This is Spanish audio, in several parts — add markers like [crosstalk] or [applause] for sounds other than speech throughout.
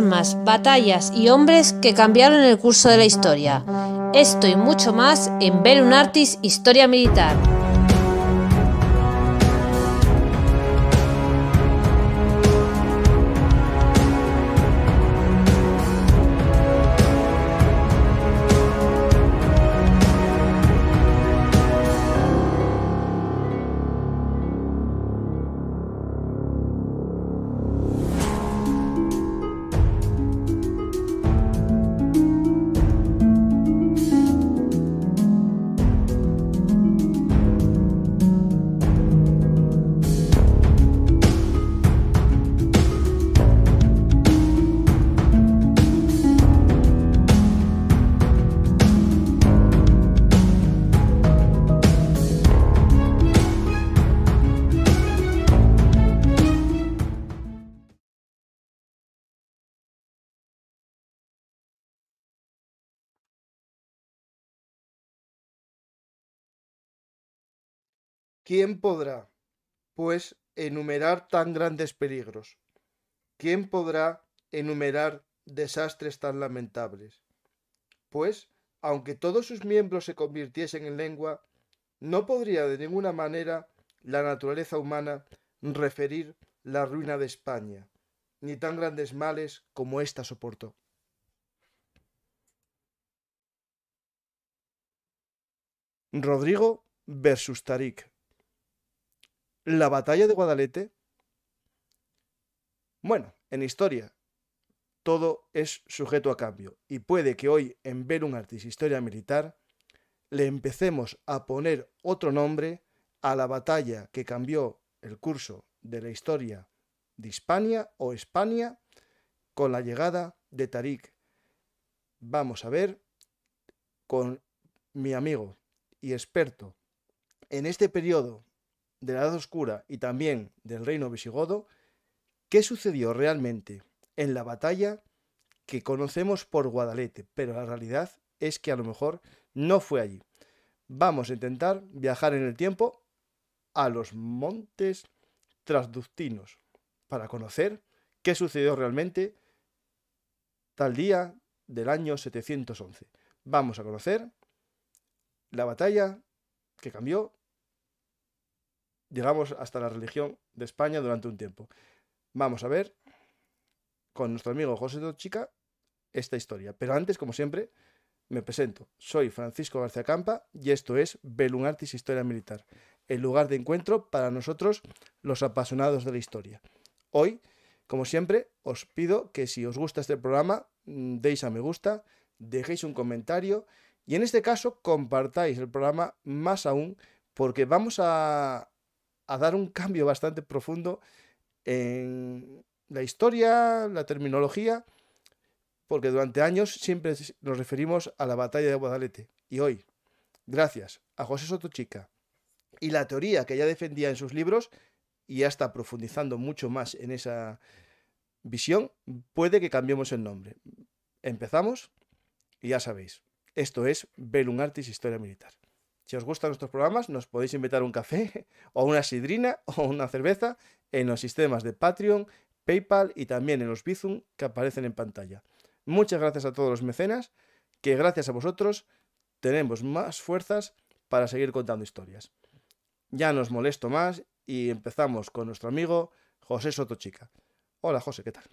armas, batallas y hombres que cambiaron el curso de la historia. Esto y mucho más en Belun Artis Historia Militar. ¿Quién podrá, pues, enumerar tan grandes peligros? ¿Quién podrá enumerar desastres tan lamentables? Pues, aunque todos sus miembros se convirtiesen en lengua, no podría de ninguna manera la naturaleza humana referir la ruina de España, ni tan grandes males como ésta soportó. Rodrigo versus Tarik la batalla de Guadalete, bueno, en historia, todo es sujeto a cambio y puede que hoy en ver un Artis Historia Militar le empecemos a poner otro nombre a la batalla que cambió el curso de la historia de Hispania o España con la llegada de Tarik. Vamos a ver con mi amigo y experto en este periodo de la Edad Oscura y también del reino visigodo, qué sucedió realmente en la batalla que conocemos por Guadalete, pero la realidad es que a lo mejor no fue allí. Vamos a intentar viajar en el tiempo a los montes transductinos para conocer qué sucedió realmente tal día del año 711. Vamos a conocer la batalla que cambió llegamos hasta la religión de España durante un tiempo. Vamos a ver con nuestro amigo José Chica esta historia. Pero antes, como siempre, me presento. Soy Francisco García Campa y esto es Belum Historia Militar, el lugar de encuentro para nosotros los apasionados de la historia. Hoy, como siempre, os pido que si os gusta este programa, mm, deis a me gusta, dejéis un comentario y en este caso compartáis el programa más aún porque vamos a, a dar un cambio bastante profundo en la historia, la terminología, porque durante años siempre nos referimos a la batalla de Guadalete. Y hoy, gracias a José Sotochica y la teoría que ella defendía en sus libros, y ya está profundizando mucho más en esa visión, puede que cambiemos el nombre. Empezamos y ya sabéis, esto es Belum Artis Historia Militar. Si os gustan nuestros programas, nos podéis invitar un café [laughs] o una sidrina [laughs] o una cerveza en los sistemas de Patreon, PayPal y también en los Bizum que aparecen en pantalla. Muchas gracias a todos los mecenas, que gracias a vosotros tenemos más fuerzas para seguir contando historias. Ya nos molesto más y empezamos con nuestro amigo José Chica. Hola José, ¿qué tal?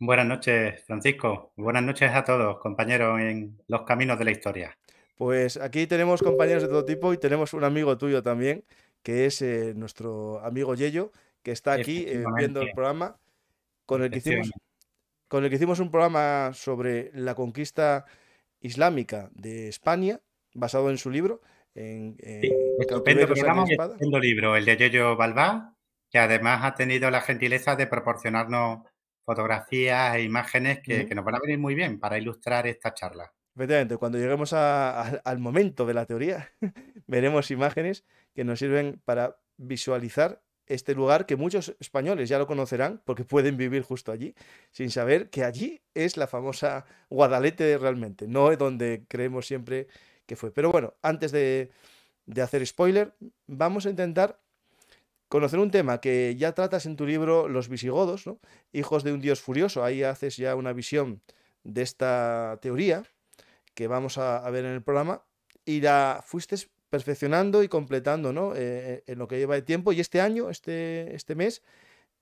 Buenas noches, Francisco. Buenas noches a todos, compañeros en los caminos de la historia. Pues aquí tenemos compañeros de todo tipo y tenemos un amigo tuyo también, que es eh, nuestro amigo Yello, que está aquí eh, viendo el programa, con el, que hicimos, con el que hicimos un programa sobre la conquista islámica de España, basado en su libro. En, estupendo libro, el de Yello Balbá, que además ha tenido la gentileza de proporcionarnos fotografías e imágenes que nos van a venir muy bien para ilustrar esta charla. Efectivamente, cuando lleguemos al momento de la teoría, [laughs] veremos imágenes que nos sirven para visualizar este lugar que muchos españoles ya lo conocerán porque pueden vivir justo allí, sin saber que allí es la famosa Guadalete realmente, no es donde creemos siempre que fue. Pero bueno, antes de, hacer spoiler, vamos a intentar conocer un tema que ya tratas en tu libro Los visigodos, hijos de un dios furioso, ahí haces ya una visión de esta teoría que vamos a, ver en el programa, y la fuiste perfeccionando y completando ¿no? Eh, eh, en lo que lleva de tiempo. Y este año, este, este mes,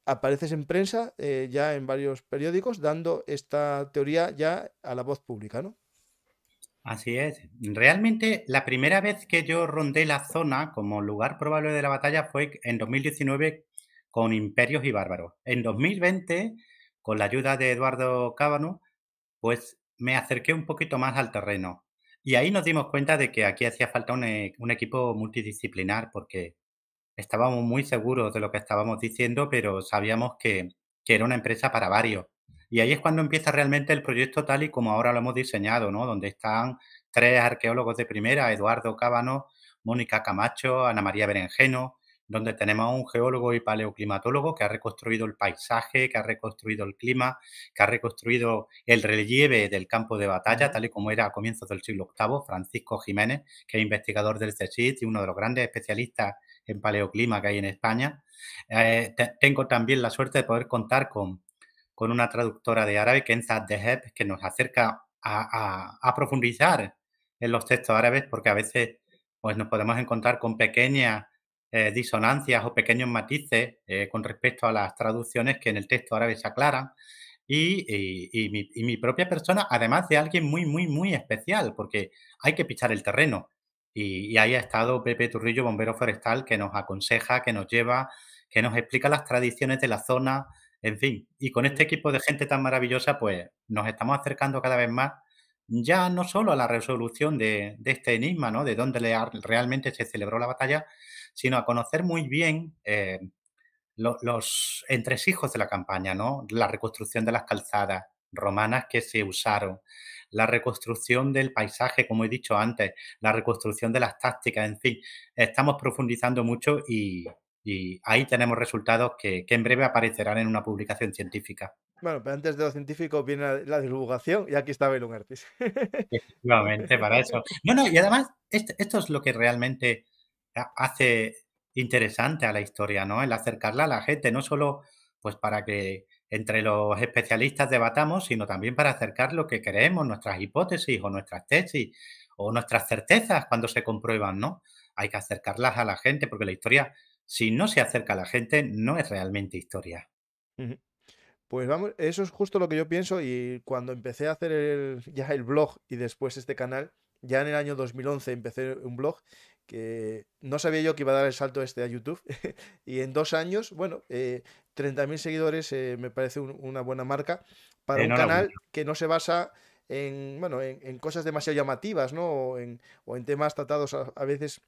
apareces en prensa, eh, ya en varios periódicos, dando esta teoría ya a la voz pública, ¿no? Así es. Realmente la primera vez que yo rondé la zona como lugar probable de la batalla fue en 2019 con Imperios y Bárbaros. En 2020, con la ayuda de Eduardo Cábano, pues me acerqué un poquito más al terreno. Y ahí nos dimos cuenta de que aquí hacía falta un, eh, equipo multidisciplinar porque estábamos muy seguros de lo que estábamos diciendo, pero sabíamos que, era una empresa para varios. Y ahí es cuando empieza realmente el proyecto tal y como ahora lo hemos diseñado, ¿no? Donde están tres arqueólogos de primera, Eduardo Cábano, Mónica Camacho, Ana María Berengeno, donde tenemos a un geólogo y paleoclimatólogo que ha reconstruido el paisaje, que ha reconstruido el clima, que ha reconstruido el relieve del campo de batalla, tal y como era a comienzos del siglo VIII, Francisco Jiménez, que es investigador del CSIC y uno de los grandes especialistas en paleoclima que hay en España. Eh, tengo también la suerte de poder contar con, con una traductora de árabe, Kenza Deheb, que nos acerca a, profundizar en los textos árabes, porque a veces pues, nos podemos encontrar con pequeñas eh, disonancias o pequeños matices eh, con respecto a las traducciones que en el texto árabe se aclaran. Y, mi, propia persona, además de alguien muy, muy, muy especial, porque hay que pichar el terreno. Y, ahí ha estado Pepe Turrillo, bombero forestal, que nos aconseja, que nos lleva, que nos explica las tradiciones de la zona, en fin. Y con este equipo de gente tan maravillosa, pues nos estamos acercando cada vez más, ya no solo a la resolución de, de este enigma, ¿no? De dónde realmente se celebró la batalla, sino a conocer muy bien eh, los entresijos de la campaña, ¿no? La reconstrucción de las calzadas romanas que se usaron, la reconstrucción del paisaje, como he dicho antes, la reconstrucción de las tácticas, en fin, estamos profundizando mucho y, ahí tenemos resultados que, en breve aparecerán en una publicación científica. Bueno, pero antes de lo científico viene la, divulgación y aquí está un [laughs] Efectivamente, para eso. No, no, y además, este, esto es lo que realmente hace interesante a la historia, ¿no? El acercarla a la gente, no solo pues para que entre los especialistas debatamos, sino también para acercar lo que creemos, nuestras hipótesis o nuestras tesis o nuestras certezas cuando se comprueban, ¿no? Hay que acercarlas a la gente porque la historia, si no se acerca a la gente, no es realmente historia. Pues vamos, eso es justo lo que yo pienso y cuando empecé a hacer [laughs] ya el blog y después este canal, ya en el año 2011 empecé un blog que no sabía yo que iba a dar el salto este a YouTube. [laughs] y en dos años, bueno, 30.000 eh, seguidores eh, me parece una buena marca para un canal que no se basa en, bueno, en, cosas demasiado llamativas, ¿no? O en, temas tratados a, veces...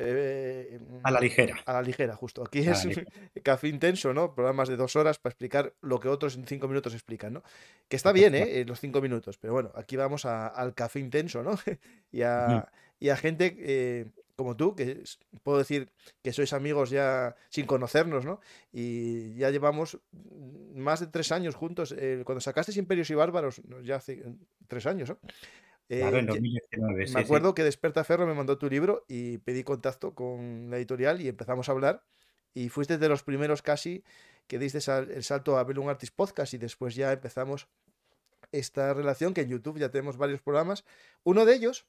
Eh, em, a la ligera. A la ligera, justo. Aquí es [laughs] café intenso, ¿no? Programas de dos horas para explicar lo que otros en cinco minutos explican, ¿no? Que está bien, ¿eh? Los cinco minutos, pero bueno, aquí vamos al café intenso, ¿no? [laughs] y, a, y a gente como tú, que puedo decir que sois amigos ya sin conocernos, ¿no? Y ya llevamos más de tres años juntos. Eh, cuando sacaste Imperios y Bárbaros, ya hace eh, tres años, ¿no? Eh, en 2019, me acuerdo que Desperta Ferro me mandó tu libro y pedí contacto con la editorial y empezamos a hablar. Y fuiste de los primeros casi que diste el salto a un Artist Podcast y después ya empezamos esta relación que en YouTube ya tenemos varios programas. Uno de ellos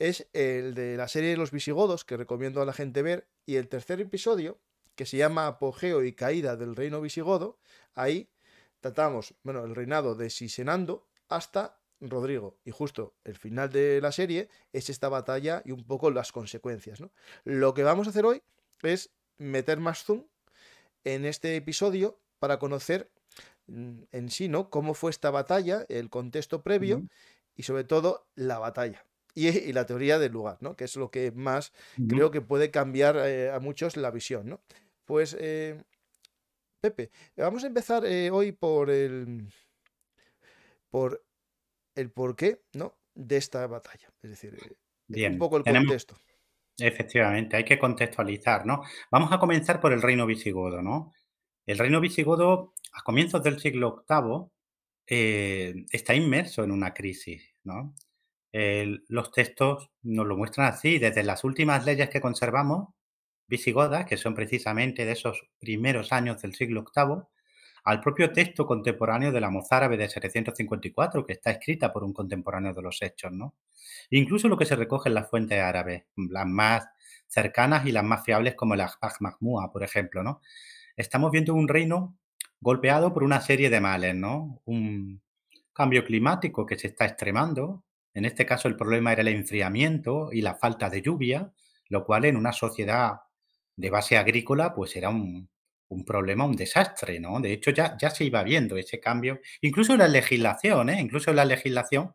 es el de la serie de los visigodos, que recomiendo a la gente ver, y el tercer episodio, que se llama Apogeo y Caída del Reino Visigodo, ahí tratamos, bueno, el reinado de Sisenando hasta Rodrigo, y justo el final de la serie es esta batalla y un poco las consecuencias, ¿no? Lo que vamos a hacer hoy es meter más zoom en este episodio para conocer mm, en sí, Cómo fue esta batalla, el contexto previo y sobre todo la batalla. [laughs] y, la teoría del lugar, ¿no? Que es lo que más creo que puede cambiar eh, a muchos la visión, ¿no? Pues, eh, Pepe, vamos a empezar eh, hoy por el, por el porqué, ¿no? De esta batalla, es decir, un poco el contexto. Efectivamente, hay que contextualizar, ¿no? Vamos a comenzar por el reino visigodo, ¿no? El reino visigodo, a comienzos del siglo VIII, está inmerso en una crisis, ¿no? los textos nos lo muestran así, desde las últimas leyes que conservamos, visigodas, que son precisamente de esos primeros años del siglo VIII, al propio texto contemporáneo de la mozárabe de 754, que está escrita por un contemporáneo de los hechos, ¿no? Incluso lo que se recoge en las fuentes árabes, las más cercanas y las más fiables, como la Mahmua, por ejemplo, ¿no? Estamos viendo un reino golpeado por una serie de males, Un cambio climático que se está extremando, en este caso el problema era el enfriamiento y la falta de lluvia, lo cual en una sociedad de base agrícola pues era un, un problema, un desastre, ¿no? De hecho ya, ya, se iba viendo ese cambio, incluso la legislación, ¿eh? incluso en la legislación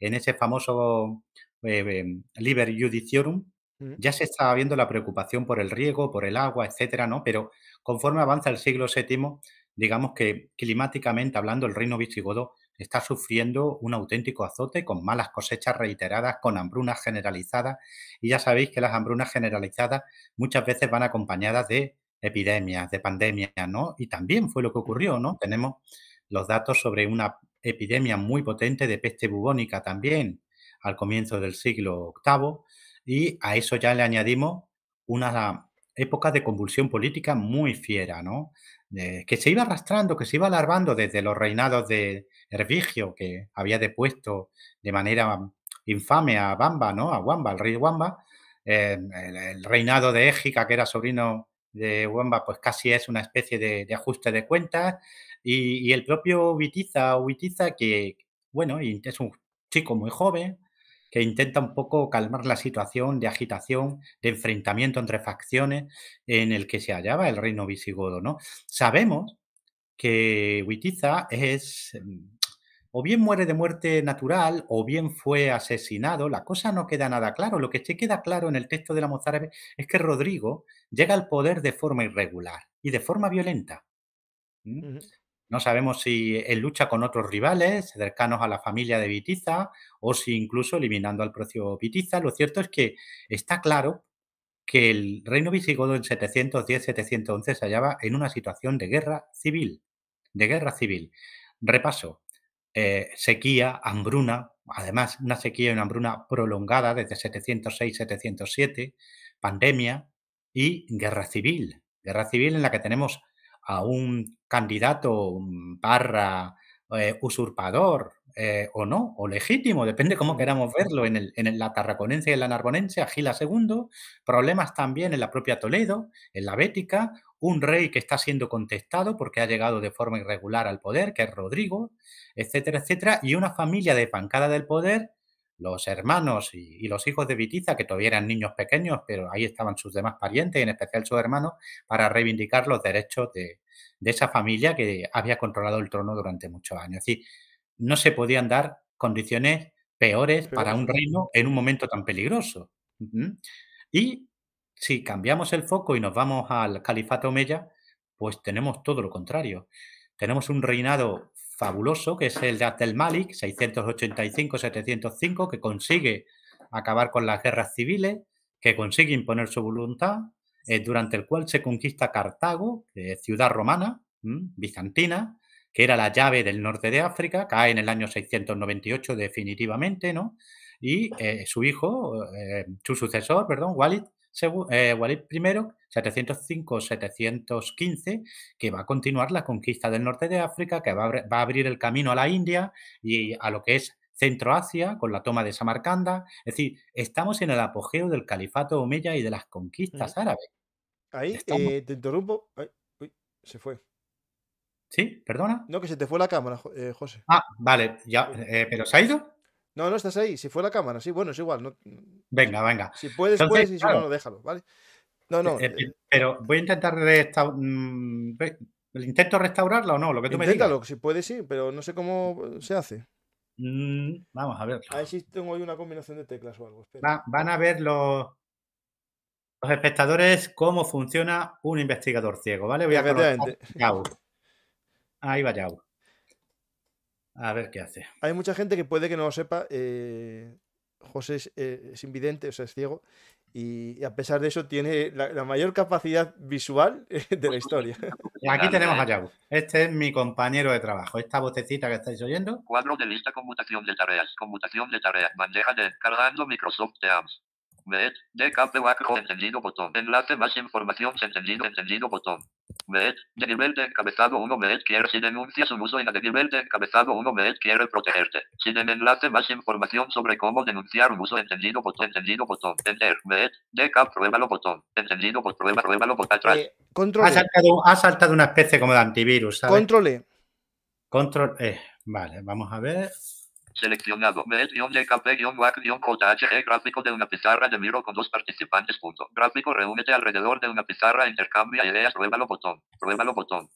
en ese famoso eh, em, Liber Judiciorum, mm. ya se estaba viendo la preocupación por el riego, por el agua, etcétera, ¿no? Pero conforme avanza el siglo VII, digamos que climáticamente hablando, el reino visigodo está sufriendo un auténtico azote con malas cosechas reiteradas, con hambrunas generalizadas y ya sabéis que las hambrunas generalizadas muchas veces van acompañadas de epidemias, de pandemias, ¿no? Y también fue lo que ocurrió, ¿no? Tenemos los datos sobre una epidemia muy potente de peste bubónica también al comienzo del siglo VIII y a eso ya le añadimos una época de convulsión política muy fiera, ¿no? Eh, que se iba arrastrando, que se iba alargando desde los reinados de, que había depuesto de manera infame a Bamba, ¿no? A Wamba, al rey Wamba. Eh, el, reinado de Égica, que era sobrino de Wamba, pues casi es una especie de, ajuste de cuentas. Y, el propio Witiza, que, bueno, es un chico muy joven, que intenta un poco calmar la situación de agitación, de enfrentamiento entre facciones en el que se hallaba el reino visigodo, ¿no? Sabemos que Witiza es o bien muere de muerte natural o bien fue asesinado, la cosa no queda nada claro. Lo que sí queda claro en el texto de la mozárabe es que Rodrigo llega al poder de forma irregular y de forma violenta. ¿Mm? No sabemos si él lucha con otros rivales cercanos a la familia de Vitiza o si incluso eliminando al propio Vitiza. Lo cierto es que está claro que el reino visigodo en 710-711 se hallaba en una situación de guerra civil. De guerra civil. Repaso, eh, sequía, hambruna, además una sequía y una hambruna prolongada desde 706-707, pandemia y guerra civil. Guerra civil en la que tenemos a un candidato barra eh, usurpador eh, o no, o legítimo, depende cómo queramos verlo, en, el, en la tarraconense y en la narbonense, a Gila II, problemas también en la propia Toledo, en la Bética, un rey que está siendo contestado porque ha llegado de forma irregular al poder, que es Rodrigo, etcétera, etcétera, y una familia de pancada del poder, los hermanos y, los hijos de Vitiza, que todavía eran niños pequeños, pero ahí estaban sus demás parientes, en especial sus hermanos, para reivindicar los derechos de, esa familia que había controlado el trono durante muchos años. Es decir, no se podían dar condiciones peores para un reino en un momento tan peligroso. Y si cambiamos el foco y nos vamos al califato Omeya, pues tenemos todo lo contrario. Tenemos un reinado fabuloso, que es el de Abdel Malik, 685-705, que consigue acabar con las guerras civiles, que consigue imponer su voluntad, eh, durante el cual se conquista Cartago, ciudad romana, bizantina, que era la llave del norte de África, cae en el año 698 definitivamente, ¿no? Y eh, su hijo, eh, su sucesor, perdón, Walid, eh, Walid I, 705 715, que va a continuar la conquista del norte de África, que va a, abrir el camino a la India y a lo que es Centro Asia, con la toma de Samarcanda. Es decir, estamos en el apogeo del califato omeya y de las conquistas árabes. Ahí, eh, te interrumpo. se fue. ¿Sí? ¿Perdona? No, que se te fue la cámara, eh, José. Ah, vale, ya, eh, pero ¿se ha ido? No, no estás ahí. Si fue la cámara, sí, bueno, es igual. Venga, venga. Si puedes, puedes, y si no, déjalo, ¿vale? No, no. Eh, eh, eh. pero voy a intentar restaurar. Mm, ¿Intento restaurarla o no? Lo que tú me digas. Inténtalo, si puedes, sí, pero no sé cómo se hace. Mm, vamos a ver. A ver si tengo ahí una combinación de teclas o algo. van a ver los, los espectadores cómo funciona un investigador ciego, ¿vale? Voy a colocar Ahí va Yao. A ver qué hace. Hay mucha gente que puede que no lo sepa. Eh, José eh, es, invidente, o sea, es ciego. Y, a pesar de eso, tiene la, mayor capacidad visual [laughs] de la historia. [laughs] Aquí tenemos a Yabu. Este es mi compañero de trabajo. Esta vocecita que estáis oyendo. Cuadro de lista, conmutación de tareas, conmutación de tareas, bandeja de descargando Microsoft Teams. Med, decap de Wacro, encendido botón. Enlace más información, encendido, encendido botón. Med, de nivel de encabezado 1, Med quiere, si denuncias un uso la de encabezado 1, Med quiero protegerte. Sin el enlace más información sobre cómo denunciar un uso, encendido botón, encendido botón. Enter, Med, decap, pruébalo botón. Encendido botón, prueba, pruébalo botón atrás. Eh, control. Ha saltado, ha saltado una especie como de antivirus, ¿sabes? Control E. Eh, control E. Vale, vamos a ver. Seleccionado. wac e, Gráfico de una pizarra de miro con dos participantes. Punto. Gráfico reúnete alrededor de una pizarra, intercambia ideas, pruébalo botón. Pruébalo botón.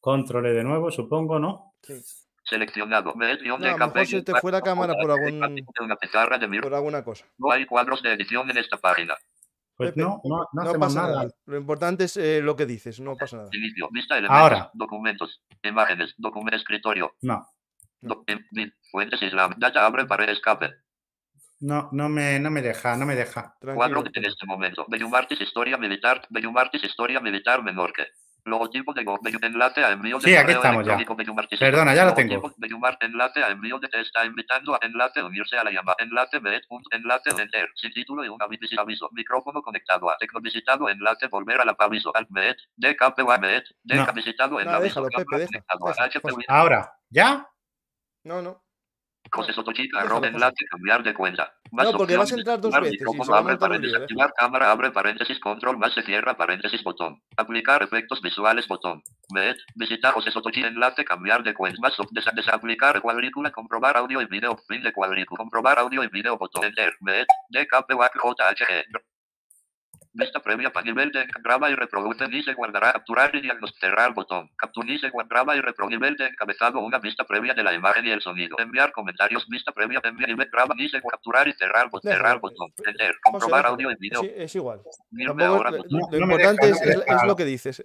Controle de nuevo, supongo, ¿no? Sí. Seleccionado. mail a mejor cámara por Por alguna cosa. No hay cuadros de edición en esta página. Pues no, no, no, pasa nada. Lo importante es eh, lo que dices, no pasa nada. Inicio, vista elementos, Ahora. Documentos, imágenes, documento, escritorio. No. No, en, fuentes Islam. abre escape. No, no me, no me deja, no me deja. Tranquilo. tienes en este momento. Martes Historia Militar, Martes Historia Militar Luego Logotipo de enlace a envío de Sí, aquí estamos ya. Perdona, ya lo tengo. enlace a envío de te está invitando a enlace unirse a la llamada. Enlace med, enlace vender, sin título y un aviso. Micrófono conectado a tecno visitado, enlace volver a la aviso. al med, DKP, med, DK visitado, enlace. Déjalo, Pepe, pues Ahora, ¿ya? No, no. Con eso toquita, enlace, cambiar de cuenta. Más no, porque vas a entrar dos veces. Micrófono, abre paréntesis, activar cámara, abre paréntesis, control, más se cierra paréntesis, botón. Aplicar efectos visuales, botón. Med, visitar o Sotochi, enlace, cambiar de cuenta. Más des desaplicar cuadrícula, comprobar audio y video, fin de cuadrícula, comprobar audio y video, botón. Enter, med, DKP, WAC, Vista previa, panel verde, graba y reproduce, dice guardará, capturar y diagnosticar botón. Capturice, guardar y reproduce encabezado de encabezado, una vista previa de la imagen y el sonido. Enviar comentarios, vista previa, enviar y graba, dice capturar y cerrar, botón, cerrar botón. comprobar audio y video. Sí, es igual. Lo, lo importante es, es, lo que dices.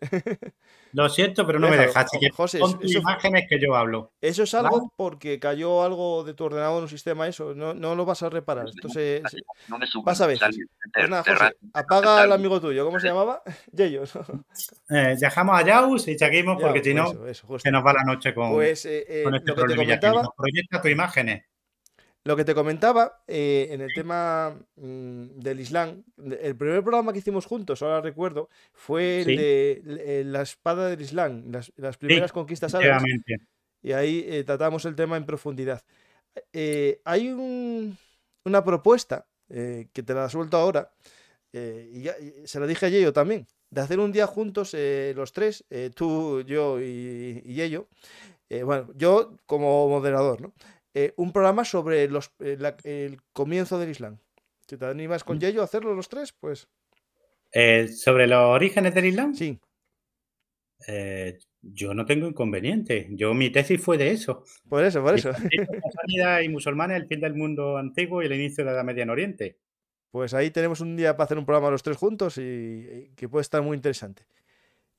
Lo siento, pero no me dejas. José, son imágenes que yo hablo. Eso es algo porque cayó algo de tu ordenador en un sistema, eso. No, no lo vas a reparar. Entonces, no me vas a ver. Pues apaga el amigo tuyo? ¿Cómo se llamaba? [laughs] Yeyos. Eh, dejamos a Yaus y seguimos porque si no, se nos va la noche con, pues, eh, eh, este lo que te comentaba, Proyecta tu imágenes. Lo que te comentaba eh, en el tema mm, del Islam, el primer programa que hicimos juntos, ahora recuerdo, fue de la espada del Islam, las, primeras conquistas árabes. Y ahí tratamos el tema en profundidad. hay una propuesta que te la suelto ahora, eh, y, ya, se lo dije a Yeyo también, de hacer un día juntos eh, los tres, eh, tú, yo y, y bueno, yo como moderador, ¿no? un programa sobre el comienzo del Islam. Si te animas con mm. Yeyo a hacerlo los tres, pues. ¿Sobre los orígenes del Islam? Sí. yo no tengo inconveniente. Yo mi tesis fue de eso. Por eso, por eso. [laughs] y musulmanes, el fin del mundo antiguo y el inicio de la Media Oriente. Pues ahí tenemos un día para hacer un programa los tres juntos y, que puede estar muy interesante.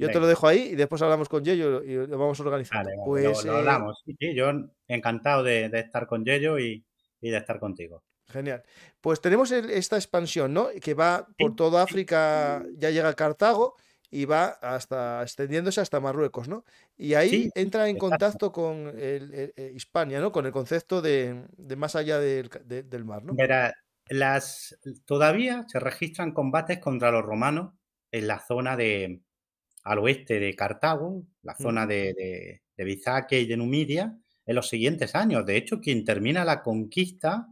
Yo te lo dejo ahí y después hablamos con Yello y lo vamos a organizar. pues, lo, eh, hablamos. yo encantado de, estar con Yello y, de estar contigo. Genial. Pues tenemos esta expansión, ¿no? Que va por toda África, ya llega a Cartago y va hasta extendiéndose hasta Marruecos, ¿no? Y ahí entra en contacto con el, eh, Hispania, ¿no? Con el concepto de, más allá del, mar, ¿no? Las, todavía se registran combates contra los romanos en la zona de, al oeste de Cartago, la zona de, Bizaque y de Numidia, en los siguientes años. De hecho, quien termina la conquista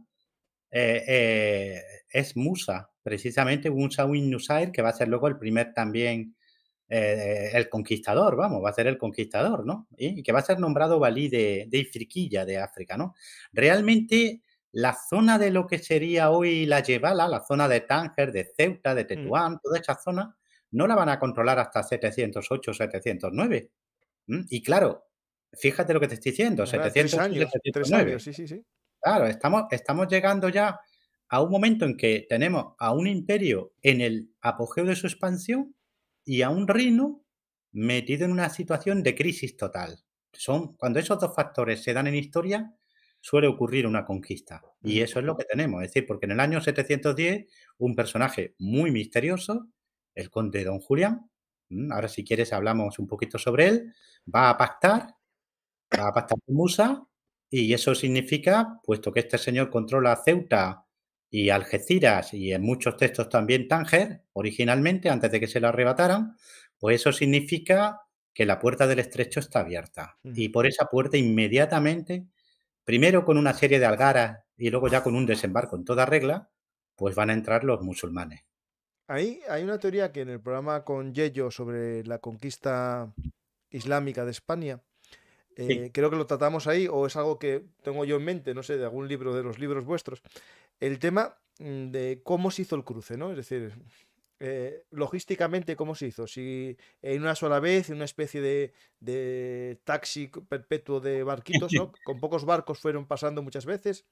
eh, eh, es Musa, precisamente Musa Win Nusair, que va a ser luego el primer también, eh, el conquistador, vamos, va a ser el conquistador, ¿no? Y, que va a ser nombrado valí de, de Ifriquilla, de África, ¿no? Realmente la zona de lo que sería hoy la Yebala, la zona de Tánger, de Ceuta, de mm. Tetuán, toda esa zona, no la van a controlar hasta 708, 709. ¿Mm? Y claro, fíjate lo que te estoy diciendo, 709. Claro, estamos, estamos llegando ya a un momento en que tenemos a un imperio en el apogeo de su expansión y a un reino metido en una situación de crisis total. Son, cuando esos dos factores se dan en historia, suele ocurrir una conquista. Y eso es lo que tenemos. Es decir, porque en el año 710, un personaje muy misterioso, el conde Don Julián, ahora si quieres hablamos un poquito sobre él, va a pactar, va a pactar Musa, y eso significa, puesto que este señor controla Ceuta y Algeciras y en muchos textos también Tánger, originalmente, antes de que se lo arrebataran, pues eso significa que la puerta del estrecho está abierta. Y por esa puerta inmediatamente primero con una serie de algaras y luego ya con un desembarco en toda regla, pues van a entrar los musulmanes. Ahí hay una teoría que en el programa con Yello sobre la conquista islámica de España, eh, creo que lo tratamos ahí, o es algo que tengo yo en mente, no sé, de algún libro de los libros vuestros, el tema mm, de cómo se hizo el cruce, ¿no? Es decir, eh, logísticamente, ¿cómo se hizo? Si en una sola vez, en una especie de, de taxi perpetuo de barquitos, [laughs] Con pocos barcos fueron pasando muchas veces.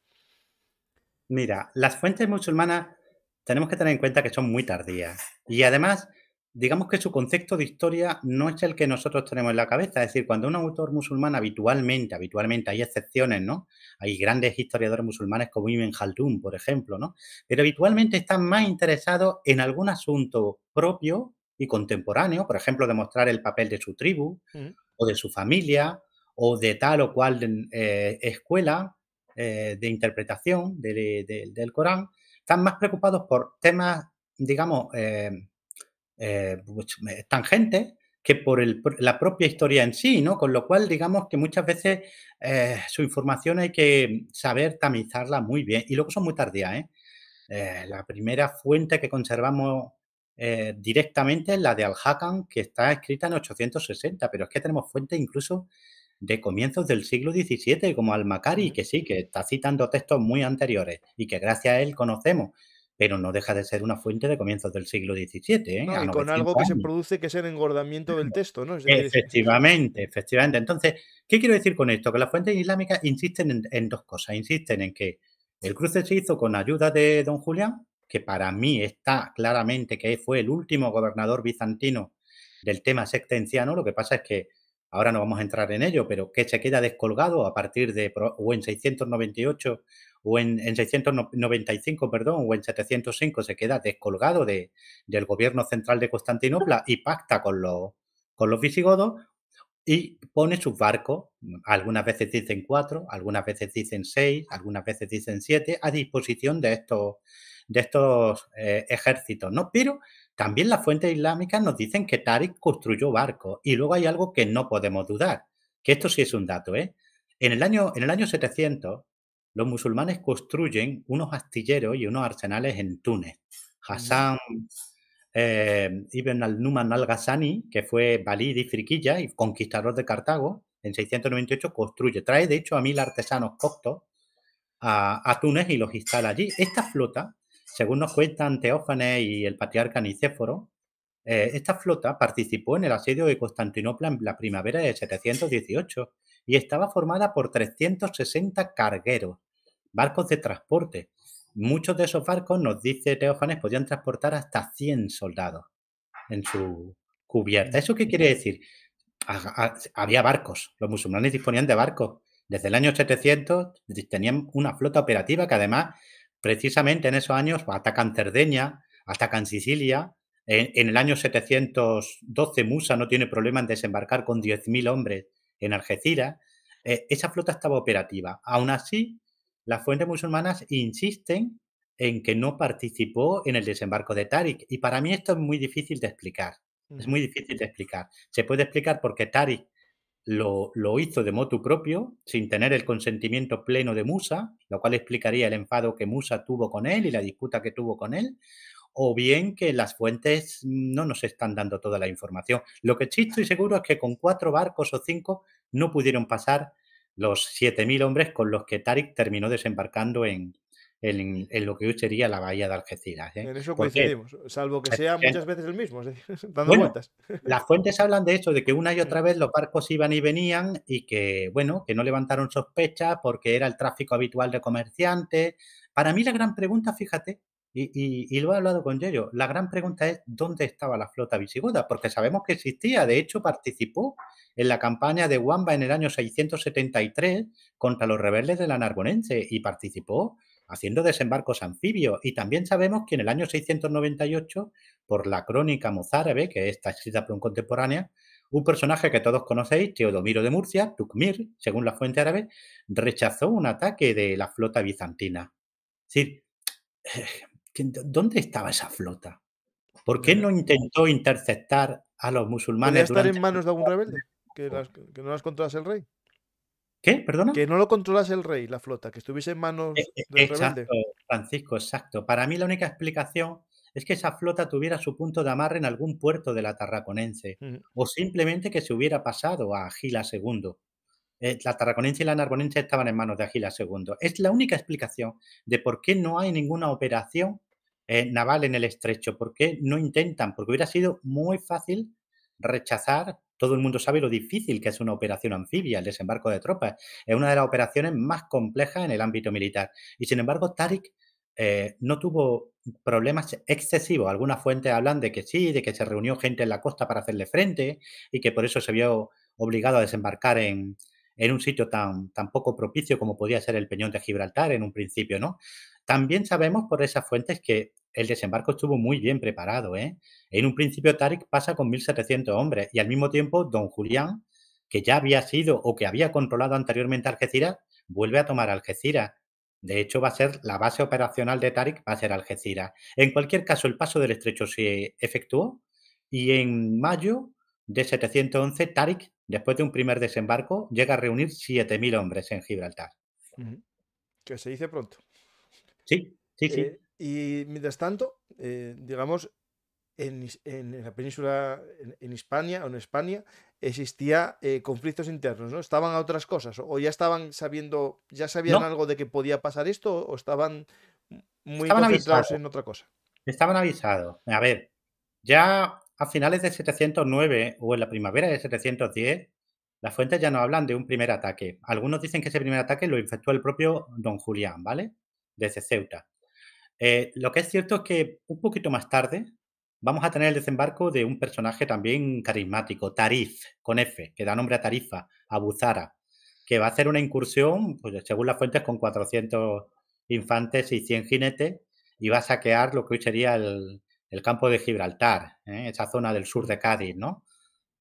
Mira, las fuentes musulmanas tenemos que tener en cuenta que son muy tardías. Y además, digamos que su concepto de historia no es el que nosotros tenemos en la cabeza. Es decir, cuando un autor musulmán habitualmente, habitualmente hay excepciones, ¿no? Hay grandes historiadores musulmanes como Ibn Khaldun, por ejemplo, ¿no? Pero habitualmente están más interesados en algún asunto propio y contemporáneo, por ejemplo, demostrar el papel de su tribu mm. o de su familia o de tal o cual eh, escuela eh, de interpretación del Corán. Están más preocupados por temas, digamos, eh, tangente eh, pues, gente que por, la propia historia en sí, ¿no? Con lo cual, digamos que muchas veces eh, su información hay que saber tamizarla muy bien. Y luego son muy tardías, ¿eh? la primera fuente que conservamos directamente es la de Al-Hakam, que está escrita en 860, pero es que tenemos fuentes incluso de comienzos del siglo XVII, como Al-Makari, que sí, que está citando textos muy anteriores y que gracias a él conocemos pero no deja de ser una fuente de comienzos del siglo XVII. ¿eh? con algo que se produce que es el engordamiento del texto, ¿no? efectivamente, efectivamente. Entonces, ¿qué quiero decir con esto? Que las fuentes islámicas insisten en, dos cosas. Insisten en que el cruce se hizo con ayuda de don Julián, que para mí está claramente que fue el último gobernador bizantino del tema sextenciano. Lo que pasa es que Ahora no vamos a entrar en ello, pero que se queda descolgado a partir de o en 698 o en, 695, perdón, o en 705 se queda descolgado del gobierno central de Constantinopla y pacta con los, con los visigodos y pone sus barcos, algunas veces dicen cuatro, algunas veces dicen seis, algunas veces dicen siete, a disposición de estos, de estos eh, ejércitos, ¿no? Pero también las fuentes islámicas nos dicen que Tariq construyó barcos y luego hay algo que no podemos dudar, que esto sí es un dato. ¿eh? En, el año, en el año 700, los musulmanes construyen unos astilleros y unos arsenales en Túnez. Hassan eh, Ibn al-Numan al ghassani que fue valí y Friquilla y conquistador de Cartago, en 698 construye, trae de hecho a mil artesanos coptos a, a Túnez y los instala allí. Esta flota según nos cuentan Teófanes y el patriarca Nicéforo, eh, esta flota participó en el asedio de Constantinopla en la primavera de 718 y estaba formada por 360 cargueros, barcos de transporte. Muchos de esos barcos, nos dice Teófanes, podían transportar hasta 100 soldados en su cubierta. ¿Eso qué quiere decir? Ah, ah, había barcos, los musulmanes disponían de barcos. Desde el año 700 tenían una flota operativa que además precisamente en esos años atacan Cerdeña, atacan Sicilia. En, el año 712 Musa no tiene problema en desembarcar con 10.000 hombres en Algeciras. Eh, esa flota estaba operativa. Aún así, las fuentes musulmanas insisten en que no participó en el desembarco de Tarik. Y para mí esto es muy difícil de explicar. Es muy difícil de explicar. Se puede explicar porque Tarik lo, hizo de motu propio, sin tener el consentimiento pleno de Musa, lo cual explicaría el enfado que Musa tuvo con él y la disputa que tuvo con él, o bien que las fuentes no nos están dando toda la información. Lo que sí estoy seguro es que con cuatro barcos o cinco no pudieron pasar los 7.000 hombres con los que Tarik terminó desembarcando en, en, lo que hoy sería la bahía de Algeciras. ¿eh? En eso coincidimos, salvo que sea muchas veces el mismo, [laughs] dando vueltas. Las fuentes hablan de eso, de que una y otra vez los barcos iban y venían y que, bueno, que no levantaron sospechas porque era el tráfico habitual de comerciantes. Para mí la gran pregunta, fíjate, y, lo he hablado con Yello, la gran pregunta es dónde estaba la flota visigoda, porque sabemos que existía, de hecho participó en la campaña de Wamba en el año 673 contra los rebeldes de la Narbonense y participó haciendo desembarcos anfibios. Y también sabemos que en el año 698, por la crónica mozárabe, que está escrita por un contemporáneo, un personaje que todos conocéis, Teodomiro de Murcia, Tukmir, según la fuente árabe, rechazó un ataque de la flota bizantina. Es decir, eh, ¿dónde estaba esa flota? ¿Por qué eh, no intentó interceptar a los musulmanes? ¿Podría estar en manos de algún rebelde? ¿Que, no las contase el rey? ¿Qué? ¿Perdona? Que no lo controlase el rey, la flota, que estuviese en manos eh, eh, de exacto, Francisco, exacto. Para mí la única explicación es que esa flota tuviera su punto de amarre en algún puerto de la Tarraconense, o simplemente que se hubiera pasado a Agila II. Eh, la Tarraconense y la Narbonense estaban en manos de Agila II. Es la única explicación de por qué no hay ninguna operación naval en el estrecho, por qué no intentan, porque hubiera sido muy fácil rechazar todo el mundo sabe lo difícil que es una operación anfibia, el desembarco de tropas. Es una de las operaciones más complejas en el ámbito militar. Y sin embargo, Tarik eh, no tuvo problemas excesivos. Algunas fuentes hablan de que sí, de que se reunió gente en la costa para hacerle frente y que por eso se vio obligado a desembarcar en, un sitio tan, tan poco propicio como podía ser el Peñón de Gibraltar en un principio, ¿no? También sabemos por esas fuentes que el desembarco estuvo muy bien preparado. ¿eh? En un principio Tarik pasa con 1.700 hombres y al mismo tiempo don Julián, que ya había sido o que había controlado anteriormente Algeciras, vuelve a tomar Algeciras. De hecho, va a ser la base operacional de Tariq va a ser Algeciras. En cualquier caso, el paso del estrecho se efectuó y en mayo de 711, Tarik, después de un primer desembarco, llega a reunir 7.000 hombres en Gibraltar. Que se dice pronto. Sí, sí, sí. Eh, y mientras tanto, eh, digamos, en, la península, en, o en España, existía eh, conflictos internos, ¿no? ¿Estaban a otras cosas? ¿O ya estaban sabiendo, ya sabían algo de que podía pasar esto? ¿O estaban muy estaban concentrados en otra cosa? Estaban avisados. A ver, ya a finales de 709 o en la primavera de 710, las fuentes ya no hablan de un primer ataque. Algunos dicen que ese primer ataque lo infectó el propio don Julián, ¿vale? desde Ceuta. Eh, lo que es cierto es que un poquito más tarde vamos a tener el desembarco de un personaje también carismático, Tarif, con F, que da nombre a Tarifa, a Buzara, que va a hacer una incursión, pues, según las fuentes, con 400 infantes y 100 jinetes, y va a saquear lo que hoy sería el, campo de Gibraltar, ¿eh? esa zona del sur de Cádiz, ¿no?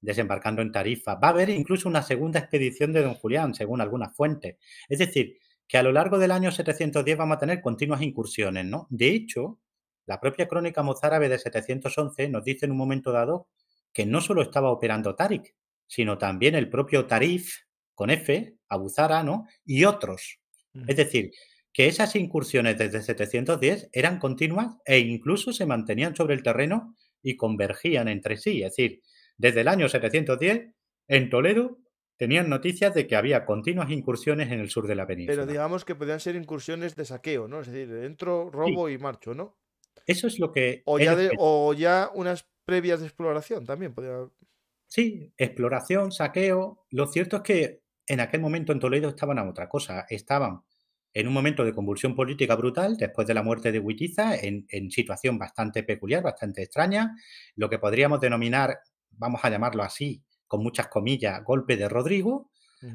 desembarcando en Tarifa. Va a haber incluso una segunda expedición de don Julián, según algunas fuentes. Es decir, que a lo largo del año 710 vamos a tener continuas incursiones, ¿no? De hecho, la propia crónica mozárabe de 711 nos dice en un momento dado que no solo estaba operando Tarik, sino también el propio Tarif, con F, Abuzara, ¿no? Y otros. Es decir, que esas incursiones desde 710 eran continuas e incluso se mantenían sobre el terreno y convergían entre sí. Es decir, desde el año 710, en Toledo tenían noticias de que había continuas incursiones en el sur de la península. Pero digamos que podían ser incursiones de saqueo, ¿no? Es decir, entro, robo y marcho, ¿no? Eso es lo que... O ya, o ya unas previas de exploración también. Podía... Sí, exploración, saqueo. Lo cierto es que en aquel momento en Toledo estaban a otra cosa. Estaban en un momento de convulsión política brutal, después de la muerte de Huitiza, en situación bastante peculiar, bastante extraña, lo que podríamos denominar, vamos a llamarlo así, con muchas comillas, golpe de Rodrigo,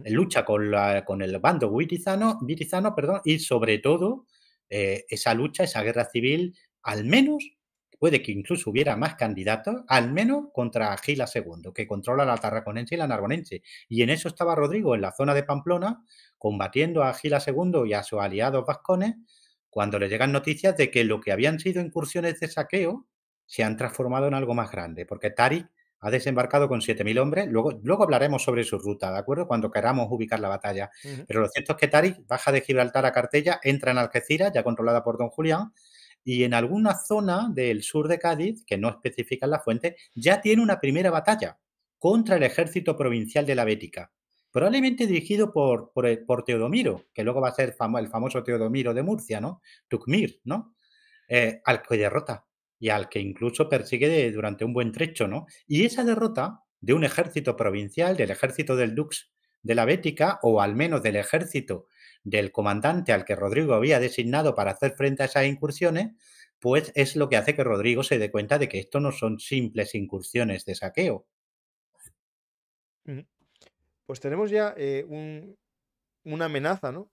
lucha con, la, con, el bando virizano, perdón, y sobre todo eh, esa lucha, esa guerra civil, al menos, puede que incluso hubiera más candidatos, al menos contra Gila II, que controla la tarraconense y la narbonense. Y en eso estaba Rodrigo, en la zona de Pamplona, combatiendo a Gila II y a sus aliados vascones, cuando le llegan noticias de que lo que habían sido incursiones de saqueo se han transformado en algo más grande, porque Tarik ha desembarcado con 7.000 hombres. Luego, luego hablaremos sobre su ruta, ¿de acuerdo? Cuando queramos ubicar la batalla. Pero lo cierto es que Tarik baja de Gibraltar a Cartella, entra en Algeciras, ya controlada por don Julián, y en alguna zona del sur de Cádiz, que no especifica la fuente, ya tiene una primera batalla contra el ejército provincial de la Bética, probablemente dirigido por, por, Teodomiro, que luego va a ser el famoso Teodomiro de Murcia, ¿no? Tukmir, ¿no? Eh, al que derrota y al que incluso persigue durante un buen trecho, ¿no? Y esa derrota de un ejército provincial, del ejército del Dux de la Bética, o al menos del ejército del comandante al que Rodrigo había designado para hacer frente a esas incursiones, pues es lo que hace que Rodrigo se dé cuenta de que esto no son simples incursiones de saqueo. Pues tenemos ya eh, un, una amenaza, ¿no?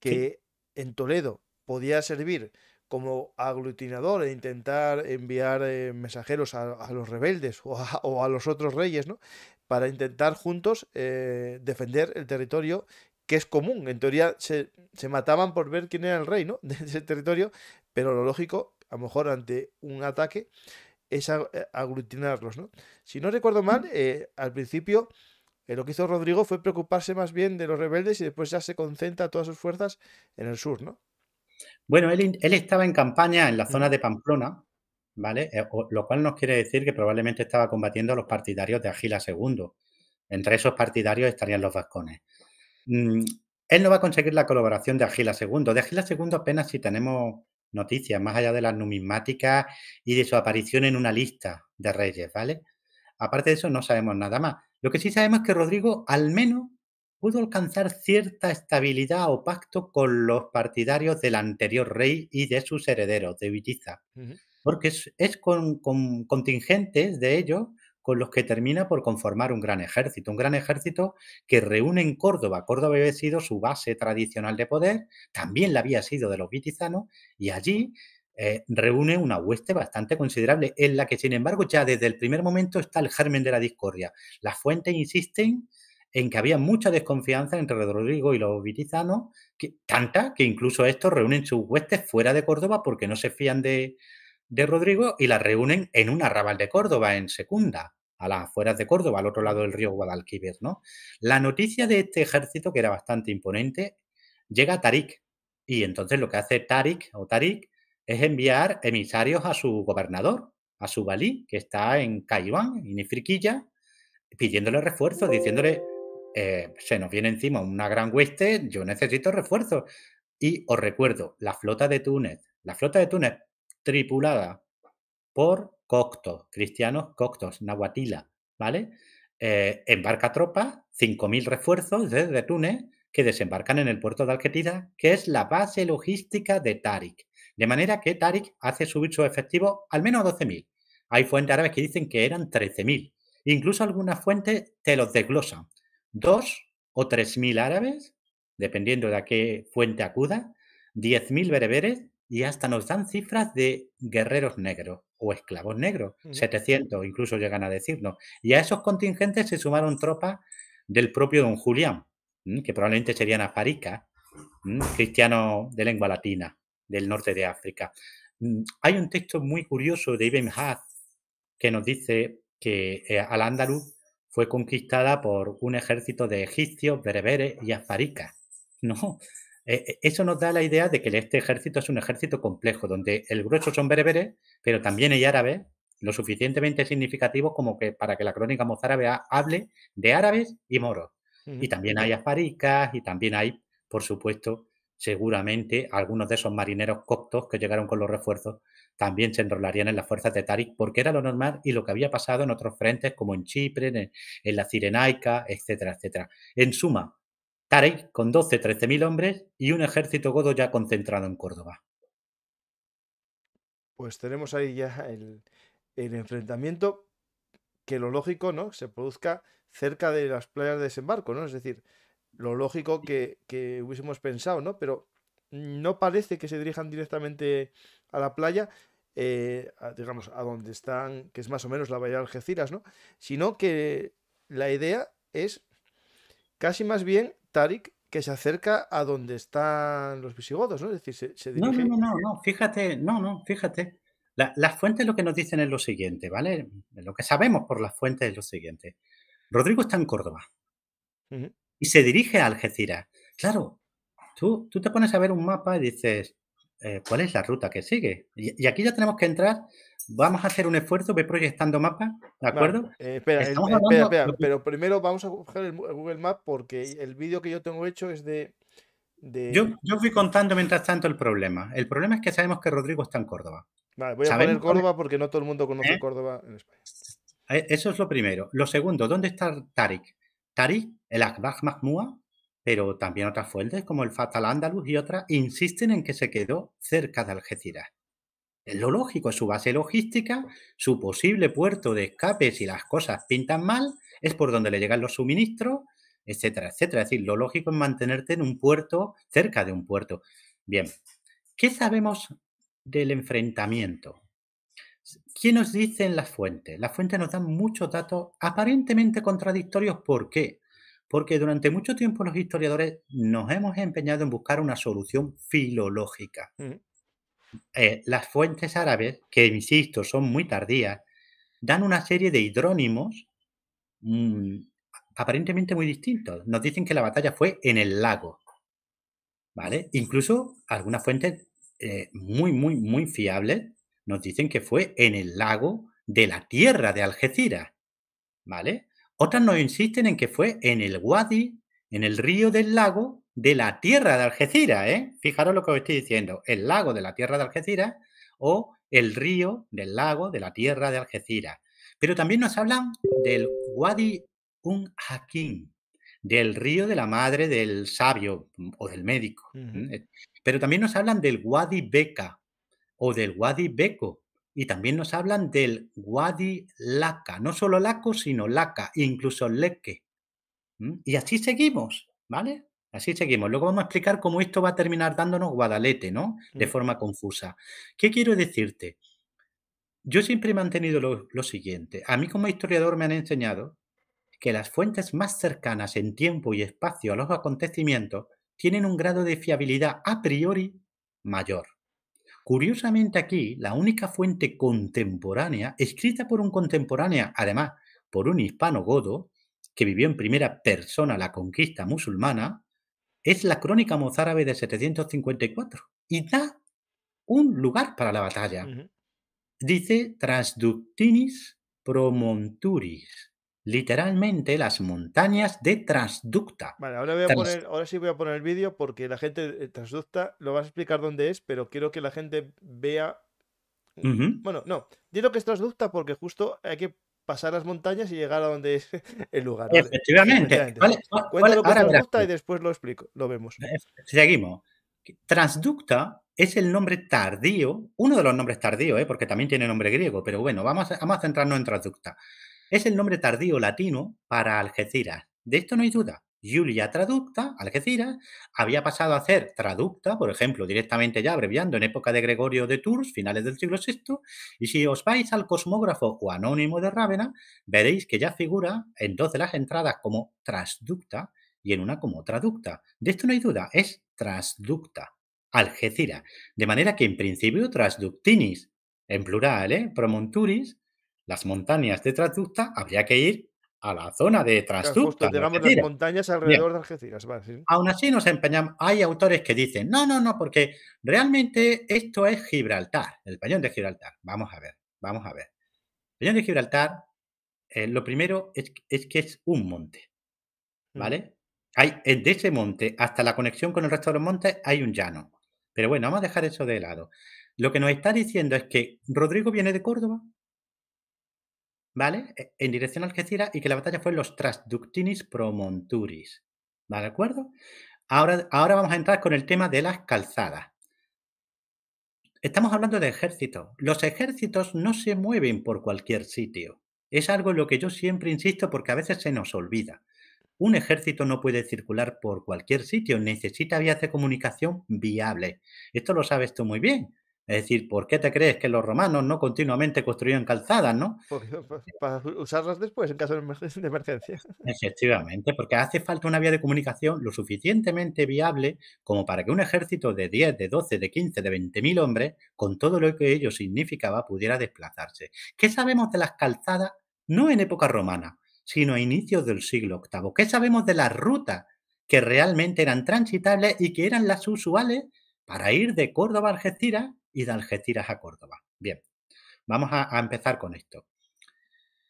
Que en Toledo podía servir como aglutinador e intentar enviar eh, mensajeros a, los rebeldes o a, los otros reyes, ¿no? Para intentar juntos eh, defender el territorio que es común. En teoría se, mataban por ver quién era el rey, ¿no? [laughs] De ese territorio, pero lo lógico, a lo mejor ante un ataque, es eh, aglutinarlos, ¿no? Si no recuerdo mal, al principio lo que hizo Rodrigo fue preocuparse más bien de los rebeldes y después ya se concentra todas sus fuerzas en el sur, ¿no? Bueno, él, estaba en campaña en la zona de Pamplona, ¿vale? Eh, lo cual nos quiere decir que probablemente estaba combatiendo a los partidarios de Agila II. Entre esos partidarios estarían los vascones. Mm, él no va a conseguir la colaboración de Agila II. De Agila II apenas si tenemos noticias, más allá de las numismáticas y de su aparición en una lista de reyes, ¿vale? Aparte de eso, no sabemos nada más. Lo que sí sabemos es que Rodrigo al menos pudo alcanzar cierta estabilidad o pacto con los partidarios del anterior rey y de sus herederos, de Vitiza, porque es, con, contingentes de ellos con los que termina por conformar un gran ejército, un gran ejército que reúne en Córdoba. Córdoba había sido su base tradicional de poder, también la había sido de los vitizanos, y allí eh, reúne una hueste bastante considerable, en la que, sin embargo, ya desde el primer momento está el germen de la discordia. Las fuentes insisten en que había mucha desconfianza entre Rodrigo y los vitizanos que, tanta que incluso estos reúnen sus huestes fuera de Córdoba porque no se fían de, Rodrigo y las reúnen en un arrabal de Córdoba, en Secunda, a las afueras de Córdoba, al otro lado del río Guadalquivir. ¿no? La noticia de este ejército, que era bastante imponente, llega a Tarik. Y entonces lo que hace Tarik o Tarik es enviar emisarios a su gobernador, a su valí, que está en y en Ifriquilla, pidiéndole refuerzos, diciéndole eh, se nos viene encima una gran hueste, yo necesito refuerzos. Y os recuerdo, la flota de Túnez, la flota de Túnez tripulada por coctos, cristianos coctos, nahuatila, ¿vale? Eh, embarca tropas, 5.000 refuerzos desde Túnez que desembarcan en el puerto de Alquetida, que es la base logística de Tarik. De manera que Tarik hace subir su efectivo al menos a 12.000. Hay fuentes árabes que dicen que eran 13.000. Incluso algunas fuentes te los desglosan dos o tres mil árabes, dependiendo de a qué fuente acuda, diez mil bereberes y hasta nos dan cifras de guerreros negros o esclavos negros, 700 incluso llegan a decirnos. Y a esos contingentes se sumaron tropas del propio don Julián, que probablemente serían afaricas, cristiano de lengua latina, del norte de África. Mm, hay un texto muy curioso de Ibn Haz que nos dice que eh, al Andaluz fue conquistada por un ejército de egipcios, bereberes y afaricas. No, eh, eh, eso nos da la idea de que este ejército es un ejército complejo, donde el grueso son bereberes, pero también hay árabes, lo suficientemente significativos como que para que la crónica mozárabe hable de árabes y moros. Y también hay afaricas y también hay, por supuesto, seguramente algunos de esos marineros coptos que llegaron con los refuerzos también se enrolarían en las fuerzas de Tarik, porque era lo normal y lo que había pasado en otros frentes, como en Chipre, en, la Cirenaica, etcétera, etcétera. En suma, Tarik con 12, 13 mil hombres y un ejército godo ya concentrado en Córdoba. Pues tenemos ahí ya el, enfrentamiento que lo lógico, ¿no? Se produzca cerca de las playas de desembarco, ¿no? Es decir, lo lógico que, que hubiésemos pensado, ¿no? Pero no parece que se dirijan directamente a la playa, eh, digamos, a donde están, que es más o menos la bahía de Algeciras, ¿no? Sino que la idea es casi más bien Tarik que se acerca a donde están los visigodos, ¿no? Es decir, se, dirige... No, no, no, no, fíjate, no, no, fíjate. La, las fuentes lo que nos dicen es lo siguiente, ¿vale? Lo que sabemos por las fuentes es lo siguiente. Rodrigo está en Córdoba y se dirige a Algeciras. Claro, tú, tú te pones a ver un mapa y dices, eh, cuál es la ruta que sigue. Y, aquí ya tenemos que entrar. Vamos a hacer un esfuerzo, voy proyectando mapas, ¿de acuerdo? Eh, espera, espera, espera, pero primero vamos a coger el Google Map porque el vídeo que yo tengo hecho es de. Yo, fui contando mientras tanto el problema. El problema es que sabemos que Rodrigo está en Córdoba. Vale, voy a poner Córdoba porque no todo el mundo conoce ¿Eh? Córdoba en España. Eso es lo primero. Lo segundo, ¿dónde está Tarik? ¿Tariq, el Akbaj pero también otras fuentes como el Fatal Andalus y otras insisten en que se quedó cerca de Algeciras. Es lo lógico, su base logística, su posible puerto de escape si las cosas pintan mal, es por donde le llegan los suministros, etcétera, etcétera. Es decir, lo lógico es mantenerte en un puerto, cerca de un puerto. Bien, ¿qué sabemos del enfrentamiento? ¿Qué nos dicen las fuentes? Las fuentes nos dan muchos datos aparentemente contradictorios. ¿Por qué? porque durante mucho tiempo los historiadores nos hemos empeñado en buscar una solución filológica. Mm. Eh, las fuentes árabes, que insisto, son muy tardías, dan una serie de hidrónimos mm, aparentemente muy distintos. Nos dicen que la batalla fue en el lago. ¿Vale? Incluso algunas fuentes eh, muy, muy, muy fiables nos dicen que fue en el lago de la tierra de Algeciras. ¿Vale? Otras nos insisten en que fue en el Wadi, en el río del lago de la tierra de Algeciras. ¿eh? Fijaros lo que os estoy diciendo, el lago de la tierra de Algeciras o el río del lago de la tierra de Algeciras. Pero también nos hablan del Wadi Un Hakim, del río de la madre del sabio mm, o del médico. Pero también nos hablan del Wadi Beca o del Wadi Beco, y también nos hablan del guadi Laca, no solo Laco, sino Laca, incluso Leque. Y así seguimos, ¿vale? Así seguimos. Luego vamos a explicar cómo esto va a terminar dándonos Guadalete, ¿no? De mm. forma confusa. ¿Qué quiero decirte? Yo siempre he mantenido lo siguiente. A mí como historiador me han enseñado que las fuentes más cercanas en tiempo y espacio a los acontecimientos tienen un grado de fiabilidad a priori mayor. Curiosamente aquí, la única fuente contemporánea, escrita por un contemporáneo, además, por un hispano godo, que vivió en primera persona la conquista musulmana, es la crónica mozárabe de 754 y da un lugar para la batalla. Dice Transductinis promonturis, literalmente las montañas de Transducta. Vale, ahora, sí voy a poner el vídeo porque la gente de eh, Transducta lo vas a explicar dónde es, pero quiero que la gente vea. Eh, bueno, no, digo que es Transducta porque justo hay que pasar las montañas y llegar a donde es [laughs] el lugar. Efectivamente. lo que es Transducta y después lo explico, lo vemos. Seguimos. Transducta es el nombre tardío, uno de los nombres tardíos, ¿eh? porque también tiene nombre griego, pero bueno, vamos a centrarnos en Transducta. Es el nombre tardío latino para Algeciras. De esto no hay duda. Julia Traducta, Algeciras, había pasado a ser Traducta, por ejemplo, directamente ya abreviando en época de Gregorio de Tours, finales del siglo VI, y si os vais al cosmógrafo o anónimo de Rávena, veréis que ya figura en dos de las entradas como transducta y en una como Traducta. De esto no hay duda, es transducta Algeciras. De manera que en principio transductinis, en plural, ¿eh? Promonturis, las montañas de Transducta habría que ir a la zona de transducta. Digamos las montañas alrededor de Algeciras. Aún así nos empeñamos. Hay autores que dicen, no, no, no, porque realmente esto es Gibraltar, el pañón de Gibraltar. Vamos a ver, vamos a ver. El pañón de Gibraltar, eh, lo primero es, que es un monte, mm. ¿vale? Hay, de ese monte hasta la conexión con el resto de los montes hay un llano. Pero bueno, vamos a dejar eso de lado. Lo que nos está diciendo es que Rodrigo viene de Córdoba, ¿vale? E-, en dirección a Algeciras y que la batalla fue los Trasductinis Promonturis, ¿vale? ¿De acuerdo? Ahora, ahora vamos a entrar con el tema de las calzadas. Estamos hablando de ejército. Los ejércitos no se mueven por cualquier sitio. Es algo en lo que yo siempre insisto porque a veces se nos olvida. Un ejército no puede circular por cualquier sitio, necesita vías de comunicación viables. Esto lo sabes tú muy bien. Es decir, ¿por qué te crees que los romanos no continuamente construían calzadas, no? Para usarlas después en caso de emergencia. Efectivamente, porque hace falta una vía de comunicación lo suficientemente viable como para que un ejército de 10, de 12, de 15, de 20.000 hombres, con todo lo que ello significaba, pudiera desplazarse. ¿Qué sabemos de las calzadas? No en época romana, sino a inicios del siglo VIII. ¿Qué sabemos de las rutas que realmente eran transitables y que eran las usuales para ir de Córdoba a Algeciras y de Algeciras a Córdoba. Bien, vamos a, empezar con esto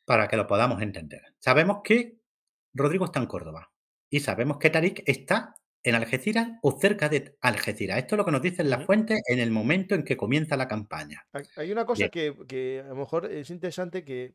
para que lo podamos entender. Sabemos que Rodrigo está en Córdoba y sabemos que Tarik está en Algeciras o cerca de Algeciras. Esto es lo que nos dicen las fuentes en el momento en que comienza la campaña. Hay una cosa que, a lo mejor es interesante que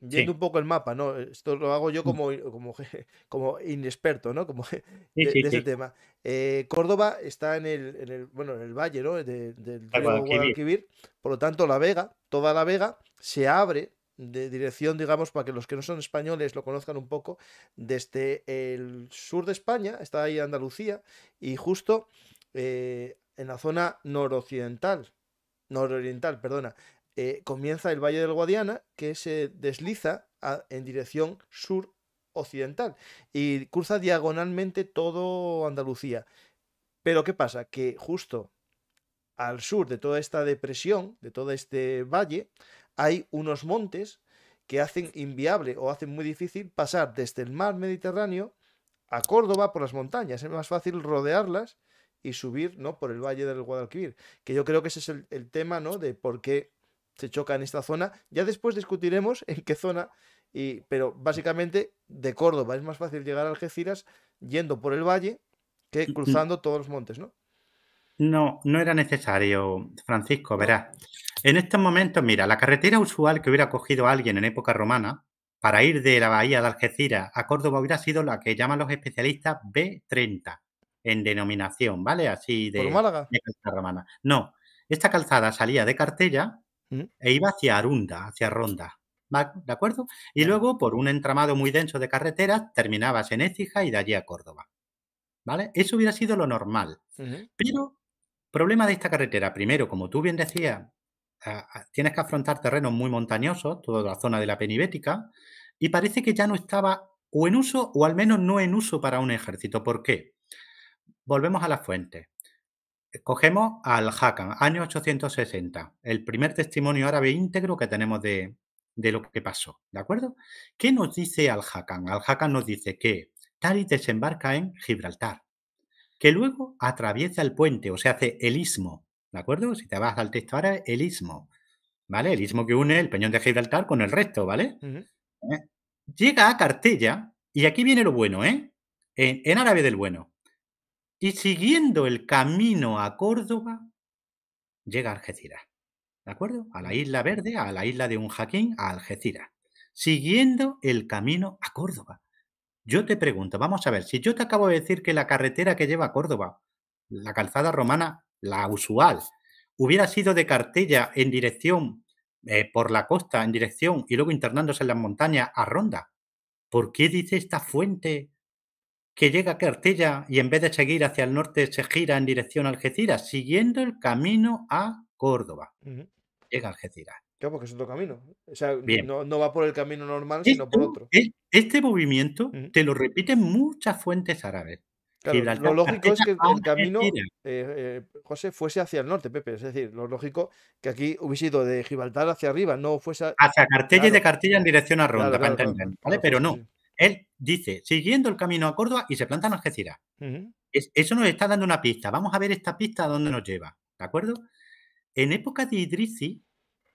Yendo un poco el mapa, ¿no? Esto lo hago yo mm. como, como, [laughs] como inexperto, ¿no? Como de, ese tema. Eh, Córdoba está en el, bueno, el valle, ¿no? del Guadalquivir. Por lo tanto, la Vega, toda la Vega, se abre de dirección, digamos, para que los que no son españoles lo conozcan un poco, desde el sur de España, está ahí Andalucía, y justo eh, en la zona noroccidental, nororiental, perdona, eh, comienza el Valle del Guadiana, que se desliza en dirección sur-occidental y cruza diagonalmente todo Andalucía. Pero ¿qué pasa? Que justo al sur de toda esta depresión, de todo este valle, hay unos montes que hacen inviable o hacen muy difícil pasar desde el mar Mediterráneo a Córdoba por las montañas. Es más fácil rodearlas y subir ¿no? por el valle del Guadalquivir. Que yo creo que ese es el, tema ¿no? de por qué se choca en esta zona. Ya después discutiremos en qué zona, y, pero básicamente de Córdoba es más fácil llegar a Algeciras yendo por el valle que mm, mm. cruzando todos los montes, ¿no? No, no era necesario, Francisco, verás. En estos momentos, mira, la carretera usual que hubiera cogido alguien en época romana para ir de la bahía de Algeciras a Córdoba hubiera sido la que llaman los especialistas B30 en denominación, ¿vale? Así de, ¿Por romana. No, esta calzada salía de Cartella, ¿Mm? e iba hacia Arunda, hacia Ronda. ¿De acuerdo? Y luego, por un entramado muy denso de carreteras, terminabas en Écija y de allí a Córdoba. ¿Vale? Eso hubiera sido lo normal. Pero, problema de esta carretera, primero, como tú bien decías, tienes que afrontar terrenos muy montañosos, toda la zona de la penibética, y parece que ya no estaba o en uso, o al menos no en uso para un ejército. ¿Por qué? Volvemos a la fuente cogemos al Hakan, año 860, el primer testimonio árabe íntegro que tenemos de, lo que pasó, ¿de acuerdo? ¿Qué nos dice al Hakan? Al Hakan nos dice que Tari desembarca en Gibraltar, que luego atraviesa el puente, o sea, hace el istmo, ¿de acuerdo? Si te vas al texto árabe, el istmo, ¿vale? El istmo que une el peñón de Gibraltar con el resto, ¿vale? ¿Eh? Llega a Cartella, y aquí viene lo bueno, ¿eh? en árabe del bueno y siguiendo el camino a Córdoba, llega a Algeciras. ¿De acuerdo? A la Isla Verde, a la isla de Unjaquín, a Algeciras. Siguiendo el camino a Córdoba. Yo te pregunto, vamos a ver, si yo te acabo de decir que la carretera que lleva a Córdoba, la calzada romana, la usual, hubiera sido de cartella en dirección eh, por la costa, en dirección y luego internándose en las montañas a Ronda, ¿por qué dice esta fuente que llega a Cartella y en vez de seguir hacia el norte se gira en dirección a Algeciras, siguiendo el camino a Córdoba. Llega a Algeciras. Claro, porque es otro camino. no, va por el camino normal, sino por otro. Este movimiento te lo repiten muchas fuentes árabes. lo lógico es que el camino, eh, eh, José, fuese hacia el norte, Pepe. Es decir, lo lógico que aquí hubiese ido de Gibraltar hacia arriba, no fuese... Hacia Cartella y de Cartilla en dirección a Ronda, Pero no. Él dice, siguiendo el camino a Córdoba y se planta en Algeciras. eso nos está dando una pista. Vamos a ver esta pista a dónde nos lleva. ¿De acuerdo? En época de Idrisi,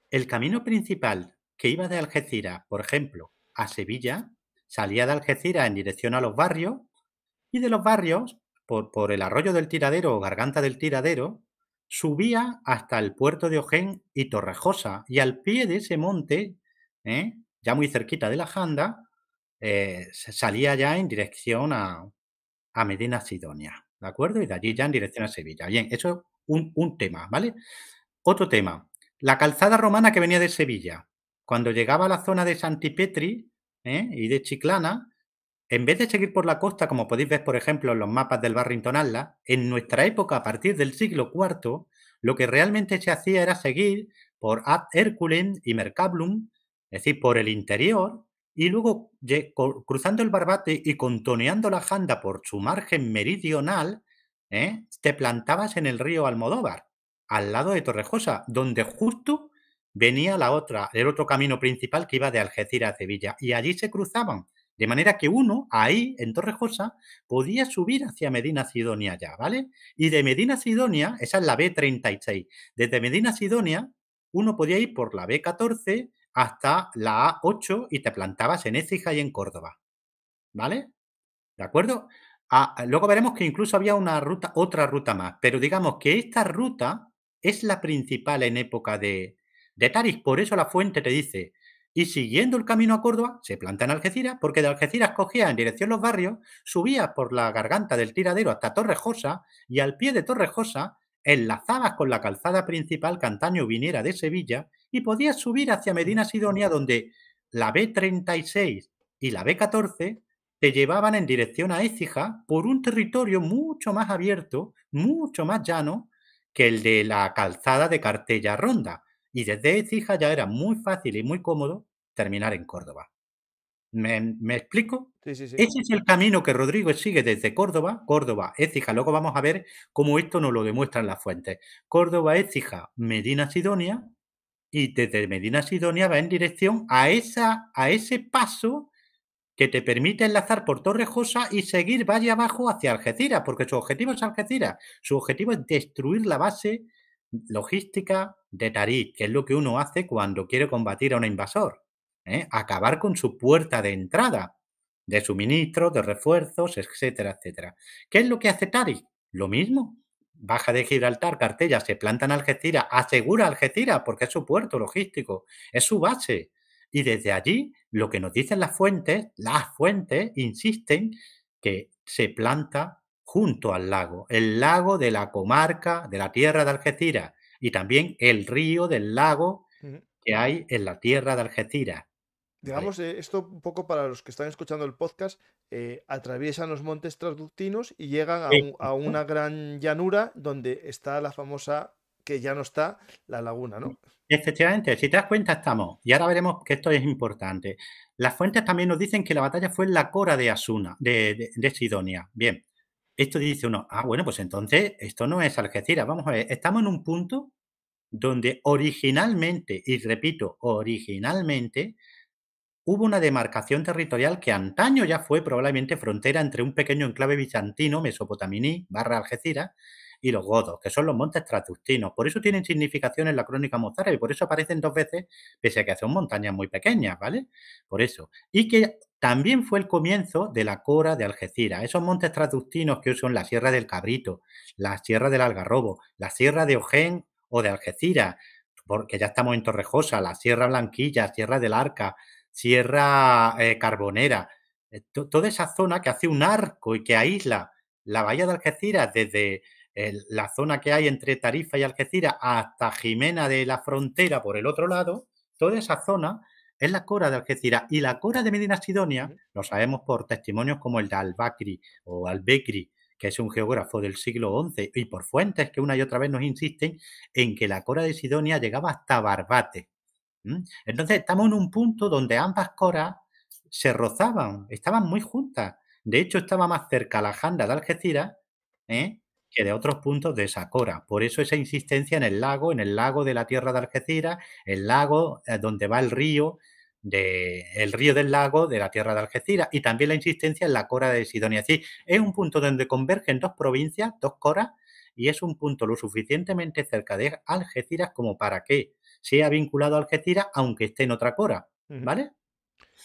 el camino principal que iba de Algeciras, por ejemplo, a Sevilla, salía de Algeciras en dirección a los barrios y de los barrios, por, por el arroyo del tiradero o garganta del tiradero, subía hasta el puerto de Ojén y Torrejosa. Y al pie de ese monte, ¿eh? ya muy cerquita de la Janda, eh, salía ya en dirección a, a, Medina Sidonia, ¿de acuerdo? Y de allí ya en dirección a Sevilla. Bien, eso es un, tema, ¿vale? Otro tema, la calzada romana que venía de Sevilla. Cuando llegaba a la zona de Santipetri ¿eh? y de Chiclana, en vez de seguir por la costa, como podéis ver, por ejemplo, en los mapas del Barrington Intonalla, en nuestra época, a partir del siglo IV, lo que realmente se hacía era seguir por Ad Herculem y Mercablum, es decir, por el interior, y luego cruzando el barbate y contoneando la janda por su margen meridional, ¿eh? te plantabas en el río Almodóvar, al lado de Torrejosa, donde justo venía la otra, el otro camino principal que iba de Algeciras a Sevilla, y allí se cruzaban. De manera que uno, ahí, en Torrejosa, podía subir hacia Medina Sidonia ya, ¿vale? Y de Medina Sidonia, esa es la B36, desde Medina Sidonia, uno podía ir por la B14, hasta la A8 y te plantabas en Écija y en Córdoba. ¿Vale? ¿De acuerdo? Ah, ah, luego veremos que incluso había una ruta, otra ruta más, pero digamos que esta ruta es la principal en época de, de Taris. Por eso la fuente te dice, y siguiendo el camino a Córdoba, se planta en Algeciras, porque de Algeciras cogía en dirección los barrios, subías por la garganta del tiradero hasta Torrejosa y al pie de Torrejosa enlazabas con la calzada principal Cantaño viniera de Sevilla y podías subir hacia Medina Sidonia donde la B36 y la B14 te llevaban en dirección a Écija por un territorio mucho más abierto, mucho más llano que el de la calzada de Cartella Ronda. Y desde Écija ya era muy fácil y muy cómodo terminar en Córdoba. ¿Me, explico? Ese es el camino que Rodrigo sigue desde Córdoba, Córdoba, Écija. Luego vamos a ver cómo esto nos lo demuestran las fuentes. Córdoba, Écija, Medina Sidonia, y desde Medina Sidonia va en dirección a, esa, a ese paso que te permite enlazar por Torrejosa y seguir valle abajo hacia Algeciras, porque su objetivo es Algeciras, su objetivo es destruir la base logística de Tarí, que es lo que uno hace cuando quiere combatir a un invasor, ¿eh? acabar con su puerta de entrada de suministro, de refuerzos, etcétera, etcétera. ¿Qué es lo que hace Tarik? Lo mismo, baja de Gibraltar, Cartella, se planta en Algeciras, asegura Algeciras porque es su puerto logístico, es su base. Y desde allí, lo que nos dicen las fuentes, las fuentes insisten que se planta junto al lago, el lago de la comarca, de la tierra de Algeciras, y también el río del lago que hay en la tierra de Algeciras. Digamos, eh, esto un poco para los que están escuchando el podcast, eh, atraviesan los montes transductinos y llegan a, una gran llanura donde está la famosa, que ya no está, la laguna, ¿no? Efectivamente, si te das cuenta estamos, y ahora veremos que esto es importante. Las fuentes también nos dicen que la batalla fue en la cora de Asuna, de, de Sidonia. Bien, esto dice uno, ah, bueno, pues entonces esto no es Algeciras, vamos a ver, estamos en un punto donde originalmente, y repito, originalmente, hubo una demarcación territorial que antaño ya fue probablemente frontera entre un pequeño enclave bizantino, mesopotaminí, barra Algeciras, y los godos, que son los montes traductinos. Por eso tienen significación en la crónica y por eso aparecen dos veces, pese a que son montañas muy pequeñas, ¿vale? Por eso. Y que también fue el comienzo de la Cora de Algeciras. Esos montes traductinos que hoy son la Sierra del Cabrito, la Sierra del Algarrobo, la Sierra de Ojén o de Algeciras, porque ya estamos en Torrejosa, la Sierra Blanquilla, Sierra del Arca, Sierra eh, Carbonera, eh, toda esa zona que hace un arco y que aísla la bahía de Algeciras desde la zona que hay entre Tarifa y Algeciras hasta Jimena de la Frontera por el otro lado, toda esa zona es la cora de Algeciras y la cora de Medina Sidonia lo sabemos por testimonios como el de Albacri o Albecri, que es un geógrafo del siglo XI, y por fuentes que una y otra vez nos insisten en que la cora de Sidonia llegaba hasta Barbate. Entonces estamos en un punto donde ambas coras se rozaban, estaban muy juntas. De hecho, estaba más cerca la janda de Algeciras ¿eh? que de otros puntos de esa cora. Por eso esa insistencia en el lago, en el lago de la tierra de Algeciras, el lago eh, donde va el río, de, el río del lago de la tierra de Algeciras, y también la insistencia en la cora de Sidonia. Es es un punto donde convergen dos provincias, dos coras, y es un punto lo suficientemente cerca de Algeciras como para que ha vinculado a Algeciras, aunque esté en otra cora, ¿vale?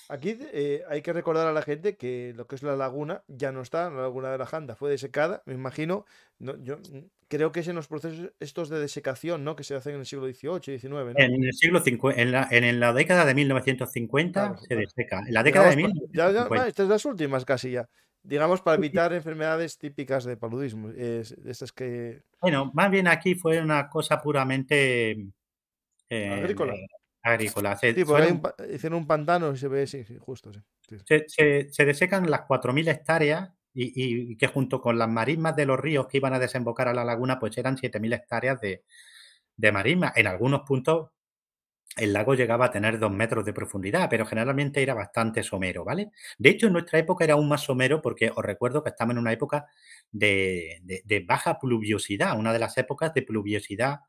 Aquí eh, hay que recordar a la gente que lo que es la laguna ya no está, la laguna de la Janda fue desecada, me imagino. No, yo mm, creo que es en los procesos estos de desecación, ¿no? Que se hacen en el siglo XVIII y XIX, En el siglo en la, en la década de 1950 se ah, deseca. En la década de 1950. estas son las últimas casi ya. Digamos, para evitar enfermedades típicas de paludismo. que. Bueno, más bien aquí fue una cosa puramente eh, agrícola. agrícola. Se, un, hicieron un pantano y se ve, sí, justo, sí. Se, desecan las 4.000 hectáreas y, que junto con las marismas de los ríos que iban a desembocar a la laguna, pues eran 7.000 hectáreas de, de marisma. En algunos puntos el lago llegaba a tener dos metros de profundidad, pero generalmente era bastante somero, ¿vale? De hecho, en nuestra época era aún más somero porque os recuerdo que estamos en una época de baja pluviosidad, una de las épocas de pluviosidad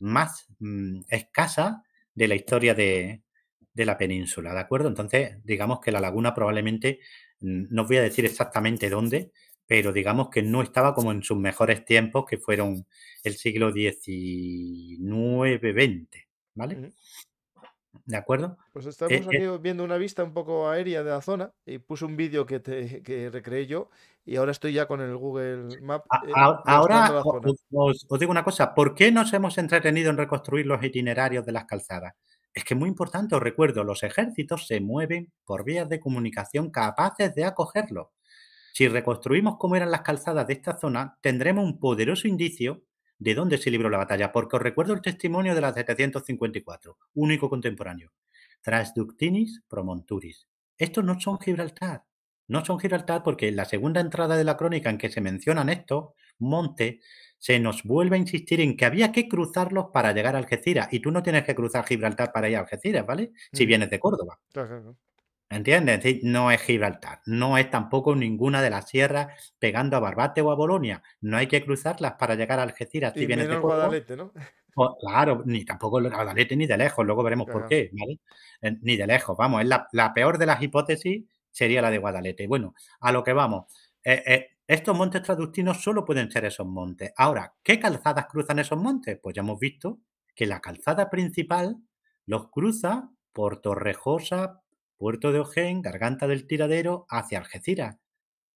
más mm, escasa de la historia de, la península, ¿de acuerdo? Entonces, digamos que la laguna probablemente, mm, no voy a decir exactamente dónde, pero digamos que no estaba como en sus mejores tiempos, que fueron el siglo XIX, XX, ¿vale? ¿De acuerdo? Pues eh, estamos eh. aquí viendo una vista un poco aérea de la zona y puse un vídeo que, que recreé yo y ahora estoy ya con el Google Map. Eh, ahora os, os, digo una cosa, ¿por qué nos hemos entretenido en reconstruir los itinerarios de las calzadas? Es que muy importante, os recuerdo, los ejércitos se mueven por vías de comunicación capaces de acogerlos. Si reconstruimos cómo eran las calzadas de esta zona, tendremos un poderoso indicio de dónde se libró la batalla, porque os recuerdo el testimonio de la 754, único contemporáneo. Trasductinis promonturis. Estos no son Gibraltar. No son Gibraltar porque en la segunda entrada de la crónica en que se mencionan estos monte, se nos vuelve a insistir en que había que cruzarlos para llegar a Algeciras. Y tú no tienes que cruzar Gibraltar para ir a Algeciras, ¿vale? Si vienes de Córdoba. ¿Entiendes? Es no es Gibraltar, no es tampoco ninguna de las sierras pegando a Barbate o a Bolonia. No hay que cruzarlas para llegar a Algeciras. y ¿no? claro, ni tampoco Guadalete ni de lejos, luego veremos por qué, ni de lejos, vamos, es la, peor de las hipótesis sería la de Guadalete. bueno, a lo que vamos. Eh, eh, estos montes traductinos solo pueden ser esos montes. Ahora, ¿qué calzadas cruzan esos montes? Pues ya hemos visto que la calzada principal los cruza por Torrejosa, puerto de Ojén, garganta del tiradero, hacia Algeciras.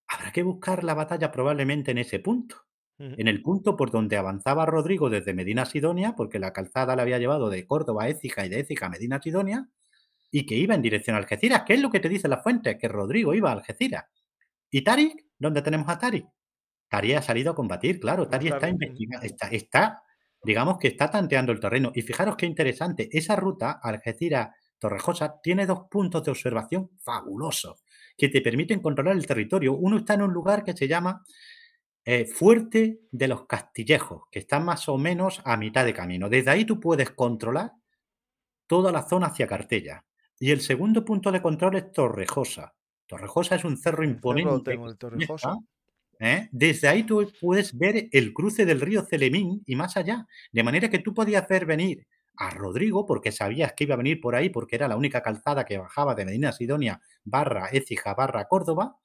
Habrá que buscar la batalla probablemente en ese punto, en el punto por donde avanzaba Rodrigo desde Medina Sidonia, porque la calzada la había llevado de Córdoba a Écija y de Écija a Medina Sidonia, y que iba en dirección a Algeciras. ¿Qué es lo que te dice la fuente? Que Rodrigo iba a Algeciras. ¿Y Tarik? ¿Dónde tenemos a Tarik? Tarik ha salido a combatir, claro. Ah, Tarik está investigando, está, digamos que está tanteando el terreno. Y fijaros qué interesante, esa ruta Algeciras Torrejosa tiene dos puntos de observación fabulosos que te permiten controlar el territorio. Uno está en un lugar que se llama eh, Fuerte de los Castillejos, que está más o menos a mitad de camino. Desde ahí tú puedes controlar toda la zona hacia Cartella. Y el segundo punto de control es Torrejosa. Torrejosa es un cerro imponente. ¿eh? Desde ahí tú puedes ver el cruce del río Celemín y más allá. De manera que tú podías ver venir a Rodrigo, porque sabías que iba a venir por ahí, porque era la única calzada que bajaba de Medina Sidonia barra Écija barra Córdoba,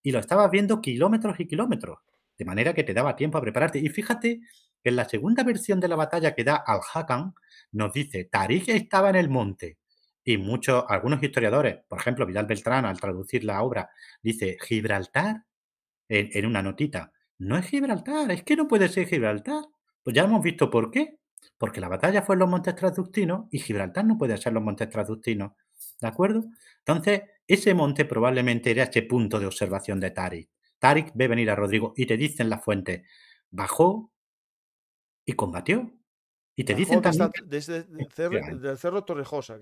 y lo estabas viendo kilómetros y kilómetros, de manera que te daba tiempo a prepararte. Y fíjate que en la segunda versión de la batalla que da Al-Hakan, nos dice, Tarik estaba en el monte, y muchos, algunos historiadores, por ejemplo, Vidal Beltrán, al traducir la obra, dice Gibraltar en, una notita. No es Gibraltar, es que no puede ser Gibraltar. Pues ya hemos visto por qué. Porque la batalla fue en los montes traductinos y Gibraltar no puede ser los montes traductinos. ¿De acuerdo? Entonces, ese monte probablemente era ese punto de observación de Tariq. Tariq ve venir a Rodrigo y te dicen las fuentes, bajó y combatió. Y te dicen también... Desde, el cerro, del Torrejosa.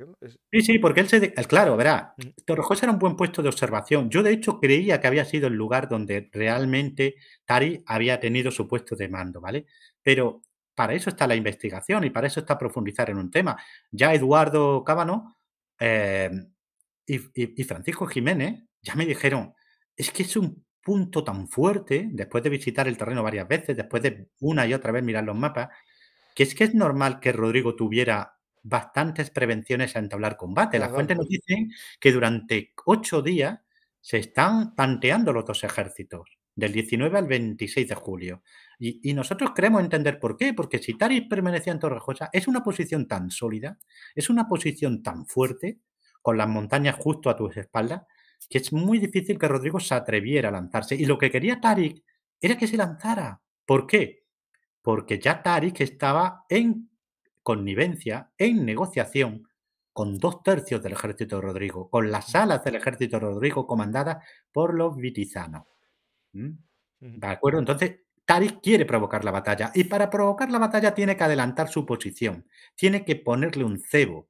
Sí, sí, porque él se... Eh, claro, verá, Torrejosa era un buen puesto de observación. Yo, de hecho, creía que había sido el lugar donde realmente Tariq había tenido su puesto de mando, ¿vale? Pero para eso está la investigación y para eso está profundizar en un tema. Ya Eduardo Cábano eh, y, Francisco Jiménez ya me dijeron, es que es un punto tan fuerte, después de visitar el terreno varias veces, después de una y otra vez mirar los mapas, que es que es normal que Rodrigo tuviera bastantes prevenciones a entablar combate. Las fuentes nos dicen que durante ocho días se están panteando los dos ejércitos, del 19 al 26 de julio. Y, nosotros queremos entender por qué, porque si Tarik permanecía en Torrejosa, es una posición tan sólida, es una posición tan fuerte, con las montañas justo a tus espaldas, que es muy difícil que Rodrigo se atreviera a lanzarse. Y lo que quería Tarik era que se lanzara. ¿Por qué? Porque ya Tarik estaba en connivencia, en negociación con dos tercios del ejército de Rodrigo, con las alas del ejército de Rodrigo comandadas por los vitizanos. ¿Mm? ¿De acuerdo? Entonces, Taric quiere provocar la batalla y para provocar la batalla tiene que adelantar su posición, tiene que ponerle un cebo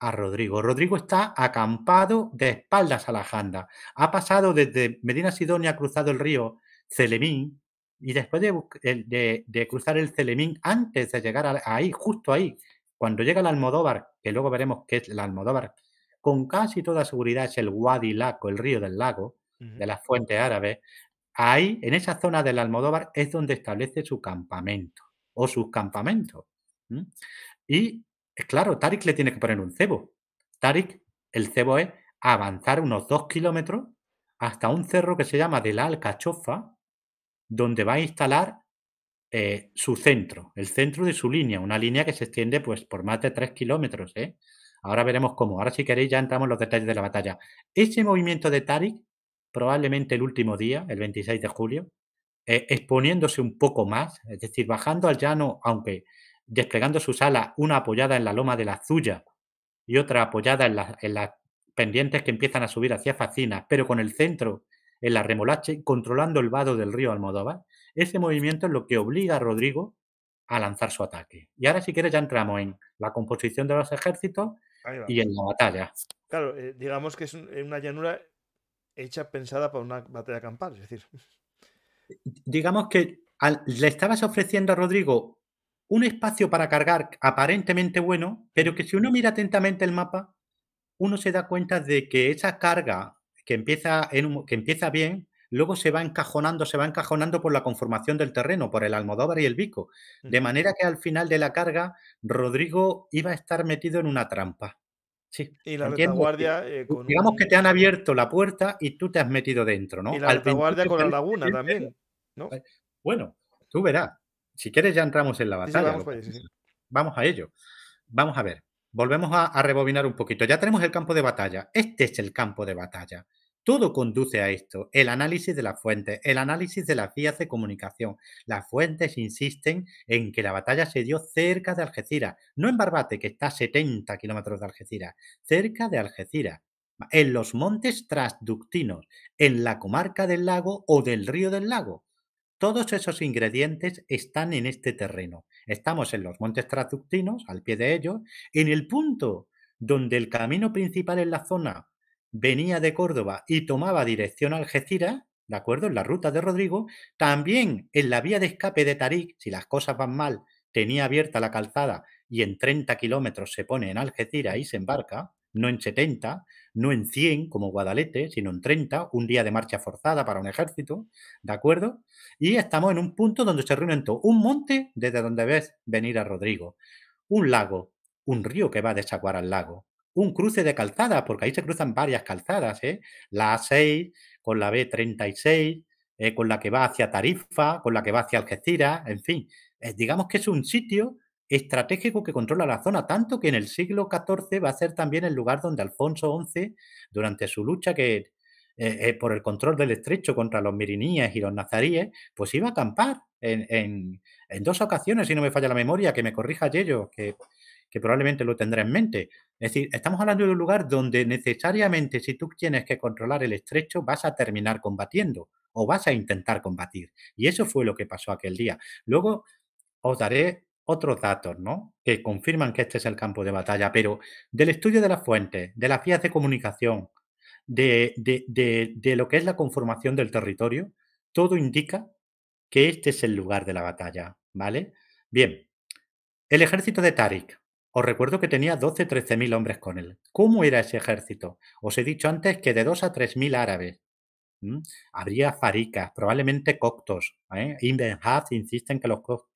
a Rodrigo. Rodrigo está acampado de espaldas a la janda. Ha pasado desde Medina Sidonia, ha cruzado el río Celemín y después de, cruzar el Celemín, antes de llegar ahí, justo ahí, cuando llega el Almodóvar, que luego veremos que es el Almodóvar, con casi toda seguridad es el Guadilaco, el río del lago, de las fuentes árabes, Ahí, en esa zona del Almodóvar, es donde establece su campamento o sus campamentos. Y, eh, claro, Tarik le tiene que poner un cebo. Tarik, el cebo es avanzar unos dos kilómetros hasta un cerro que se llama de la Alcachofa, donde va a instalar eh, su centro, el centro de su línea, una línea que se extiende pues, por más de tres kilómetros. ¿eh? Ahora veremos cómo. Ahora, si queréis, ya entramos en los detalles de la batalla. Ese movimiento de Tarik probablemente el último día, el 26 de julio, eh, exponiéndose un poco más, es decir, bajando al llano, aunque desplegando sus alas, una apoyada en la loma de la Zuya y otra apoyada en, las pendientes que empiezan a subir hacia Facina, pero con el centro en la remolache, controlando el vado del río Almodóvar. Ese movimiento es lo que obliga a Rodrigo a lanzar su ataque. Y ahora, si quieres, ya entramos en la composición de los ejércitos y en la batalla. Claro, eh, digamos que es una llanura hecha pensada para una batería campal, es decir. [laughs] Digamos que le estabas ofreciendo a Rodrigo un espacio para cargar aparentemente bueno, pero que si uno mira atentamente el mapa, uno se da cuenta de que esa carga que empieza, que empieza bien, luego se va encajonando, se va encajonando por la conformación del terreno, por el almodóvar y el bico. De manera que al final de la carga, Rodrigo iba a estar metido en una trampa. Sí, y la eh, Digamos que te han abierto la puerta y tú te has metido dentro, ¿no? Y la con la laguna también, Bueno, tú verás. Si quieres, ya entramos en la batalla. vamos, a ello. Vamos a ver. Volvemos a, rebobinar un poquito. Ya tenemos el campo de batalla. Este es el campo de batalla. Todo conduce a esto, el análisis de las fuentes, el análisis de las vías de comunicación. Las fuentes insisten en que la batalla se dio cerca de Algeciras, no en Barbate, que está a 70 kilómetros de Algeciras, cerca de Algeciras, en los montes transductinos, en la comarca del lago o del río del lago. Todos esos ingredientes están en este terreno. Estamos en los montes transductinos, al pie de ellos, en el punto donde el camino principal en la zona venía de Córdoba y tomaba dirección a Algeciras, ¿de acuerdo? En la ruta de Rodrigo, también en la vía de escape de Tarik, si las cosas van mal, tenía abierta la calzada y en 30 kilómetros se pone en Algeciras y se embarca, no en 70, no en 100 como Guadalete, sino en 30, un día de marcha forzada para un ejército, ¿de acuerdo? Y estamos en un punto donde se reúnen un monte desde donde ves venir a Rodrigo, un lago, un río que va a desaguar al lago, un cruce de calzadas, porque ahí se cruzan varias calzadas, ¿eh? la A6 con la B36, eh, con la que va hacia Tarifa, con la que va hacia Algeciras, en fin, eh, digamos que es un sitio estratégico que controla la zona, tanto que en el siglo XIV va a ser también el lugar donde Alfonso XI, durante su lucha que, eh, por el control del estrecho contra los miriníes y los nazaríes, pues iba a acampar en, en dos ocasiones, si no me falla la memoria, que me corrija Yello, que, que probablemente lo tendrá en mente. Es decir, estamos hablando de un lugar donde necesariamente si tú tienes que controlar el estrecho vas a terminar combatiendo o vas a intentar combatir. Y eso fue lo que pasó aquel día. Luego os daré otros datos, ¿no? Que confirman que este es el campo de batalla, pero del estudio de las fuentes, de las vías de comunicación, de, de lo que es la conformación del territorio, todo indica que este es el lugar de la batalla, ¿vale? Bien, el ejército de Tarik, os recuerdo que tenía 12-13 mil hombres con él. ¿Cómo era ese ejército? Os he dicho antes que de 2 a 3.000 mil árabes. Habría faricas, probablemente coctos. ¿eh? Ibn Haz insiste en que los coptos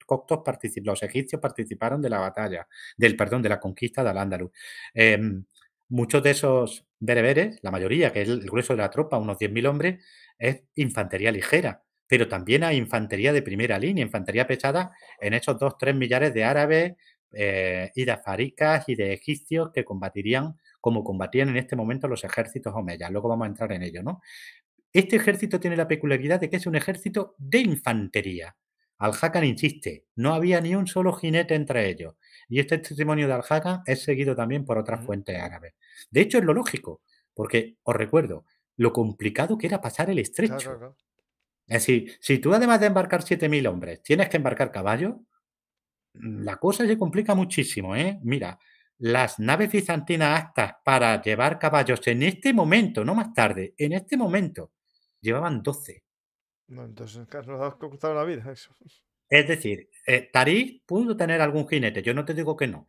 los egipcios participaron de la batalla, del perdón, de la conquista de Al-Ándalus. Em, muchos de esos bereberes, la mayoría, que es el grueso de la tropa, unos 10.000 hombres, es infantería ligera, pero también hay infantería de primera línea, infantería pesada en esos 2-3 millares de árabes eh, y de afaricas y de egipcios que combatirían como combatían en este momento los ejércitos omeyas. Luego vamos a entrar en ello, ¿no? Este ejército tiene la peculiaridad de que es un ejército de infantería. Al-Hakan insiste, no había ni un solo jinete entre ellos. Y este testimonio de Al-Hakan es seguido también por otras fuentes árabes. De hecho, es lo lógico, porque os recuerdo lo complicado que era pasar el estrecho. Es decir, si tú además de embarcar 7.000 hombres tienes que embarcar caballos, Mm, la cosa se complica muchísimo, ¿eh? Mira, las naves bizantinas actas para llevar caballos en este momento, no más tarde, en este momento, llevaban 12. No, entonces, [laughs] nos que la vida, eso. Es decir, eh, pudo tener algún jinete, yo no te digo que no,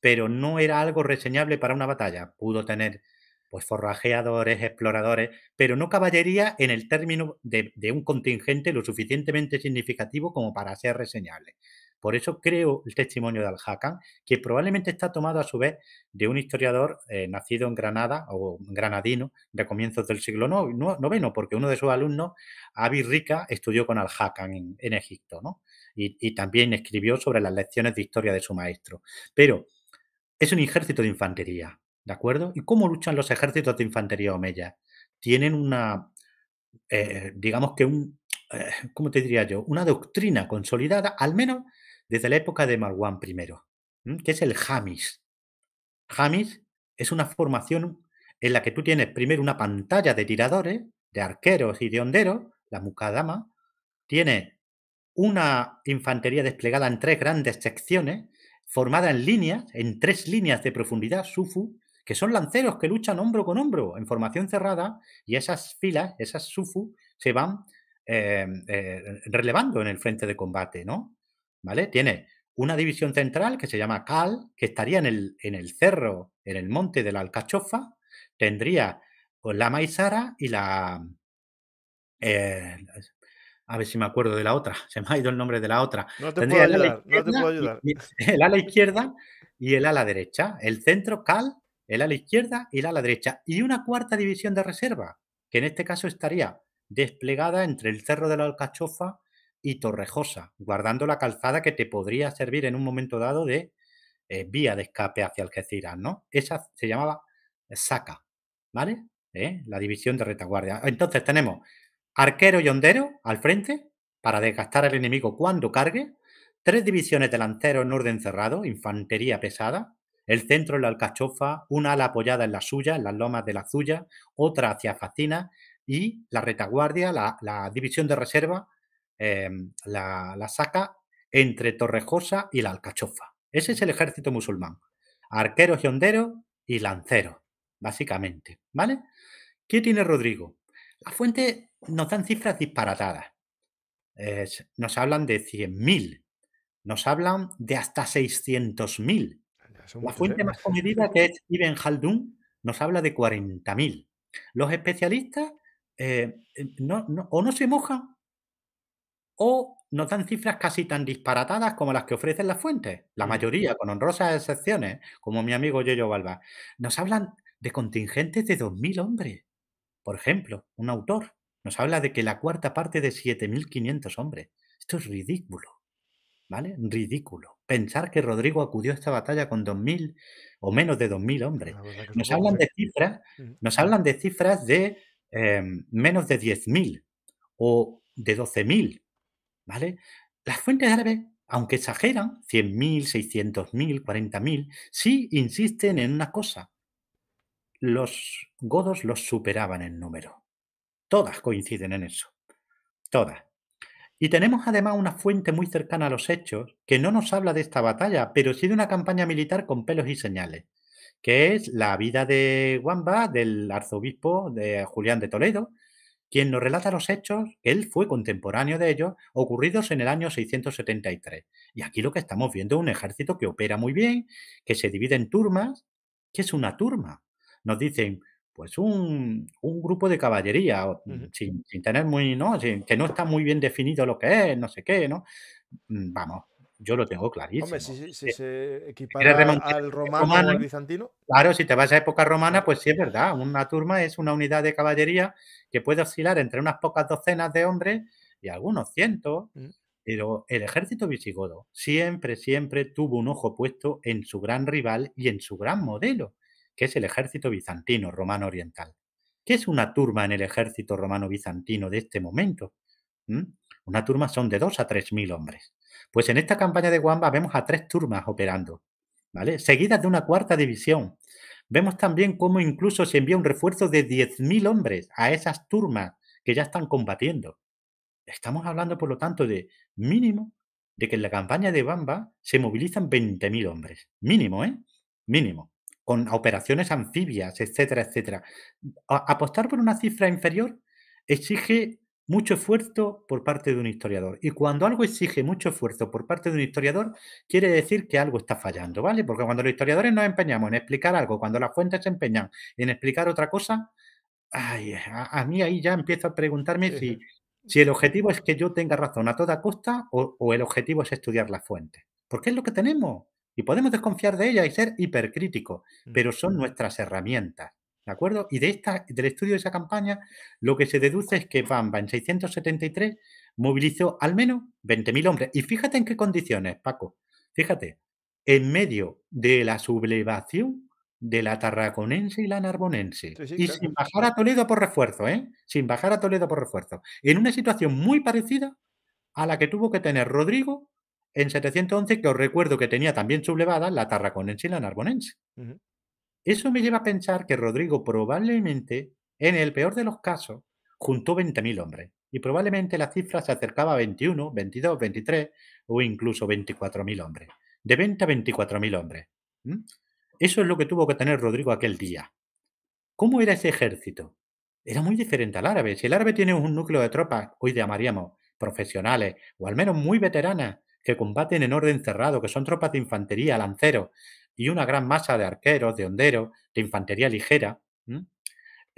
pero no era algo reseñable para una batalla. Pudo tener pues forrajeadores, exploradores, pero no caballería en el término de un contingente lo suficientemente significativo como para ser reseñable. Por eso creo el testimonio de Al-Hakam, que probablemente está tomado a su vez de un historiador eh, nacido en Granada o granadino de comienzos del siglo IX, porque uno de sus alumnos, Abi Rica, estudió con Al-Hakam en, Egipto, Y, también escribió sobre las lecciones de historia de su maestro. Pero es un ejército de infantería, ¿de acuerdo? ¿Y cómo luchan los ejércitos de infantería omeya? Tienen una, eh, digamos que un, eh, ¿cómo te diría yo? Una doctrina consolidada, al menos desde la época de Marwan I, que es el Hamis. Hamis es una formación en la que tú tienes primero una pantalla de tiradores, de arqueros y de honderos, la Mukadama, tiene una infantería desplegada en tres grandes secciones, formada en líneas, en tres líneas de profundidad, Sufu, que son lanceros que luchan hombro con hombro en formación cerrada y esas filas, esas Sufu, se van eh, eh, relevando en el frente de combate, ¿no? ¿vale? Tiene una división central que se llama Cal, que estaría en el, cerro, en el monte de la Alcachofa, tendría pues, la Maizara y la... Eh, a ver si me acuerdo de la otra, [laughs] se me ha ido el nombre de la otra. No te, puedo El ala izquierda y el ala derecha, el centro Cal, el ala izquierda y el ala derecha, y una cuarta división de reserva, que en este caso estaría desplegada entre el cerro de la Alcachofa y torrejosa, guardando la calzada que te podría servir en un momento dado de eh, vía de escape hacia Algeciras, ¿no? Esa se llamaba Saca, ¿vale? ¿Eh? La división de retaguardia. Entonces tenemos arquero y hondero al frente para desgastar al enemigo cuando cargue, tres divisiones delanteros en orden cerrado, infantería pesada, el centro en la alcachofa, una ala apoyada en la suya, en las lomas de la suya, otra hacia Facina y la retaguardia, la división de reserva Em, la, saca entre Torrejosa y la Alcachofa. Ese es el ejército musulmán. Arqueros y honderos y lanceros, básicamente. ¿Vale? ¿Qué tiene Rodrigo? La fuente nos dan cifras disparatadas. nos hablan de 100.000. Nos hablan de hasta 600.000. Ah, la ¿eh? fuente más comedida, que es Ibn Haldun nos habla de 40.000. Los especialistas eh, eh, o no se mojan o nos dan cifras casi tan disparatadas como las que ofrecen las fuentes, la mm. mayoría, con honrosas excepciones, como mi amigo Yoyo Balba. Nos hablan de contingentes de 2.000 hombres. Por ejemplo, un autor nos habla de que la cuarta parte de 7.500 hombres. Esto es ridículo. ¿Vale? Ridículo. Pensar que Rodrigo acudió a esta batalla con 2.000 o menos de 2.000 hombres. Nos hablan de cifras, mm, mm. nos hablan de cifras de eh, menos de 10.000 o de 12.000 las fuentes árabes, aunque exageran, 100.000, 600.000, 40.000, sí insisten en una cosa. Los godos los superaban en número. Todas coinciden en eso. Todas. Y tenemos además una fuente muy cercana a los hechos que no nos habla de esta batalla, pero sí de una campaña militar con pelos y señales, que es la vida de Wamba del arzobispo de Julián de Toledo, quien nos relata los hechos, él fue contemporáneo de ellos, ocurridos en el año 673. Y aquí lo que estamos viendo es un ejército que opera muy bien, que se divide en turmas. que es una turma? Nos dicen, pues un, grupo de caballería, mm, sin, tener muy, ¿no? que no está muy bien definido lo que es, no sé qué, ¿no? Mm, vamos, yo lo tengo clarísimo. Hombre, si, se eh, equipara al romano al bizantino. Claro, si te vas a época romana, pues sí es verdad. Una turma es una unidad de caballería que puede oscilar entre unas pocas docenas de hombres y algunos cientos. Mm. Pero el ejército visigodo siempre, siempre tuvo un ojo puesto en su gran rival y en su gran modelo, que es el ejército bizantino romano oriental. ¿Qué es una turma en el ejército romano bizantino de este momento? Una turma son de dos a tres mil hombres. Pues en esta campaña de Guamba vemos a tres turmas operando, ¿vale? Seguidas de una cuarta división. Vemos también cómo incluso se envía un refuerzo de 10.000 hombres a esas turmas que ya están combatiendo. Estamos hablando, por lo tanto, de mínimo de que en la campaña de Bamba se movilizan 20.000 hombres. Mínimo, ¿eh? Mínimo. Con operaciones anfibias, etcétera, etcétera. apostar por una cifra inferior exige mucho esfuerzo por parte de un historiador. Y cuando algo exige mucho esfuerzo por parte de un historiador, quiere decir que algo está fallando, ¿vale? Porque cuando los historiadores nos empeñamos en explicar algo, cuando las fuentes se empeñan en explicar otra cosa, a, mí ahí ya empiezo a preguntarme si, si, el objetivo es que yo tenga razón a toda costa o, o el objetivo es estudiar la fuente. Porque es lo que tenemos y podemos desconfiar de ella y ser hipercríticos, mm. pero son nuestras herramientas. ¿De acuerdo? Y de esta, del estudio de esa campaña, lo que se deduce es que Bamba en 673 movilizó al menos 20.000 hombres. Y fíjate en qué condiciones, Paco. Fíjate, en medio de la sublevación de la tarraconense y la narbonense. y sin bajar a Toledo por refuerzo, ¿eh? Sin bajar a Toledo por refuerzo. En una situación muy parecida a la que tuvo que tener Rodrigo en 711, que os recuerdo que tenía también sublevada la tarraconense y la narbonense. Eso me lleva a pensar que Rodrigo probablemente, en el peor de los casos, juntó 20.000 hombres y probablemente la cifra se acercaba a 21, 22, 23 o incluso 24.000 hombres. De 20 a 24.000 hombres. Eso es lo que tuvo que tener Rodrigo aquel día. ¿Cómo era ese ejército? Era muy diferente al árabe. Si el árabe tiene un núcleo de tropas, hoy llamaríamos profesionales, o al menos muy veteranas, que combaten en orden cerrado, que son tropas de infantería, lanceros, y una gran masa de arqueros, de honderos, de infantería ligera. En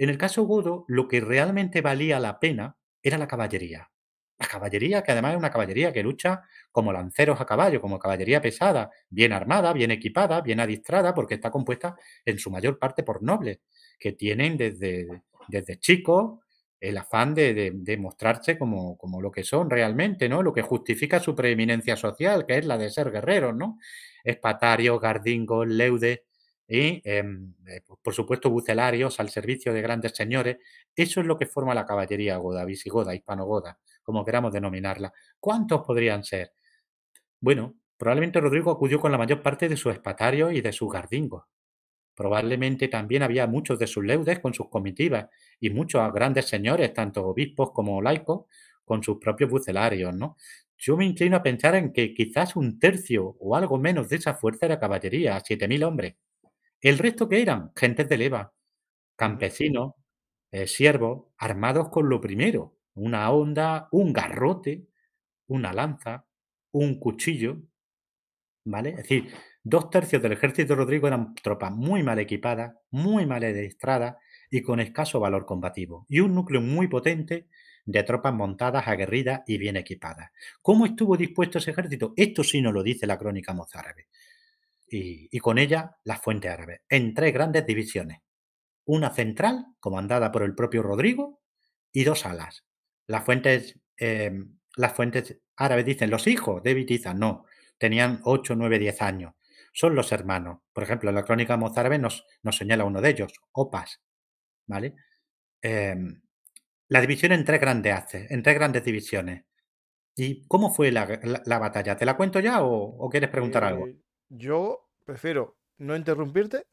el caso godo, lo que realmente valía la pena era la caballería. La caballería, que además es una caballería que lucha como lanceros a caballo, como caballería pesada, bien armada, bien equipada, bien adiestrada, porque está compuesta en su mayor parte por nobles, que tienen desde, desde chicos el afán de, de, mostrarse como, lo que son realmente, ¿no? Lo que justifica su preeminencia social, que es la de ser guerreros, ¿no? Espatarios, gardingos, leudes y, em, eh, por supuesto, bucelarios al servicio de grandes señores. Eso es lo que forma la caballería goda, visigoda, hispanogoda, como queramos denominarla. ¿Cuántos podrían ser? Bueno, probablemente Rodrigo acudió con la mayor parte de sus espatarios y de sus gardingos, Probablemente también había muchos de sus leudes con sus comitivas y muchos grandes señores, tanto obispos como laicos, con sus propios bucelarios, ¿no? Yo me inclino a pensar en que quizás un tercio o algo menos de esa fuerza era caballería, 7.000 hombres. ¿El resto que eran? Gentes de leva, campesinos, eh, siervos, armados con lo primero, una honda, un garrote, una lanza, un cuchillo, ¿vale? Es decir, Dos tercios del ejército de Rodrigo eran tropas muy mal equipadas, muy mal adiestradas y con escaso valor combativo, y un núcleo muy potente de tropas montadas, aguerridas y bien equipadas. ¿Cómo estuvo dispuesto ese ejército? Esto sí nos lo dice la crónica mozárabe. Y, con ella las fuentes árabes, en tres grandes divisiones. Una central, comandada por el propio Rodrigo, y dos alas. Las fuentes, eh, las fuentes árabes dicen, los hijos de Bitiza, no, tenían 8, 9, 10 años son los hermanos. Por ejemplo, en la crónica mozárabe nos, nos señala uno de ellos, Opas. ¿vale? Em, la división en tres grandes haces, en tres grandes divisiones. ¿Y cómo fue la, batalla? ¿Te la cuento ya o, quieres preguntar algo? Eh, yo prefiero no interrumpirte.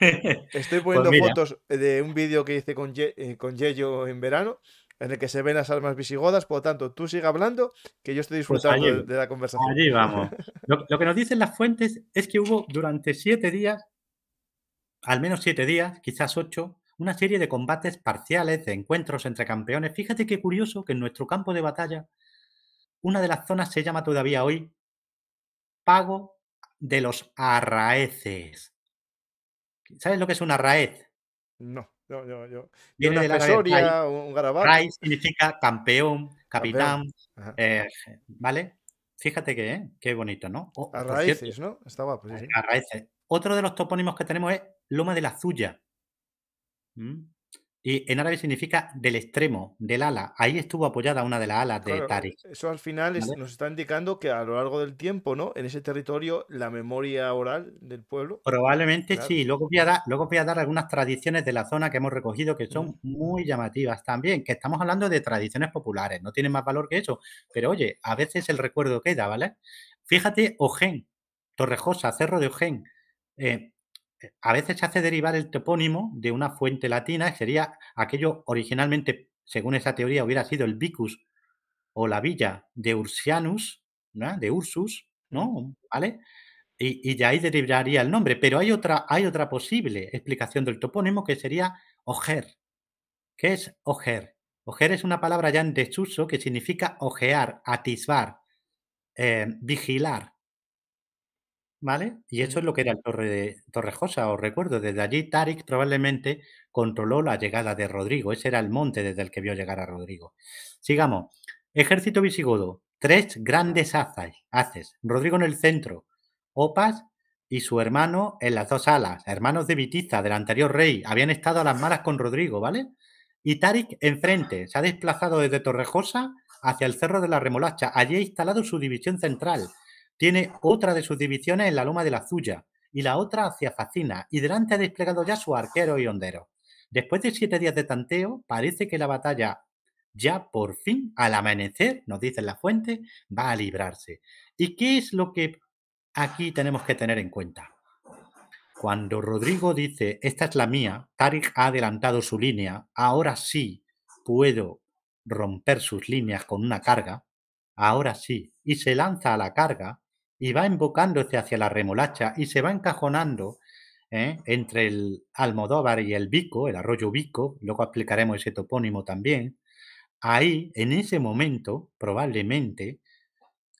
[laughs] Estoy pues poniendo fotos de un vídeo que hice con, eh, con Yello en verano en el que se ven las armas visigodas. Por lo tanto, tú sigue hablando, que yo estoy pues disfrutando de, la conversación. Allí vamos. [laughs] Lo, que nos dicen las fuentes es que hubo durante siete días, al menos siete días, quizás ocho, una serie de combates parciales, de encuentros entre campeones. Fíjate qué curioso que en nuestro campo de batalla, una de las zonas se llama todavía hoy Pago de los Arraeces. ¿Sabes lo que es un arraez? No. No, Viene de la historia un, garabato. significa campeón, capitán, eh, ¿vale? Fíjate que eh, qué bonito, ¿no? Oh, a raíces, ¿no? Estaba, pues, sí. A raíces. Otro de los topónimos que tenemos es Loma de la Zuya. ¿Mm? Y en árabe significa del extremo, del ala. Ahí estuvo apoyada una de las alas de Tariq. Eso al final nos está indicando que a lo largo del tiempo, ¿no? En ese territorio, la memoria oral del pueblo. Probablemente sí. Luego voy, a dar, algunas tradiciones de la zona que hemos recogido que son muy llamativas también. Que estamos hablando de tradiciones populares, no tienen más valor que eso. Pero oye, a veces el recuerdo queda, ¿vale? Fíjate, Ojén, Torrejosa, Cerro de Ojén. Eh, a veces se hace derivar el topónimo de una fuente latina, sería aquello originalmente, según esa teoría, hubiera sido el vicus o la villa de Ursianus, de Ursus, ¿no? ¿Vale? Y, de ahí derivaría el nombre. Pero hay otra, posible explicación del topónimo que sería ojer. ¿Qué es ojer? Ojer es una palabra ya en desuso que significa ojear, atisbar, eh, vigilar, ¿vale? Y eso es lo que era el Torre de Torrejosa, os recuerdo. Desde allí Tarik probablemente controló la llegada de Rodrigo. Ese era el monte desde el que vio llegar a Rodrigo. Sigamos. Ejército visigodo. Tres grandes haces. Rodrigo en el centro. Opas y su hermano en las dos alas. Hermanos de Vitiza, del anterior rey. Habían estado a las malas con Rodrigo, ¿vale? Y Tarik enfrente. Se ha desplazado desde Torrejosa hacia el Cerro de la Remolacha. Allí ha instalado su división central tiene otra de sus divisiones en la Loma de la suya y la otra hacia Facina, y delante ha desplegado ya su arquero y hondero. Después de siete días de tanteo, parece que la batalla ya por fin, al amanecer, nos dicen la fuente, va a librarse. ¿Y qué es lo que aquí tenemos que tener en cuenta? Cuando Rodrigo dice, esta es la mía, Tarik ha adelantado su línea, ahora sí puedo romper sus líneas con una carga, ahora sí, y se lanza a la carga, y va invocándose hacia la remolacha y se va encajonando ¿eh? entre el Almodóvar y el Vico, el arroyo Vico, luego explicaremos ese topónimo también, ahí, en ese momento, probablemente,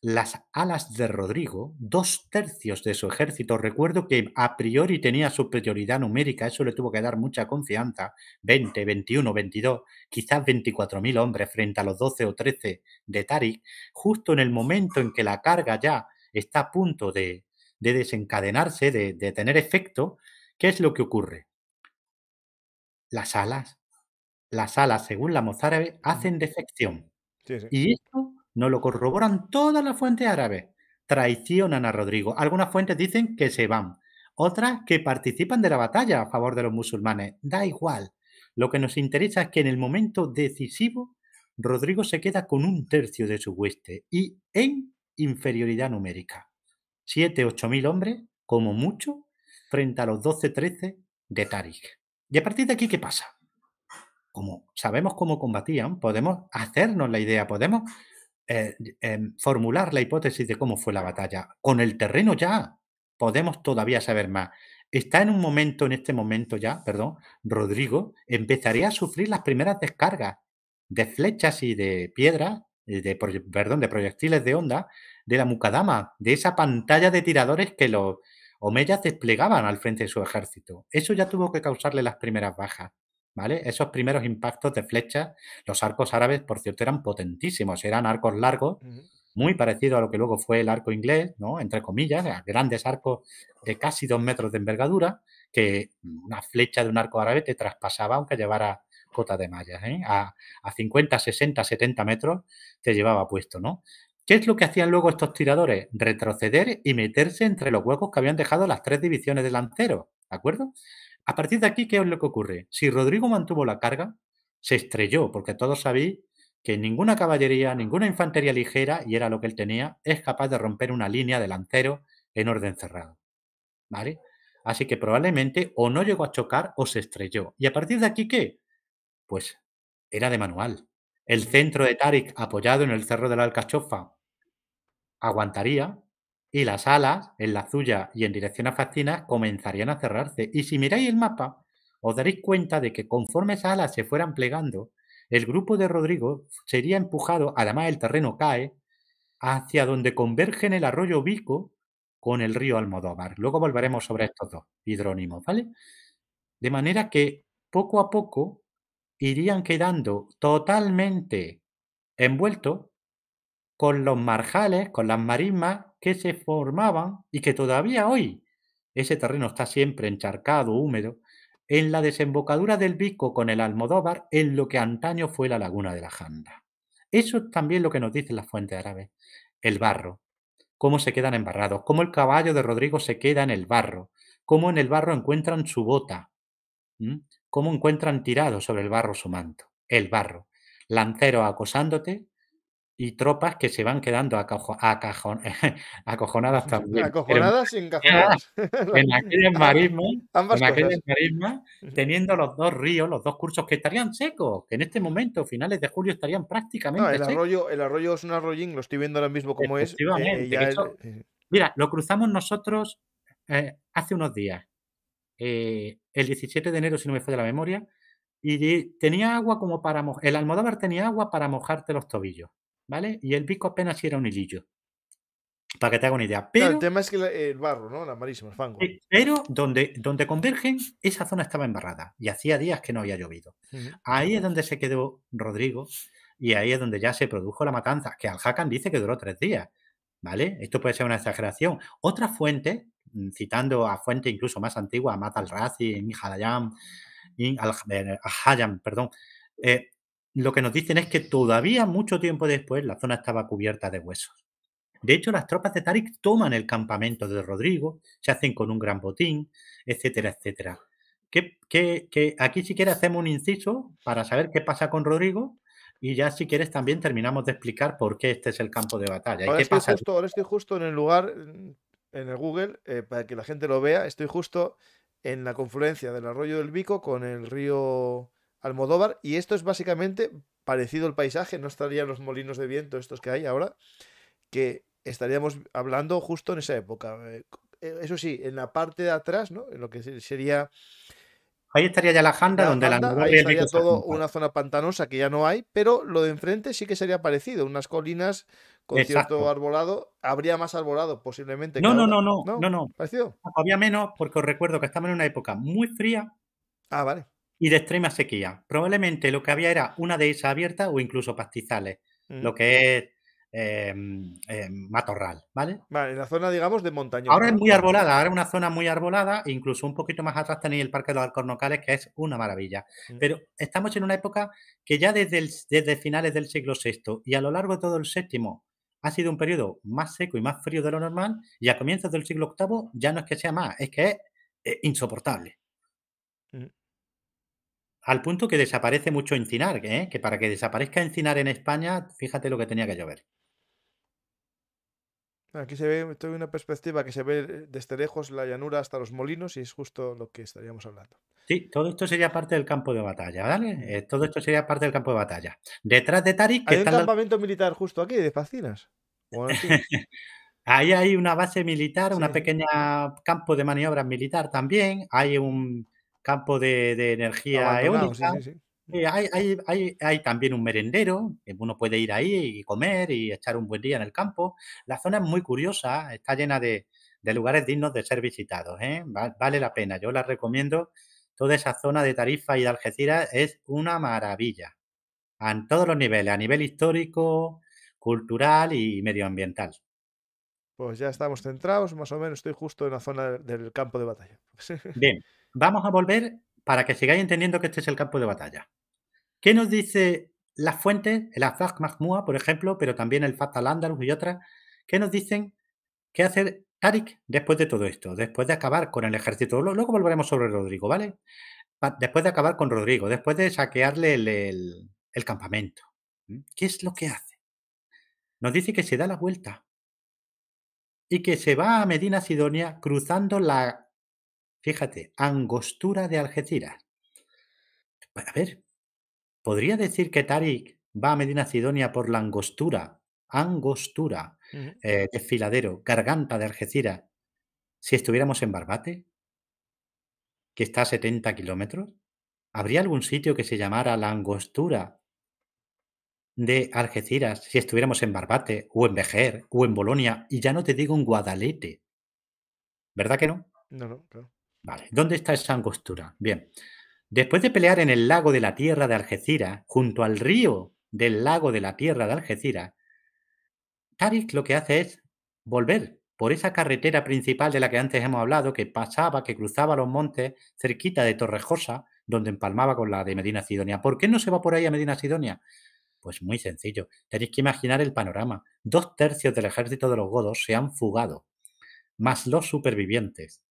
las alas de Rodrigo, dos tercios de su ejército. Recuerdo que a priori tenía superioridad numérica, eso le tuvo que dar mucha confianza, 20, 21, 22, quizás 24.000 hombres frente a los 12 o 13 de Tarik, justo en el momento en que la carga ya está a punto de, desencadenarse, de, tener efecto, ¿qué es lo que ocurre? Las alas, las alas, según la mozárabe, hacen defección. Y esto no lo corroboran todas las fuentes árabes. Traicionan a Rodrigo. Algunas fuentes dicen que se van, otras que participan de la batalla a favor de los musulmanes. Da igual. Lo que nos interesa es que en el momento decisivo, Rodrigo se queda con un tercio de su hueste y en inferioridad numérica. 7, ocho mil hombres, como mucho, frente a los 12, 13 de Tarik. Y a partir de aquí, ¿qué pasa? Como sabemos cómo combatían, podemos hacernos la idea, podemos eh, eh, formular la hipótesis de cómo fue la batalla. Con el terreno ya podemos todavía saber más. Está en un momento, en este momento ya, perdón, Rodrigo empezaría a sufrir las primeras descargas de flechas y de piedras, de, perdón, de proyectiles de onda de la mucadama, de esa pantalla de tiradores que los omeyas desplegaban al frente de su ejército. Eso ya tuvo que causarle las primeras bajas. ¿Vale? Esos primeros impactos de flechas, los arcos árabes, por cierto, eran potentísimos, eran arcos largos, muy parecido a lo que luego fue el arco inglés, ¿no? Entre comillas, grandes arcos de casi dos metros de envergadura, que una flecha de un arco árabe te traspasaba aunque llevara cota de mallas, ¿eh? a, a, 50, 60, 70 metros te llevaba puesto, ¿no? ¿Qué es lo que hacían luego estos tiradores? Retroceder y meterse entre los huecos que habían dejado las tres divisiones lanceros. ¿De acuerdo? A partir de aquí, ¿qué es lo que ocurre? Si Rodrigo mantuvo la carga, se estrelló, porque todos sabéis que ninguna caballería, ninguna infantería ligera, y era lo que él tenía, es capaz de romper una línea de lancero en orden cerrado. ¿Vale? Así que probablemente o no llegó a chocar o se estrelló. ¿Y a partir de aquí qué? Pues era de manual el centro de Tarik apoyado en el cerro de la Alcachofa aguantaría y las alas, en la suya y en dirección a facina comenzarían a cerrarse. Y si miráis el mapa, os daréis cuenta de que conforme esas alas se fueran plegando, el grupo de Rodrigo sería empujado, además el terreno cae, hacia donde convergen el arroyo Vico con el río Almodóvar. Luego volveremos sobre estos dos hidrónimos, ¿vale? De manera que poco a poco irían quedando totalmente envueltos con los marjales, con las marismas que se formaban y que todavía hoy ese terreno está siempre encharcado, húmedo, en la desembocadura del Vico con el Almodóvar, en lo que antaño fue la laguna de la Janda. Eso es también lo que nos dicen las fuentes árabes, el barro, cómo se quedan embarrados, cómo el caballo de Rodrigo se queda en el barro, cómo en el barro encuentran su bota, cómo encuentran tirado sobre el barro su manto, el barro, lanceros acosándote y tropas que se van quedando [laughs] acojonadas [laughs] también. Acojonadas y encajonadas. [laughs] En aquel marismas, en teniendo los dos ríos, los dos cursos que estarían secos, que en este momento, finales de julio, estarían prácticamente el Arroyo, es un arroyín, lo estoy viendo ahora mismo como es. Eh, eh. Mira, lo cruzamos nosotros eh, hace unos días. Eh, el 17 de enero, si no me fue de la memoria, y tenía agua como para el tenía agua para mojarte los tobillos, ¿vale? Y el pico apenas era un hilillo. Para que te haga una idea. Pero, el tema es que el, barro, ¿no? La marísima, el fango. Pero donde, donde convergen, esa zona estaba embarrada y hacía días que no había llovido. Ahí es donde se quedó Rodrigo y ahí es donde ya se produjo la matanza, que al Hakan dice que duró tres días, ¿vale? Esto puede ser una exageración. Otra fuente Mm, citando a fuente incluso más antigua, Mat al-Razi, Hayam, perdón, eh, lo que nos dicen es que todavía mucho tiempo después la zona estaba cubierta de huesos. De hecho, las tropas de Tariq toman el campamento de Rodrigo, se hacen con un gran botín, etcétera, etcétera. Que, aquí si quieres hacemos un inciso para saber qué pasa con Rodrigo y ya si quieres también terminamos de explicar por qué este es el campo de batalla. pasa? ahora estoy justo en el lugar mm, en el Google, eh, para que la gente lo vea, estoy justo en la confluencia del arroyo del Bico con el río Almodóvar y esto es básicamente parecido al paisaje, no estarían los molinos de viento estos que hay ahora, que estaríamos hablando justo en esa época. Eh, eh, eso sí, en la parte de atrás, ¿no? En lo que sería Ahí estaría ya la janda, donde la ahí estaría todo una zona pantanosa que ya no hay, pero lo de enfrente sí que sería parecido, unas colinas con cierto arbolado. Habría más arbolado posiblemente. No, no, no, no, no, no, Parecido. Había menos porque os recuerdo que estamos en una época muy fría. Ah, vale. Y de extrema sequía. Probablemente lo que había era una dehesa abierta o incluso pastizales, lo mm. que es Em, em, matorral, ¿vale? Vale, en la zona, digamos, de montaña. Ahora es muy arbolada, ahora es una zona muy arbolada, incluso un poquito más atrás tenéis el Parque de los Alcornocales, que es una maravilla. Mm. Pero estamos en una época que ya desde, desde finales del siglo VI y a lo largo de todo el VII ha sido un periodo más seco y más frío de lo normal, y a comienzos del siglo VIII ya no es que sea más, es que es eh, insoportable. Mm. al punto que desaparece mucho Encinar, ¿eh? que para que desaparezca Encinar en España, fíjate lo que tenía que llover. Aquí se ve una perspectiva que se ve eh, desde lejos la llanura hasta los molinos y es justo lo que estaríamos hablando. Sí, todo esto sería parte del campo de batalla, ¿vale? Eh, todo esto sería parte del campo de batalla. Detrás de Tarik... Hay un campamento militar justo aquí, de fascinas? [laughs] Ahí hay una base militar, un pequeño campo de maniobras militar también. Hay un campo de, energía eólica. Eh, hay, también un merendero, eh, uno puede ir ahí y comer y echar un buen día en el campo. La zona es muy curiosa, está llena de, lugares dignos de ser visitados. ¿eh? vale la pena, yo la recomiendo. Toda esa zona de Tarifa y de Algeciras es una maravilla, en todos los niveles, a nivel histórico, cultural y medioambiental. Pues ya estamos centrados, más o menos estoy justo en la zona del campo de batalla. Bien, vamos a volver para que sigáis entendiendo que este es el campo de batalla. ¿Qué nos dice la fuente, el Afak Mahmoud, por ejemplo, pero también el fatal al y otras? ¿Qué nos dicen qué hace Tariq después de todo esto? Después de acabar con el ejército. Luego volveremos sobre Rodrigo, ¿vale? Después de acabar con Rodrigo, después de saquearle el, el campamento. ¿Qué es lo que hace? Nos dice que se da la vuelta y que se va a Medina Sidonia cruzando la, fíjate, angostura de Algeciras. Pues, a ver, ¿Podría decir que Tarik va a Medina Sidonia por la angostura, angostura eh, desfiladero, garganta de Algeciras, si estuviéramos en Barbate, que está a 70 kilómetros? ¿Habría algún sitio que se llamara la angostura de Algeciras si estuviéramos en Barbate o en Vejer o en Bolonia y ya no te digo en Guadalete? ¿Verdad que no? No, no, no. Vale, ¿dónde está esa angostura? Bien, Después de pelear en el lago de la tierra de Algeciras, junto al río del lago de la tierra de Algeciras, Tarik lo que hace es volver por esa carretera principal de la que antes hemos hablado, que pasaba, que cruzaba los montes cerquita de Torrejosa, donde empalmaba con la de Medina Sidonia. ¿Por qué no se va por ahí a Medina Sidonia? Pues muy sencillo, tenéis que imaginar el panorama. Dos tercios del ejército de los godos se han fugado, más los supervivientes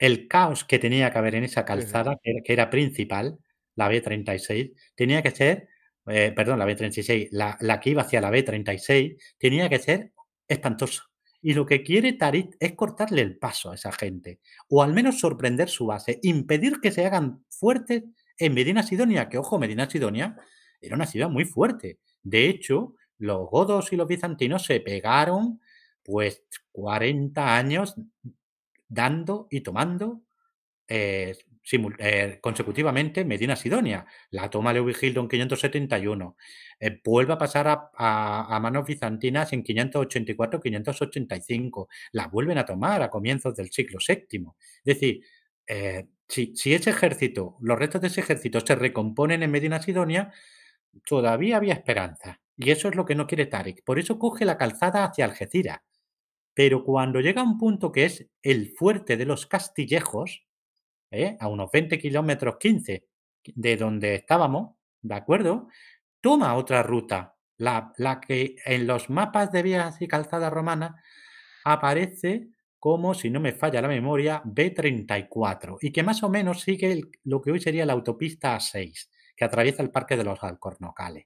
el caos que tenía que haber en esa calzada, que era principal, la B36, tenía que ser, eh, perdón, la B36, la, que iba hacia la B36, tenía que ser espantoso Y lo que quiere Tarit es cortarle el paso a esa gente, o al menos sorprender su base, impedir que se hagan fuertes en Medina Sidonia, que ojo, Medina Sidonia era una ciudad muy fuerte. De hecho, los godos y los bizantinos se pegaron pues 40 años dando y tomando eh, eh, consecutivamente Medina Sidonia. La toma Leovigildo en 571. vuelve a pasar a, manos bizantinas en 584-585. La vuelven a tomar a comienzos del siglo VII. Es decir, eh, si, si ese ejército, los restos de ese ejército se recomponen en Medina Sidonia, todavía había esperanza. Y eso es lo que no quiere Tarek. Por eso coge la calzada hacia Algeciras. Pero cuando llega a un punto que es el fuerte de los castillejos, ¿eh? a unos 20 kilómetros 15 de donde estábamos, ¿de acuerdo? Toma otra ruta, la, que en los mapas de vías y calzada romana aparece como, si no me falla la memoria, B34, y que más o menos sigue lo que hoy sería la autopista A6, que atraviesa el Parque de los Alcornocales,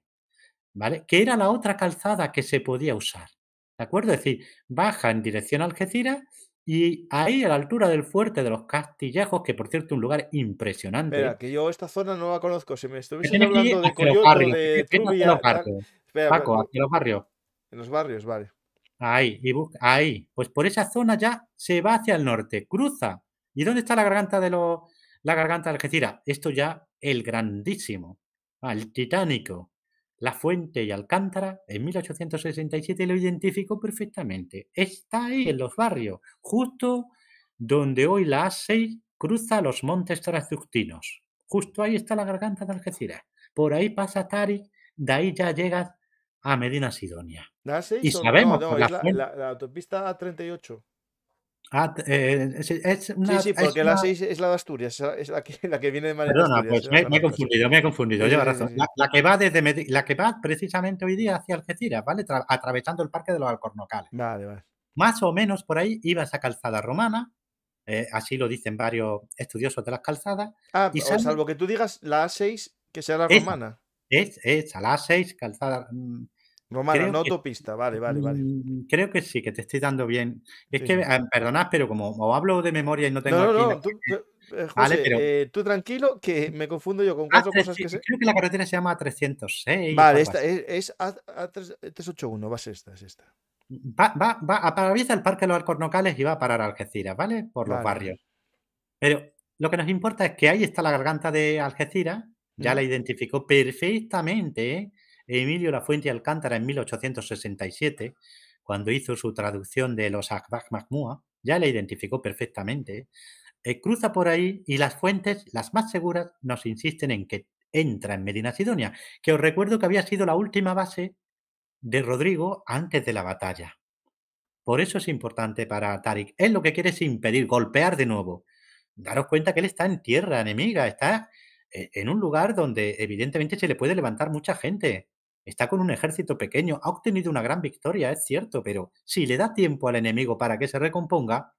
¿vale? Que era la otra calzada que se podía usar. ¿De acuerdo? Es decir, baja en dirección a Algeciras y ahí, a la altura del fuerte de los Castillejos, que por cierto es un lugar impresionante. ¿eh? Espera, que yo esta zona no la conozco. Si me estuviese hablando de Coyoto, de Trubia, los barrios. Paco, los barrios. En los barrios, vale. Ahí, ahí. Pues por esa zona ya se va hacia el norte, cruza. ¿Y dónde está la garganta de los la garganta de Algeciras? Esto ya el grandísimo, ah, El titánico la fuente y Alcántara en 1867 lo identificó perfectamente. Está ahí, en los barrios, justo donde hoy la A6 cruza los montes transductinos. Justo ahí está la garganta de Algeciras. Por ahí pasa Tari, de ahí ya llegas a Medina Sidonia. y sabemos no, la, la autopista A38. Ah, eh, es, una, sí, sí, porque la a 6 es la de Asturias, es la que, [laughs] la que viene de Madrid. Perdona, pues me, he confundido, me he confundido, lleva razón. la, que va desde la que va precisamente hoy día hacia Algeciras, ¿vale? atravesando el Parque de los Alcornocales. Vale, vale. Más o menos por ahí iba esa calzada romana, eh, así lo dicen varios estudiosos de las calzadas. Ah, y salvo que tú digas la A6, que sea la romana. Es, es a la A6, calzada mm, Romano, no autopista, vale, vale, vale. Mm, creo que sí, que te estoy dando bien. Es que, ah, perdonad, pero como hablo de memoria y no tengo. No, no, tú, [laughs] eh, eh, vale, pero... Eh, tú tranquilo, que me confundo yo con ah, cuatro cosas que sé. Creo que la carretera se llama 306. Vale, esta es, A381, va a ser esta, es esta. Va, va, va, el Parque de los Alcornocales y va a parar a Algeciras, ¿vale? Por los barrios. Pero lo que nos importa es que ahí está la garganta de Algeciras, ya la identificó perfectamente, ¿eh? Emilio la fuente Alcántara en 1867, cuando hizo su traducción de los Akbak Mahmúa, ya la identificó perfectamente, eh, cruza por ahí y las fuentes, las más seguras, nos insisten en que entra en Medina Sidonia, que os recuerdo que había sido la última base de Rodrigo antes de la batalla. Por eso es importante para Tarik. Es lo que quiere es impedir, golpear de nuevo. Daros cuenta que él está en tierra enemiga, está eh, en un lugar donde evidentemente se le puede levantar mucha gente. Está con un ejército pequeño, ha obtenido una gran victoria, es cierto, pero si le da tiempo al enemigo para que se recomponga,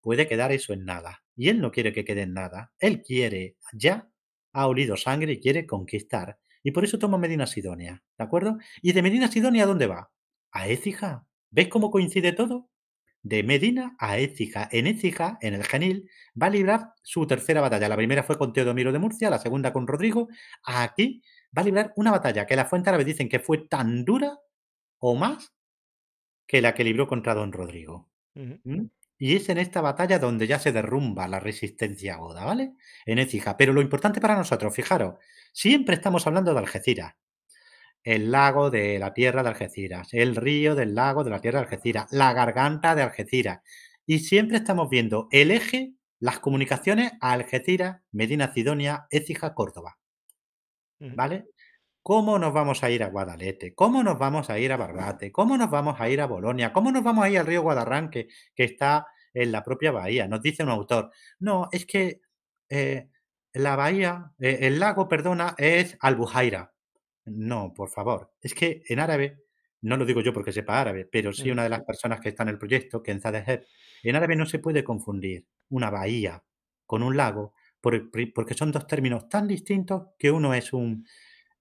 puede quedar eso en nada. Y él no quiere que quede en nada. Él quiere, ya ha olido sangre y quiere conquistar. Y por eso toma Medina Sidonia, ¿de acuerdo? ¿Y de Medina Sidonia a dónde va? A Écija. ¿Ves cómo coincide todo? de Medina a Écija. En Écija, en el Genil, va a librar su tercera batalla. La primera fue con Teodomiro de Murcia, la segunda con Rodrigo. Aquí va a librar una batalla que las fuentes árabe dicen que fue tan dura o más que la que libró contra don Rodrigo. Y es en esta batalla donde ya se derrumba la resistencia goda, ¿vale? En Écija. Pero lo importante para nosotros, fijaros, siempre estamos hablando de Algeciras. El lago de la tierra de Algeciras, el río del lago de la tierra de Algeciras, la garganta de Algeciras. Y siempre estamos viendo el eje, las comunicaciones a Algeciras, Medina Cidonia, Écija, Córdoba. ¿vale? ¿Cómo nos vamos a ir a Guadalete? ¿Cómo nos vamos a ir a Barbate? ¿Cómo nos vamos a ir a Bolonia? ¿Cómo nos vamos a ir al río Guadarranque, que está en la propia bahía? Nos dice un autor. No, es que eh, la bahía, eh, el lago, perdona, es Albujaira. No, por favor. Es que en árabe, no lo digo yo porque sepa árabe, pero sí una de las personas que está en el proyecto, que en árabe no se puede confundir una bahía con un lago, porque son dos términos tan distintos que uno es un,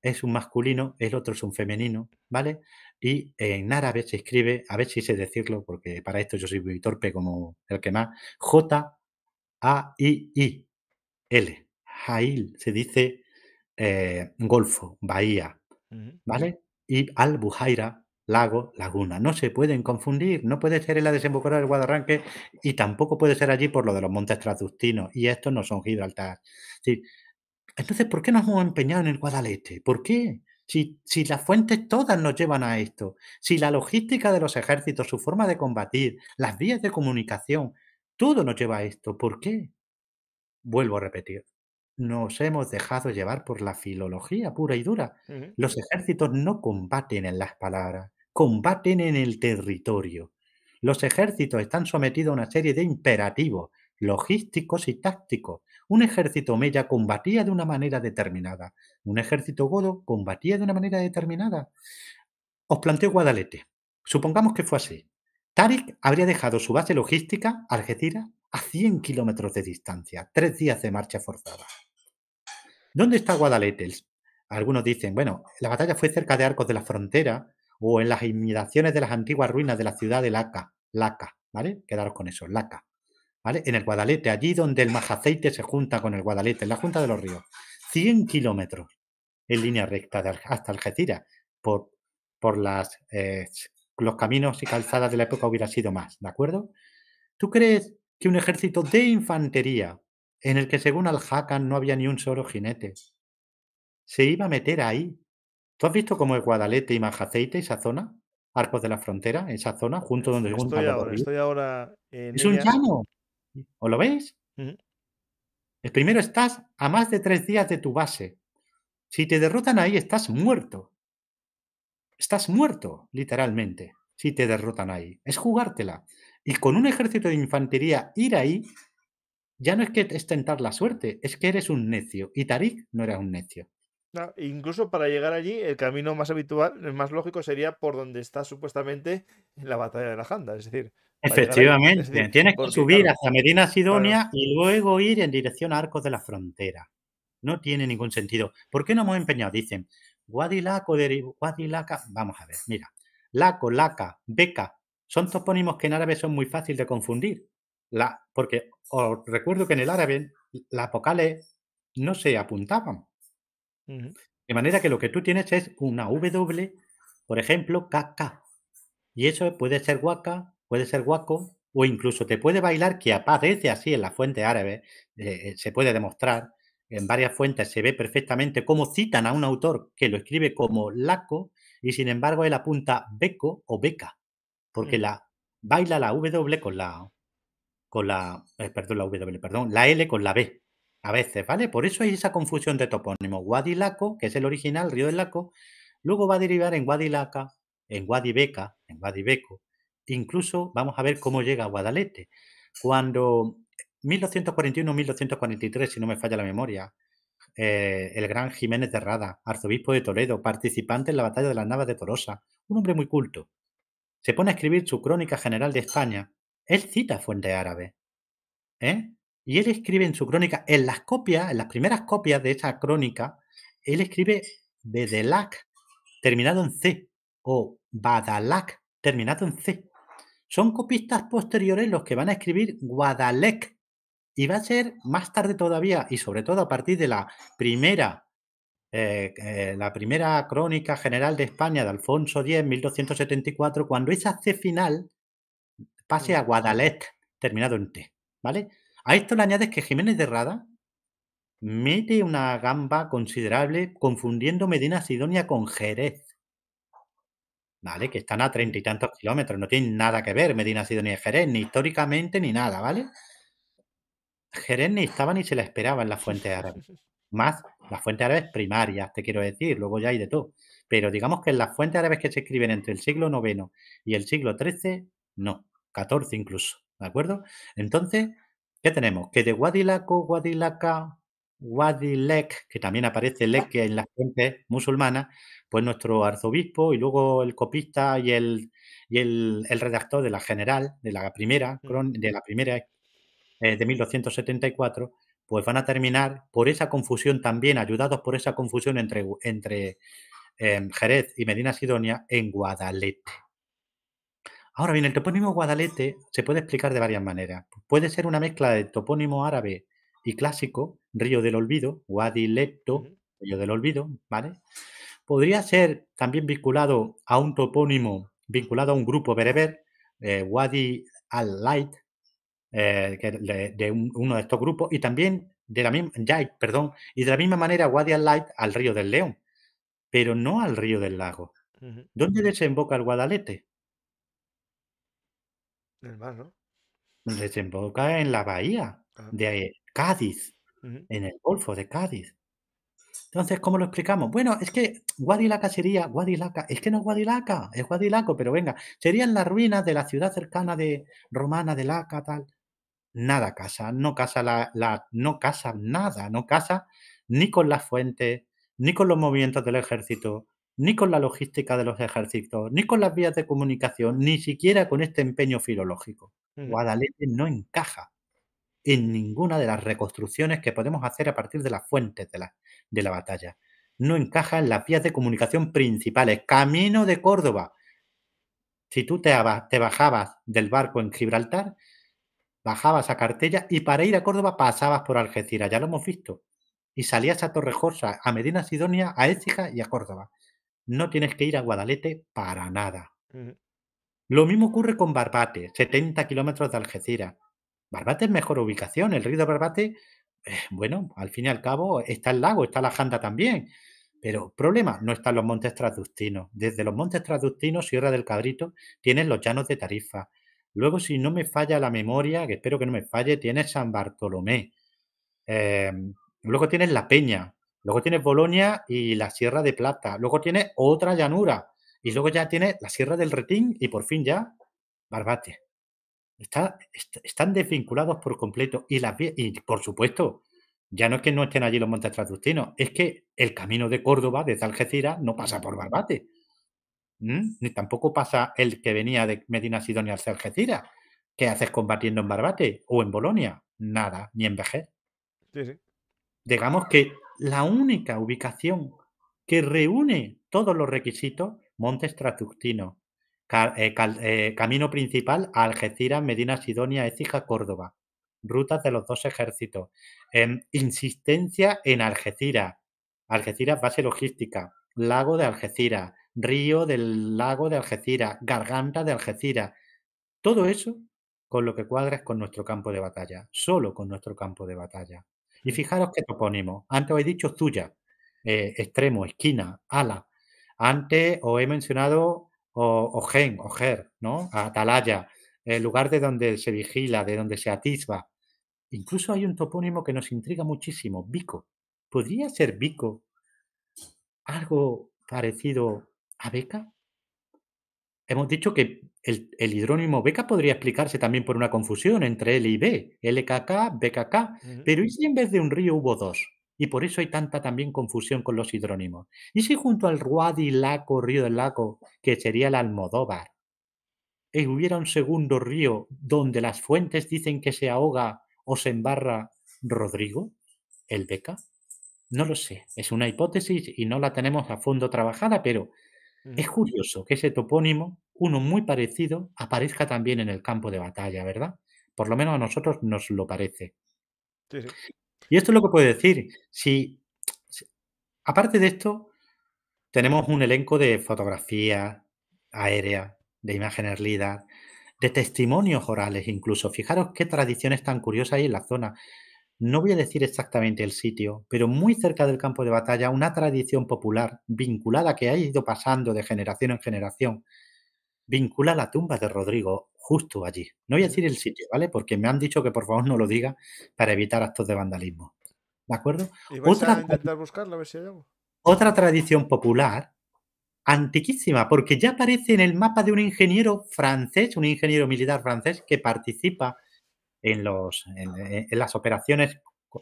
es un masculino, el otro es un femenino, ¿vale? Y en árabe se escribe, a ver si sé decirlo, porque para esto yo soy muy torpe como el que más, J-A-I-I-L, Jail, se dice eh, golfo, bahía, ¿vale? Y al-Bujaira lago, laguna. No se pueden confundir, no puede ser en la desembocadura del Guadarranque y tampoco puede ser allí por lo de los montes traductinos y estos no son Gibraltar. Entonces, ¿por qué nos hemos empeñado en el Guadalete? ¿Por qué? Si, si, las fuentes todas nos llevan a esto, si la logística de los ejércitos, su forma de combatir, las vías de comunicación, todo nos lleva a esto, ¿por qué? Vuelvo a repetir, nos hemos dejado llevar por la filología pura y dura. Los ejércitos no combaten en las palabras, combaten en el territorio. Los ejércitos están sometidos a una serie de imperativos logísticos y tácticos. Un ejército mella combatía de una manera determinada. Un ejército godo combatía de una manera determinada. Os planteo Guadalete. Supongamos que fue así. Tarik habría dejado su base logística, Algeciras, a 100 kilómetros de distancia, tres días de marcha forzada. ¿Dónde está Guadalete? Algunos dicen, bueno, la batalla fue cerca de Arcos de la Frontera, o en las inmediaciones de las antiguas ruinas de la ciudad de Laca, Laca, ¿vale? Quedaros con eso, Laca, ¿vale? En el Guadalete, allí donde el Majaceite se junta con el Guadalete, en la Junta de los Ríos, 100 kilómetros en línea recta hasta Algeciras, por, por las, eh, los caminos y calzadas de la época hubiera sido más, ¿de acuerdo? ¿Tú crees que un ejército de infantería, en el que según al no había ni un solo jinete, se iba a meter ahí ¿Tú has visto cómo es Guadalete y Majaceite, esa zona? Arcos de la Frontera, esa zona, junto donde es Estoy ahora Es un llano. ¿O lo veis? primero estás a más de tres días de tu base. Si te derrotan ahí, estás muerto. Estás muerto, literalmente, si te derrotan ahí. Es jugártela. Y con un ejército de infantería ir ahí, ya no es que es tentar la suerte, es que eres un necio. Y Tarik no era un necio incluso para llegar allí, el camino más habitual, el más lógico sería por donde está supuestamente la batalla de la Janda, es decir. Efectivamente, tienes que subir hasta Medina Sidonia y luego ir en dirección a Arcos de la Frontera. No tiene ningún sentido. ¿Por qué no hemos empeñado? Dicen, Guadilaco, Guadilaca, vamos a ver, mira, Laco, Laca, Beca, son topónimos que en árabe son muy fáciles de confundir. La, porque os recuerdo que en el árabe las vocales no se apuntaban de manera que lo que tú tienes es una W, por ejemplo, KK. Y eso puede ser guaca, puede ser guaco, o incluso te puede bailar, que aparece así en la fuente árabe, eh, eh, se puede demostrar, en varias fuentes se ve perfectamente cómo citan a un autor que lo escribe como laco, y sin embargo él apunta beco o beca, porque la baila la W con la con la eh, perdón, la W, perdón, la L con la B. A veces, ¿vale? Por eso hay esa confusión de topónimos. Guadilaco, que es el original, Río del Laco, luego va a derivar en Guadilaca, en Guadibeca, en Guadibeco. Incluso vamos a ver cómo llega a Guadalete. Cuando 1241-1243, si no me falla la memoria, eh, el gran Jiménez de Rada, arzobispo de Toledo, participante en la batalla de las Navas de Torosa, un hombre muy culto, se pone a escribir su Crónica General de España. Él cita fuente árabe, ¿Eh? Y él escribe en su crónica, en las copias, en las primeras copias de esa crónica, él escribe Bedelac, terminado en C, o Badalac, terminado en C. Son copistas posteriores los que van a escribir Guadalec. Y va a ser más tarde todavía, y sobre todo a partir de la primera, eh, eh, la primera crónica general de España de Alfonso X, 1274, cuando esa C final pase mm. a Guadalec, terminado en T. ¿Vale? A esto le añades que Jiménez de Rada mete una gamba considerable confundiendo Medina Sidonia con Jerez. ¿Vale? Que están a treinta y tantos kilómetros, no tienen nada que ver Medina Sidonia y Jerez, ni históricamente ni nada, ¿vale? Jerez ni estaba ni se la esperaba en las fuentes árabes. Más las fuentes árabes primarias, te quiero decir, luego ya hay de todo. Pero digamos que en las fuentes árabes que se escriben entre el siglo IX y el siglo XIII, no, XIV incluso, ¿de acuerdo? Entonces, ¿Qué tenemos? Que de Guadilaco, Guadilaca, Guadilec, que también aparece ah. leque en las fuentes musulmanas, pues nuestro arzobispo y luego el copista y el, y el, redactor de la general, de la primera, de la primera eh, de 1274, pues van a terminar por esa confusión también, ayudados por esa confusión entre, entre eh, Jerez y Medina Sidonia, en Guadalete. Ahora bien, el topónimo Guadalete se puede explicar de varias maneras. Puede ser una mezcla de topónimo árabe y clásico, Río del Olvido, Guadileto, Río del Olvido, ¿vale? Podría ser también vinculado a un topónimo vinculado a un grupo bereber, Guadi eh, al-Light, eh, de, uno de estos grupos, y también de la misma, perdón, y de la misma manera Guadi al-Light al río del León, pero no al río del lago. ¿Dónde desemboca el Guadalete? mar, ¿no? Desemboca en la bahía ah. de Cádiz, en el Golfo de Cádiz. Entonces, ¿cómo lo explicamos? Bueno, es que Guadilaca sería Guadilaca, es que no es Guadilaca, es Guadilaco, pero venga, serían las ruinas de la ciudad cercana de Romana, de Laca, tal. Nada casa, no casa la, la, no casa nada, no casa ni con las fuentes, ni con los movimientos del ejército, ni con la logística de los ejércitos, ni con las vías de comunicación, ni siquiera con este empeño filológico. Mm. Guadalete no encaja en ninguna de las reconstrucciones que podemos hacer a partir de las fuentes de la, batalla. No encaja en las vías de comunicación principales. Camino de Córdoba. Si tú te, te bajabas del barco en Gibraltar, bajabas a Cartella y para ir a Córdoba pasabas por Algeciras, ya lo hemos visto. Y salías a Torrejosa, a Medina Sidonia, a Écija y a Córdoba no tienes que ir a Guadalete para nada. Lo mismo ocurre con Barbate, 70 kilómetros de Algeciras. Barbate es mejor ubicación, el río de Barbate, eh, bueno, al fin y al cabo está el lago, está la janda también. Pero problema, no están los montes traductinos. Desde los montes y Sierra del Cabrito, tienes los llanos de Tarifa. Luego, si no me falla la memoria, que espero que no me falle, tienes San Bartolomé. Em, luego tienes La Peña, Luego tienes Bolonia y la Sierra de Plata. Luego tienes otra llanura. Y luego ya tienes la Sierra del Retín y por fin ya Barbate. están desvinculados por completo. Y, las, y por supuesto, ya no es que no estén allí los montes traductinos, es que el camino de Córdoba de Algeciras no pasa por Barbate. ¿Mm? Ni tampoco pasa el que venía de Medina Sidonia a Algeciras. ¿Qué haces combatiendo en Barbate o en Bolonia? Nada, ni en Vejez. Sí, sí digamos que la única ubicación que reúne todos los requisitos, Montes Tratuctino, eh, eh, camino principal a Algeciras, Medina Sidonia, Écija, Córdoba, rutas de los dos ejércitos, em, insistencia en Algeciras, Algeciras base logística, lago de Algeciras, río del lago de Algeciras, garganta de Algeciras, todo eso con lo que es con nuestro campo de batalla, solo con nuestro campo de batalla. Y fijaros qué topónimo. Antes os he dicho tuya, eh, extremo, esquina, ala. Antes os he mencionado o, Ojen, Ojer, ¿no? Atalaya, el lugar de donde se vigila, de donde se atisba. Incluso hay un topónimo que nos intriga muchísimo, bico ¿Podría ser bico algo parecido a Beca? Hemos dicho que el, hidrónimo beca podría explicarse también por una confusión entre L y B, LKK, BKK, pero ¿y si en vez de un río hubo dos? Y por eso hay tanta también confusión con los hidrónimos. ¿Y si junto al Ruadi Laco, río del lago, que sería el Almodóvar, eh, hubiera un segundo río donde las fuentes dicen que se ahoga o se embarra Rodrigo, el beca? No lo sé, es una hipótesis y no la tenemos a fondo trabajada, pero es curioso que ese topónimo, uno muy parecido, aparezca también en el campo de batalla, ¿verdad? Por lo menos a nosotros nos lo parece. Y esto es lo que puedo decir. aparte de esto, tenemos un elenco de fotografía aérea, de imágenes lidas, de testimonios orales incluso. Fijaros qué tradiciones tan curiosas hay en la zona. No voy a decir exactamente el sitio, pero muy cerca del campo de batalla una tradición popular vinculada que ha ido pasando de generación en generación, vincula la tumba de Rodrigo justo allí. No voy a decir el sitio, ¿vale? Porque me han dicho que por favor no lo diga para evitar actos de vandalismo. ¿De acuerdo? otra, intentar ver si Otra tradición popular, antiquísima, porque ya aparece en el mapa de un ingeniero francés, un ingeniero militar francés que participa eh, en, las operaciones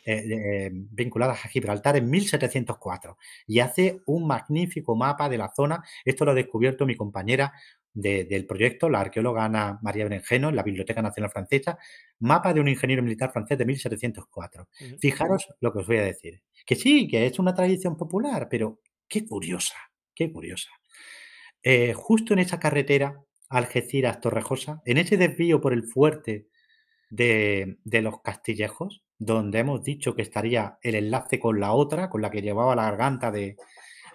eh, eh, vinculadas a Gibraltar en 1704 y hace un magnífico mapa de la zona. Esto lo ha descubierto mi compañera del proyecto, la arqueóloga Ana María Berengeno, en la Biblioteca Nacional Francesa, mapa de un ingeniero militar francés de 1704. Fijaros lo que os voy a decir. Que sí, que es una tradición popular, pero qué curiosa, qué curiosa. justo en esa carretera Algeciras-Torrejosa, en ese desvío por el fuerte de, los castillejos, donde hemos dicho que estaría el enlace con la otra, con la que llevaba la garganta de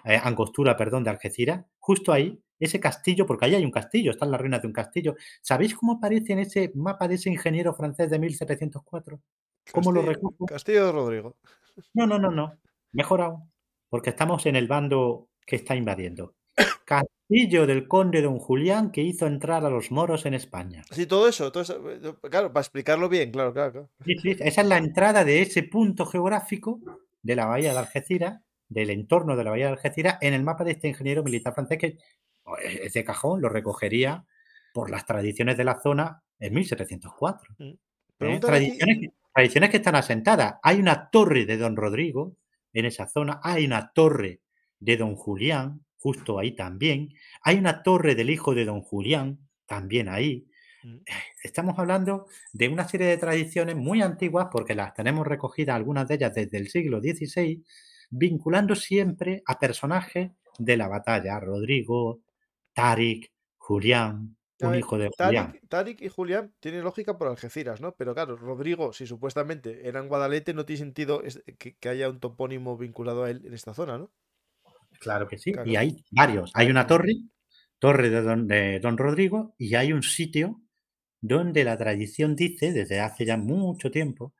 eh, Angostura, perdón, de Algeciras, justo ahí, ese castillo, porque ahí hay un castillo, están las ruinas de un castillo. ¿Sabéis cómo aparece en ese mapa de ese ingeniero francés de 1704? ¿Cómo lo recuerdo Castillo de Rodrigo. No, no, no, no. Mejor aún, porque estamos en el bando que está invadiendo del conde don Julián que hizo entrar a los moros en España. Sí, todo eso, todo eh, claro, para explicarlo bien, claro, claro. Sí, sí, esa es la entrada de ese punto geográfico de la bahía de Algeciras, del entorno de la bahía de Algeciras, en el mapa de este ingeniero militar francés que pues, e-, ese cajón, lo recogería por las tradiciones de la zona en 1704. Mm, ¿Eh? tradiciones que están asentadas. Hay una torre de don Rodrigo en esa zona, hay una torre de don Julián, justo ahí también. Hay una torre del hijo de don Julián, también ahí. Mm. Eh, estamos hablando de una serie de tradiciones muy antiguas, porque las tenemos recogidas algunas de ellas desde el siglo XVI, vinculando siempre a personajes de la batalla, Rodrigo, Tarik, Julián, un hijo de Tarik, y Julián tiene lógica por Algeciras, ¿no? Pero claro, Rodrigo, si supuestamente eran Guadalete, no tiene sentido que, haya un topónimo vinculado a él en esta zona, ¿no? Claro que sí. Y hay varios. Hay una torre, torre de don, don Rodrigo, y hay un sitio donde la tradición dice, desde hace ya mucho tiempo,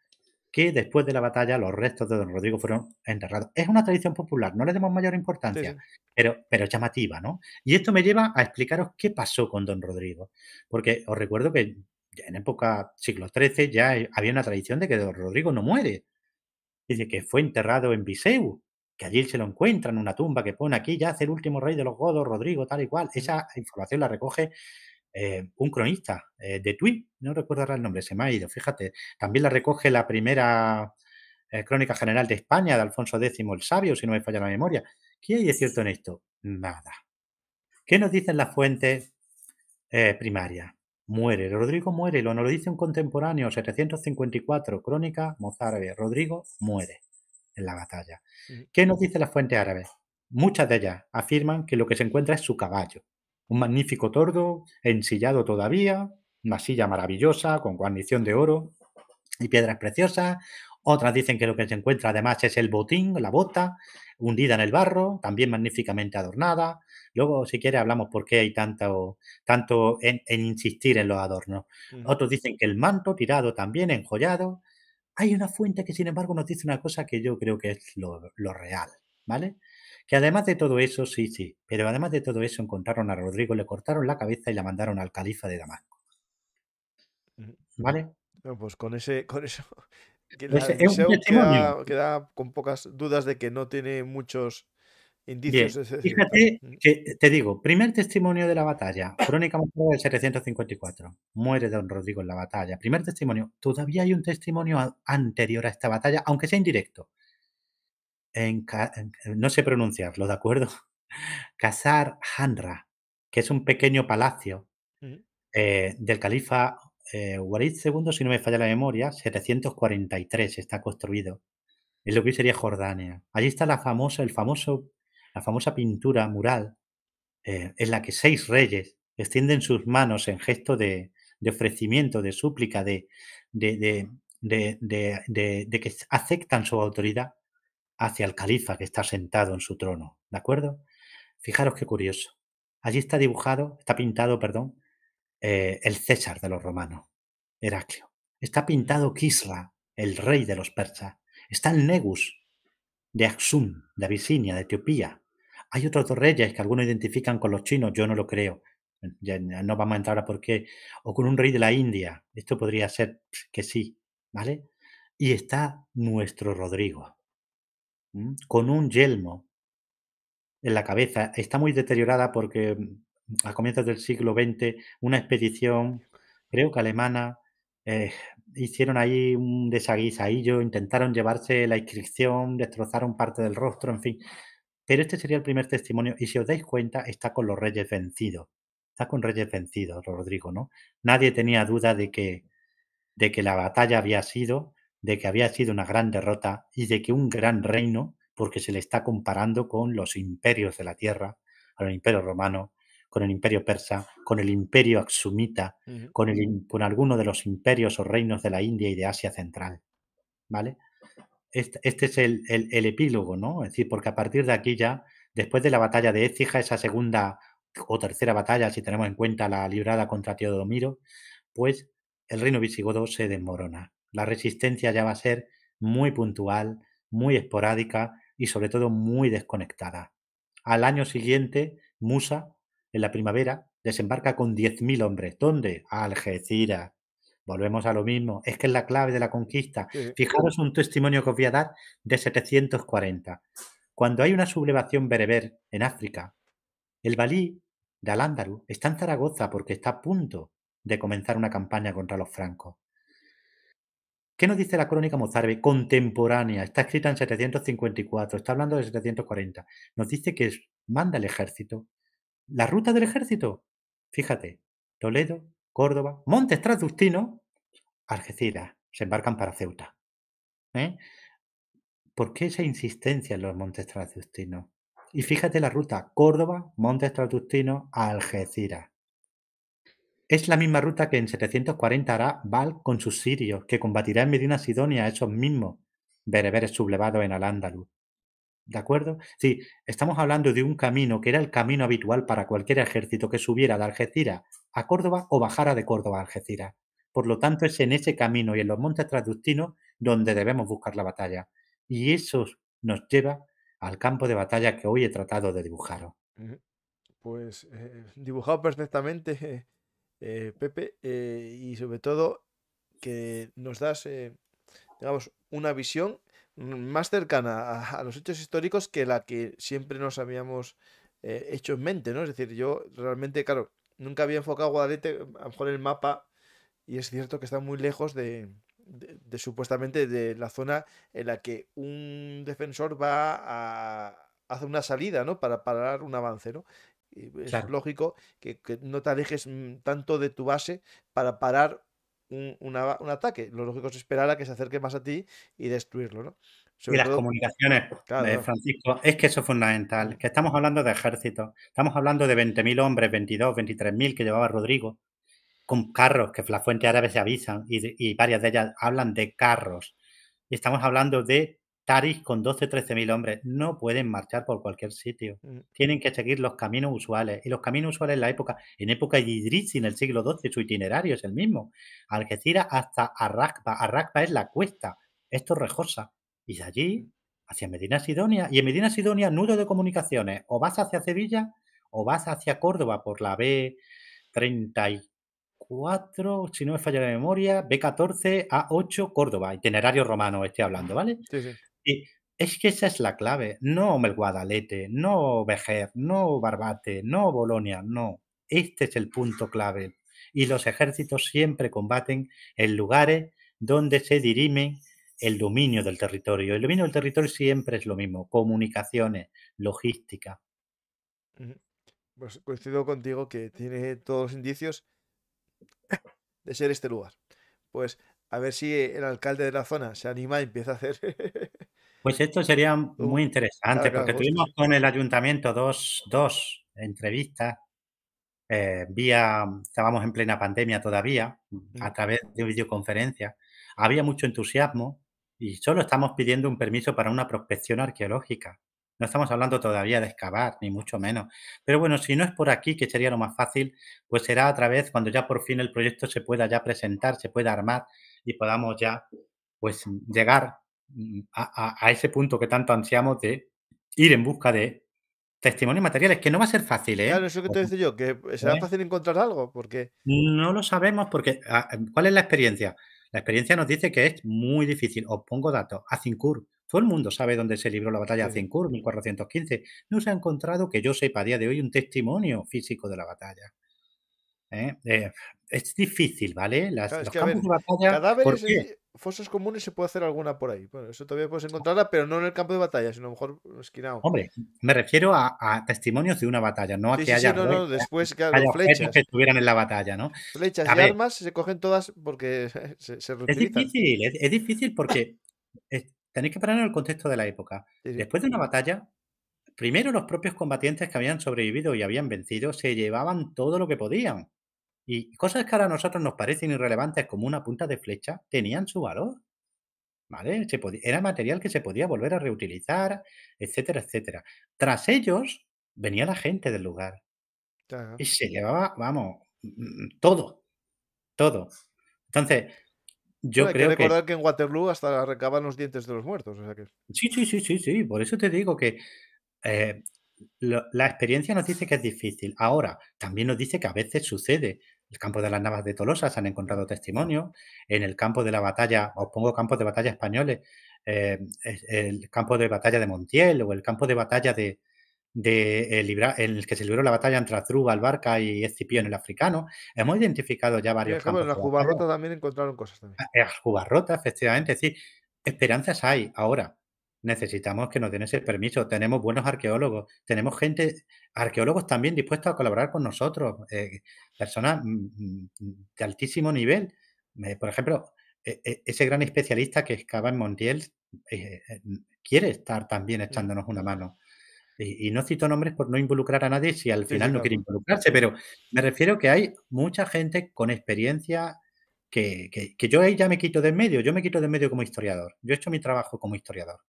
que después de la batalla los restos de don Rodrigo fueron enterrados. Es una tradición popular, no le demos mayor importancia, pero, pero llamativa, ¿no? Y esto me lleva a explicaros qué pasó con don Rodrigo, porque os recuerdo que en época siglo XIII ya había una tradición de que don Rodrigo no muere, y de que fue enterrado en Viseu, que allí se lo encuentran, en una tumba que pone aquí, ya hace el último rey de los godos, Rodrigo, tal y cual. Esa información la recoge eh, un cronista eh, de Twin, no recuerdo ahora el nombre, se me ha ido, fíjate. También la recoge la primera eh, crónica general de España de Alfonso X el Sabio, si no me falla la memoria. ¿Qué hay de cierto en esto? Nada. ¿Qué nos dicen las fuentes primarias? Muere, Rodrigo muere, lo nos lo dice un contemporáneo, 754, crónica mozárabe, Rodrigo muere en la batalla. ¿Qué nos dice la fuente árabe? Muchas de ellas afirman que lo que se encuentra es su caballo, un magnífico tordo, ensillado todavía, una silla maravillosa con guarnición de oro y piedras preciosas. Otras dicen que lo que se encuentra además es el botín, la bota, hundida en el barro, también magníficamente adornada. Luego, si quiere, hablamos por qué hay tanto, tanto en, insistir en los adornos. Otros dicen que el manto tirado también, enjollado, hay una fuente que, sin embargo, nos dice una cosa que yo creo que es lo, real, ¿vale? Que además de todo eso, sí, sí, pero además de todo eso encontraron a Rodrigo, le cortaron la cabeza y la mandaron al califa de Damasco. Mm, ¿Vale? pues con ese, con eso, [laughs] pues queda, con pocas dudas de que no tiene muchos Indicios. Fíjate mm. que te digo, primer testimonio de la batalla, Crónica del 754. Muere don Rodrigo en la batalla. Primer testimonio. Todavía hay un testimonio anterior a esta batalla, aunque sea indirecto. En, no sé pronunciarlo, ¿de acuerdo? [laughs] Casar Hanra, que es un pequeño palacio mm. eh, del califa eh, II, si no me falla la memoria, 743 está construido. Es lo que sería Jordania. Allí está la famosa, el famoso la famosa pintura mural eh, en la que seis reyes extienden sus manos en gesto de, ofrecimiento, de súplica, de, de, que aceptan su autoridad hacia el califa que está sentado en su trono. ¿De acuerdo? Fijaros qué curioso. Allí está dibujado, está pintado, perdón, eh, el César de los romanos, Heraclio. Está pintado Kisra, el rey de los persas. Está el Negus, de Axum, de Abisinia, de Etiopía. Hay otros dos reyes que algunos identifican con los chinos, yo no lo creo. no vamos a entrar a por qué. O con un rey de la India. Esto podría ser que sí, ¿vale? Y está nuestro Rodrigo, con un yelmo en la cabeza. Está muy deteriorada porque mm, a comienzos del siglo XX una expedición, creo que alemana, eh, hicieron ahí un desaguisadillo, intentaron llevarse la inscripción, destrozaron parte del rostro, en fin. Pero este sería el primer testimonio y si os dais cuenta está con los reyes vencidos. Está con reyes vencidos, Rodrigo, ¿no? Nadie tenía duda de que, de que la batalla había sido, de que había sido una gran derrota y de que un gran reino, porque se le está comparando con los imperios de la tierra, el imperio romano, con el imperio persa, con el imperio aksumita, con, alguno de los imperios o reinos de la India y de Asia Central. ¿Vale? Este, es el, epílogo, ¿no? Es decir, porque a partir de aquí ya, después de la batalla de Écija, esa segunda o tercera batalla, si tenemos en cuenta la librada contra Teodomiro, pues el reino visigodo se desmorona. La resistencia ya va a ser muy puntual, muy esporádica y sobre todo muy desconectada. Al año siguiente, Musa en la primavera desembarca con 10.000 hombres. ¿Dónde? Algeciras. Volvemos a lo mismo. Es que es la clave de la conquista. Fijaros un testimonio que os voy a dar de 740. Cuando hay una sublevación bereber en África, el Balí de Alándaru está en Zaragoza porque está a punto de comenzar una campaña contra los francos. ¿Qué nos dice la crónica mozárabe contemporánea? Está escrita en 754, está hablando de 740. Nos dice que manda el ejército la ruta del ejército. Fíjate, Toledo, Córdoba, Montes Trasdustino, Algeciras, se embarcan para Ceuta. ¿Eh? ¿Por qué esa insistencia en los Montes Trasdustinos? Y fíjate la ruta Córdoba, Montes Trasdustinos, Algeciras. Es la misma ruta que en 740 hará Val con sus sirios, que combatirá en Medina Sidonia a esos mismos bereberes sublevados en Al-Ándalus. ¿De acuerdo? Sí, estamos hablando de un camino que era el camino habitual para cualquier ejército que subiera de Algeciras a Córdoba o bajara de Córdoba a Algeciras. Por lo tanto, es en ese camino y en los montes traductinos donde debemos buscar la batalla. Y eso nos lleva al campo de batalla que hoy he tratado de dibujar. Eh, pues eh, dibujado perfectamente, [laughs] eh, Pepe, y sobre todo que nos das, digamos, una visión más cercana a, los hechos históricos que la que siempre nos habíamos eh, hecho en mente, ¿no? Es decir, yo realmente, claro, nunca había enfocado a Guadalete, eh, a lo mejor el mapa, y es cierto que está muy lejos de, supuestamente de la zona en la que un defensor va a hacer una salida, ¿no? Para parar un avance, ¿no? es lógico que, que, no te alejes mm, tanto de tu base para parar un, ataque. Lo lógico es esperar a que se acerque más a ti y destruirlo, ¿no? y las comunicaciones, pues, Francisco, es que eso es fundamental, mm. que estamos hablando de ejército, estamos hablando de 20.000 hombres, 22, 23.000 que llevaba Rodrigo, con carros, que la fuente árabe se avisan y varias de ellas hablan de carros. Y estamos hablando de Taris con 12-13 mil hombres no pueden marchar por cualquier sitio. Mm. Tienen que seguir los caminos usuales. Y los caminos usuales en la época, en época de Idris, en el siglo XII, su itinerario es el mismo. Algeciras hasta Arraspa, Arraspa es la cuesta. Esto es Rejosa. Y de allí mm. hacia Medina Sidonia. Y en Medina Sidonia, nudo de comunicaciones. O vas hacia Sevilla o vas hacia Córdoba por la B34 si no me falla la memoria, B14 A8 Córdoba, itinerario romano estoy hablando, ¿vale? Sí, sí es que esa es la clave. No Melguadalete, no Vejer, no Barbate, no Bolonia, no. Este es el punto clave. Y los ejércitos siempre combaten en lugares donde se dirime el dominio del territorio. El dominio del territorio siempre es lo mismo. Comunicaciones, logística. Pues coincido contigo que tiene todos los indicios [coughs] de ser este lugar. Pues a ver si el alcalde de la zona se anima y empieza a hacer [laughs] Pues esto sería muy interesante, porque tuvimos con el ayuntamiento dos, dos entrevistas eh, vía, estábamos en plena pandemia todavía, mm. a través de videoconferencia. Había mucho entusiasmo y solo estamos pidiendo un permiso para una prospección arqueológica. No estamos hablando todavía de excavar, ni mucho menos. Pero bueno, si no es por aquí, que sería lo más fácil, pues será a través cuando ya por fin el proyecto se pueda ya presentar, se pueda armar y podamos ya pues llegar Mm, a, ese punto que tanto ansiamos de ir en busca de testimonios materiales, que no va a ser fácil, ¿eh? Claro, eso que te decía yo, que será ¿Eh? fácil encontrar algo, porque... No lo sabemos, porque ¿cuál es la experiencia? La experiencia nos dice que es muy difícil. Os pongo datos. a Zincur Todo el mundo sabe dónde se libró la batalla de sí. 1415. No se ha encontrado, que yo sepa a día de hoy, un testimonio físico de la batalla. ¿Eh? Eh, es difícil, ¿vale? Las, los campos de batalla... ¿por fosas comunes se puede hacer alguna por ahí. Bueno, eso todavía puedes encontrarla, pero no en el campo de batalla, sino mejor esquinado. Hombre, me refiero a, testimonios de una batalla, no a que haya. No, después, que haya flechas. que estuvieran en la batalla, ¿no? Flechas y armas se cogen todas porque [laughs] se, Es difícil, es, difícil porque [laughs] tenéis que parar en el contexto de la época. después de una batalla. Primero los propios combatientes que habían sobrevivido y habían vencido se llevaban todo lo que podían. Y cosas que ahora a nosotros nos parecen irrelevantes como una punta de flecha, tenían su valor. ¿Vale? era material que se podía volver a reutilizar, etcétera, etcétera. Tras ellos venía la gente del lugar. Y se llevaba, vamos, mm, mm, todo. Todo. Entonces, yo creo que recordar que... en Waterloo hasta recaban los dientes de los muertos. Sí, sí, sí, sí, sí. Por eso te digo que eh, la experiencia nos dice que es difícil. Ahora, también nos dice que a veces sucede el campo de las Navas de Tolosa se han encontrado testimonios, en el campo de la batalla, os pongo campos de batalla españoles, eh, el campo de batalla de Montiel o el campo de batalla de, eh, en el que se libró la batalla entre Azdrúbal, albarca y Escipión el africano. Hemos identificado ya varios. campos en la Jubarrota también encontraron cosas. También. En eh, la Jubarrota, efectivamente. Es decir, esperanzas hay ahora necesitamos que nos den ese permiso. Tenemos buenos arqueólogos, tenemos gente, arqueólogos también dispuestos a colaborar con nosotros, eh, personas mm, mm, de altísimo nivel. Eh, por ejemplo, e, e, ese gran especialista que excava en Montiel eh, quiere estar también mm. echándonos una mano. Y, no cito nombres por no involucrar a nadie si al final no quiere involucrarse, pero me refiero que hay mucha gente con experiencia que, que, yo ahí ya me quito de medio, yo me quito de medio como historiador, yo he hecho mi trabajo como historiador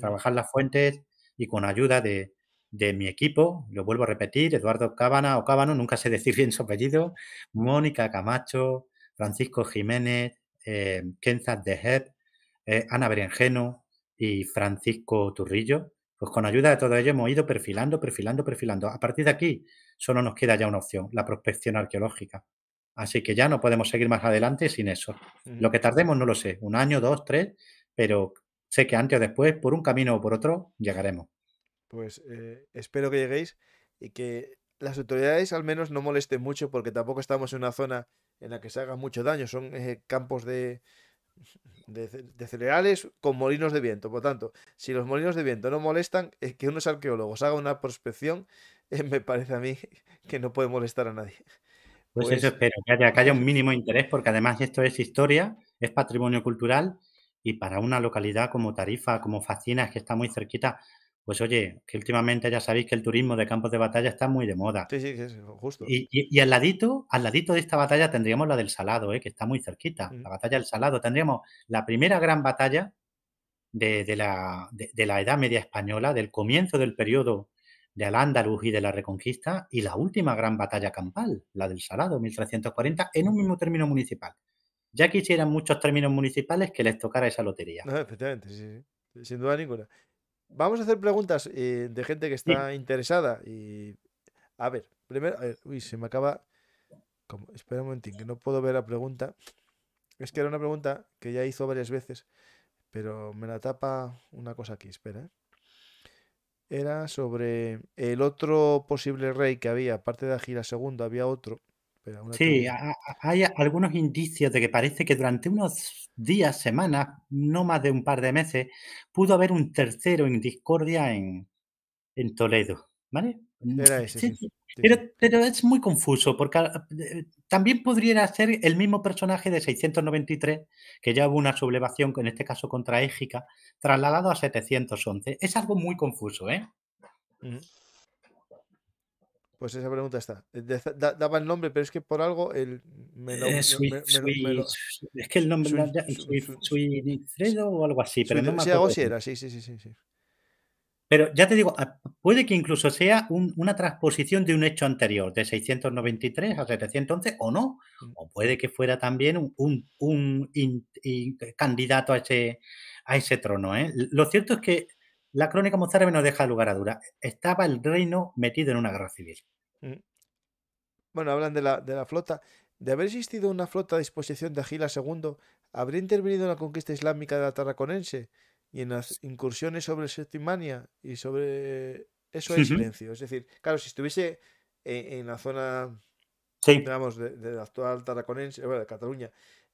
trabajar las fuentes y con ayuda de, mi equipo, lo vuelvo a repetir, Eduardo Cábana o Cábano, nunca sé [laughs] decir bien su apellido, Mónica Camacho, Francisco Jiménez, eh, Kenza Deheb, eh, Ana Berengeno y Francisco Turrillo. Pues con ayuda de todo ello hemos ido perfilando, perfilando, perfilando. A partir de aquí solo nos queda ya una opción, la prospección arqueológica. Así que ya no podemos seguir más adelante sin eso. Lo que tardemos no lo sé, un año, dos, tres, pero Sé que antes o después, por un camino o por otro, llegaremos. Pues eh, espero que lleguéis y que las autoridades al menos no molesten mucho porque tampoco estamos en una zona en la que se haga mucho daño. Son eh, campos de, cereales con molinos de viento. Por tanto, si los molinos de viento no molestan, es que unos arqueólogos hagan una prospección, [laughs] eh, me parece a mí que no puede molestar a nadie. Pues, eso pues espero, que haya un mínimo interés porque además esto es historia, es patrimonio cultural y para una localidad como Tarifa, como Facinas, que está muy cerquita, pues oye, que últimamente ya sabéis que el turismo de campos de batalla está muy de moda. Sí, sí, sí justo. Y, al ladito, al ladito de esta batalla tendríamos la del Salado, eh, que está muy cerquita, la batalla del Salado. Tendríamos la primera gran batalla de, la, Edad Media Española, del comienzo del periodo de Al-Ándalus y de la Reconquista, y la última gran batalla campal, la del Salado, 1340, en un mismo término municipal. Ya quisieran muchos términos municipales que les tocara esa lotería. efectivamente, sí, sin duda ninguna. Vamos a hacer preguntas eh, de gente que está interesada. Y... A ver, primero, uy, se me acaba. espera un momentín, que no puedo ver la pregunta. Es que era una pregunta que ya hizo varias veces, pero me la tapa una cosa aquí, espera. Eh. Era sobre el otro posible rey que había, aparte de Agila II, había otro Sí, hay algunos indicios de que parece que durante unos días, semanas, no más de un par de meses, pudo haber un tercero en discordia en, Toledo. ¿Vale? Pero, es muy confuso, porque ah, eh, también podría ser el mismo personaje de 693, que ya hubo una sublevación, en este caso contra Égica, trasladado a 711. Es algo muy confuso, ¿eh? Pues esa pregunta está. Eh, daba el nombre, pero es que por algo el me lo, Es que el nombre o algo así, pero no Sí, sí, sí, sí, Pero ya te digo, ah, puede que incluso sea una transposición de un hecho anterior, de 693 a 711 o no, mm. o puede que fuera también un, candidato a ese, trono. ¿eh? Lo cierto es que la crónica mozárabe no deja lugar a dura. Estaba el reino metido en una guerra civil. Mm. Bueno, hablan de la, de la flota. De haber existido una flota a disposición de Agila II, habría intervenido en la conquista islámica de la Tarraconense y en las incursiones sobre Septimania y sobre. Eso es silencio. Es decir, claro, si estuviese en, la zona, digamos, de, de, la actual Tarraconense, bueno, de Cataluña,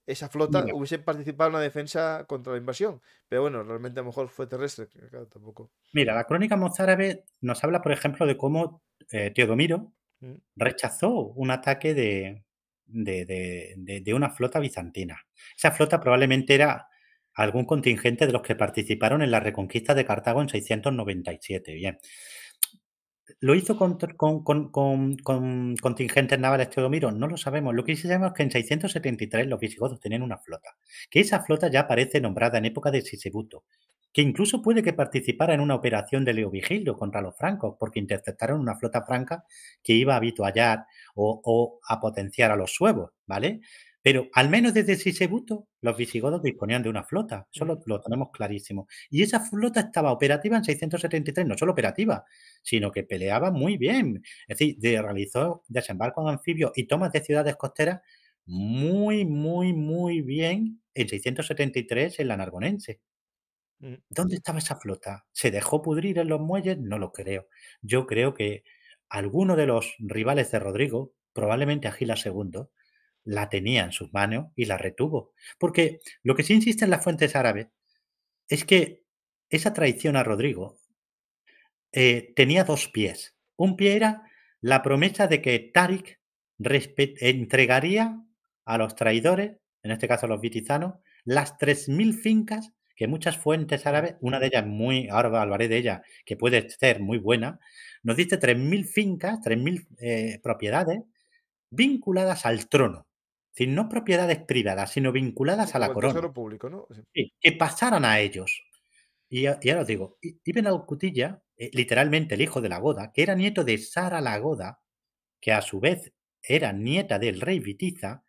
esa flota hubiese participado en la defensa contra la invasión. Pero bueno, realmente a lo mejor fue terrestre. tampoco. Mira, la crónica mozárabe nos habla, por ejemplo, de cómo eh, Teodomiro mm. rechazó un ataque de, de, de, una flota bizantina. Esa flota probablemente era algún contingente de los que participaron en la reconquista de Cartago en 697. Bien. ¿Lo hizo con, con, con, contingentes navales Teodomiro? No lo sabemos. Lo que sí sabemos es que en 673 los visigodos tenían una flota, que esa flota ya aparece nombrada en época de Sisebuto, que incluso puede que participara en una operación de Leovigildo contra los francos, porque interceptaron una flota franca que iba a vituallar o, a potenciar a los suevos, ¿vale? Pero al menos desde Sisebuto, los visigodos disponían de una flota, eso mm. lo, tenemos clarísimo. Y esa flota estaba operativa en 673, no solo operativa, sino que peleaba muy bien. Es decir, realizó desembarcos de anfibios y tomas de ciudades costeras muy, muy, muy bien en 673 en la Narbonense. Mm. ¿Dónde estaba esa flota? ¿Se dejó pudrir en los muelles? No lo creo. Yo creo que alguno de los rivales de Rodrigo, probablemente Agila II, la tenía en sus manos y la retuvo. Porque lo que sí insisten las fuentes árabes es que esa traición a Rodrigo eh, tenía dos pies. Un pie era la promesa de que Tarik entregaría a los traidores, en este caso a los vitizanos, las 3.000 fincas que muchas fuentes árabes, una de ellas muy, ahora hablaré de ella, que puede ser muy buena, nos dice 3.000 fincas, 3.000 eh, propiedades vinculadas al trono no propiedades privadas, sino vinculadas a la corona. que pasaran a ellos. Y ya, os digo, Ibn al eh, literalmente el hijo de la Goda, que era nieto de Sara la Goda, que a su vez era nieta del rey Vitiza,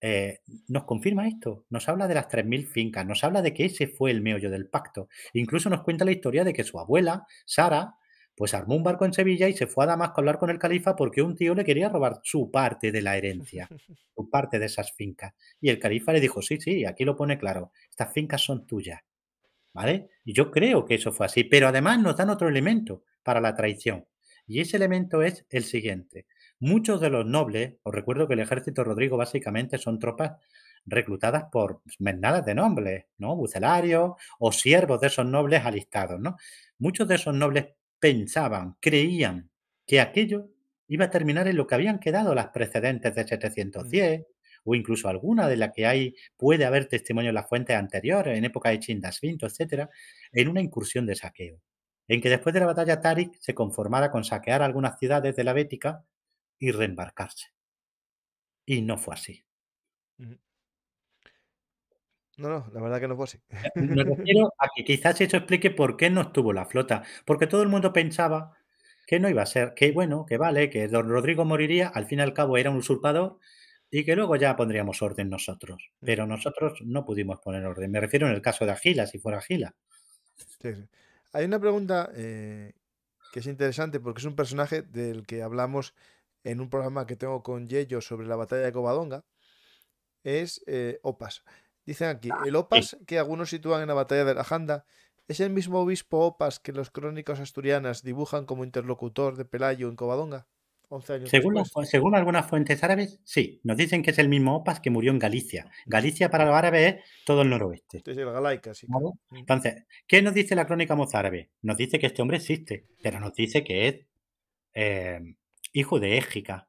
eh, nos confirma esto, nos habla de las 3.000 fincas, nos habla de que ese fue el meollo del pacto. Incluso nos cuenta la historia de que su abuela, Sara, pues armó un barco en Sevilla y se fue a Damasco a hablar con el califa porque un tío le quería robar su parte de la herencia, [laughs] su parte de esas fincas. Y el califa le dijo, sí, sí, aquí lo pone claro, estas fincas son tuyas. ¿Vale? Y yo creo que eso fue así, pero además nos dan otro elemento para la traición. Y ese elemento es el siguiente. Muchos de los nobles, os recuerdo que el ejército Rodrigo básicamente son tropas reclutadas por mernadas de nobles, ¿no? Bucelarios o siervos de esos nobles alistados, ¿no? Muchos de esos nobles pensaban, creían que aquello iba a terminar en lo que habían quedado las precedentes de 710 mm. o incluso alguna de la que hay puede haber testimonio en las fuentes anteriores, en época de Chindasvinto, etcétera, en una incursión de saqueo, en que después de la batalla Tarik se conformara con saquear algunas ciudades de la Bética y reembarcarse. Y no fue así. No, no, la verdad que no fue así. Eh, me refiero a que quizás eso explique por qué no estuvo la flota, porque todo el mundo pensaba que no iba a ser, que bueno, que vale, que don Rodrigo moriría, al fin y al cabo era un usurpador y que luego ya pondríamos orden nosotros. Mm. Pero nosotros no pudimos poner orden. Me refiero en el caso de Agila, si fuera Agila. Hay una pregunta eh, que es interesante porque es un personaje del que hablamos en un programa que tengo con Yello sobre la batalla de Covadonga. Es eh, Opas. Dicen aquí, ah, el Opas que algunos sitúan en la batalla de la Janda es el mismo obispo Opas que los crónicos asturianas dibujan como interlocutor de Pelayo en Covadonga. según, algunas fuentes árabes, sí, nos dicen que es el mismo Opas que murió en Galicia. Galicia para los árabes es todo el noroeste. el mm. Entonces, ¿qué nos dice la crónica mozárabe? Nos dice que este hombre existe, pero nos dice que es eh, hijo de Égica,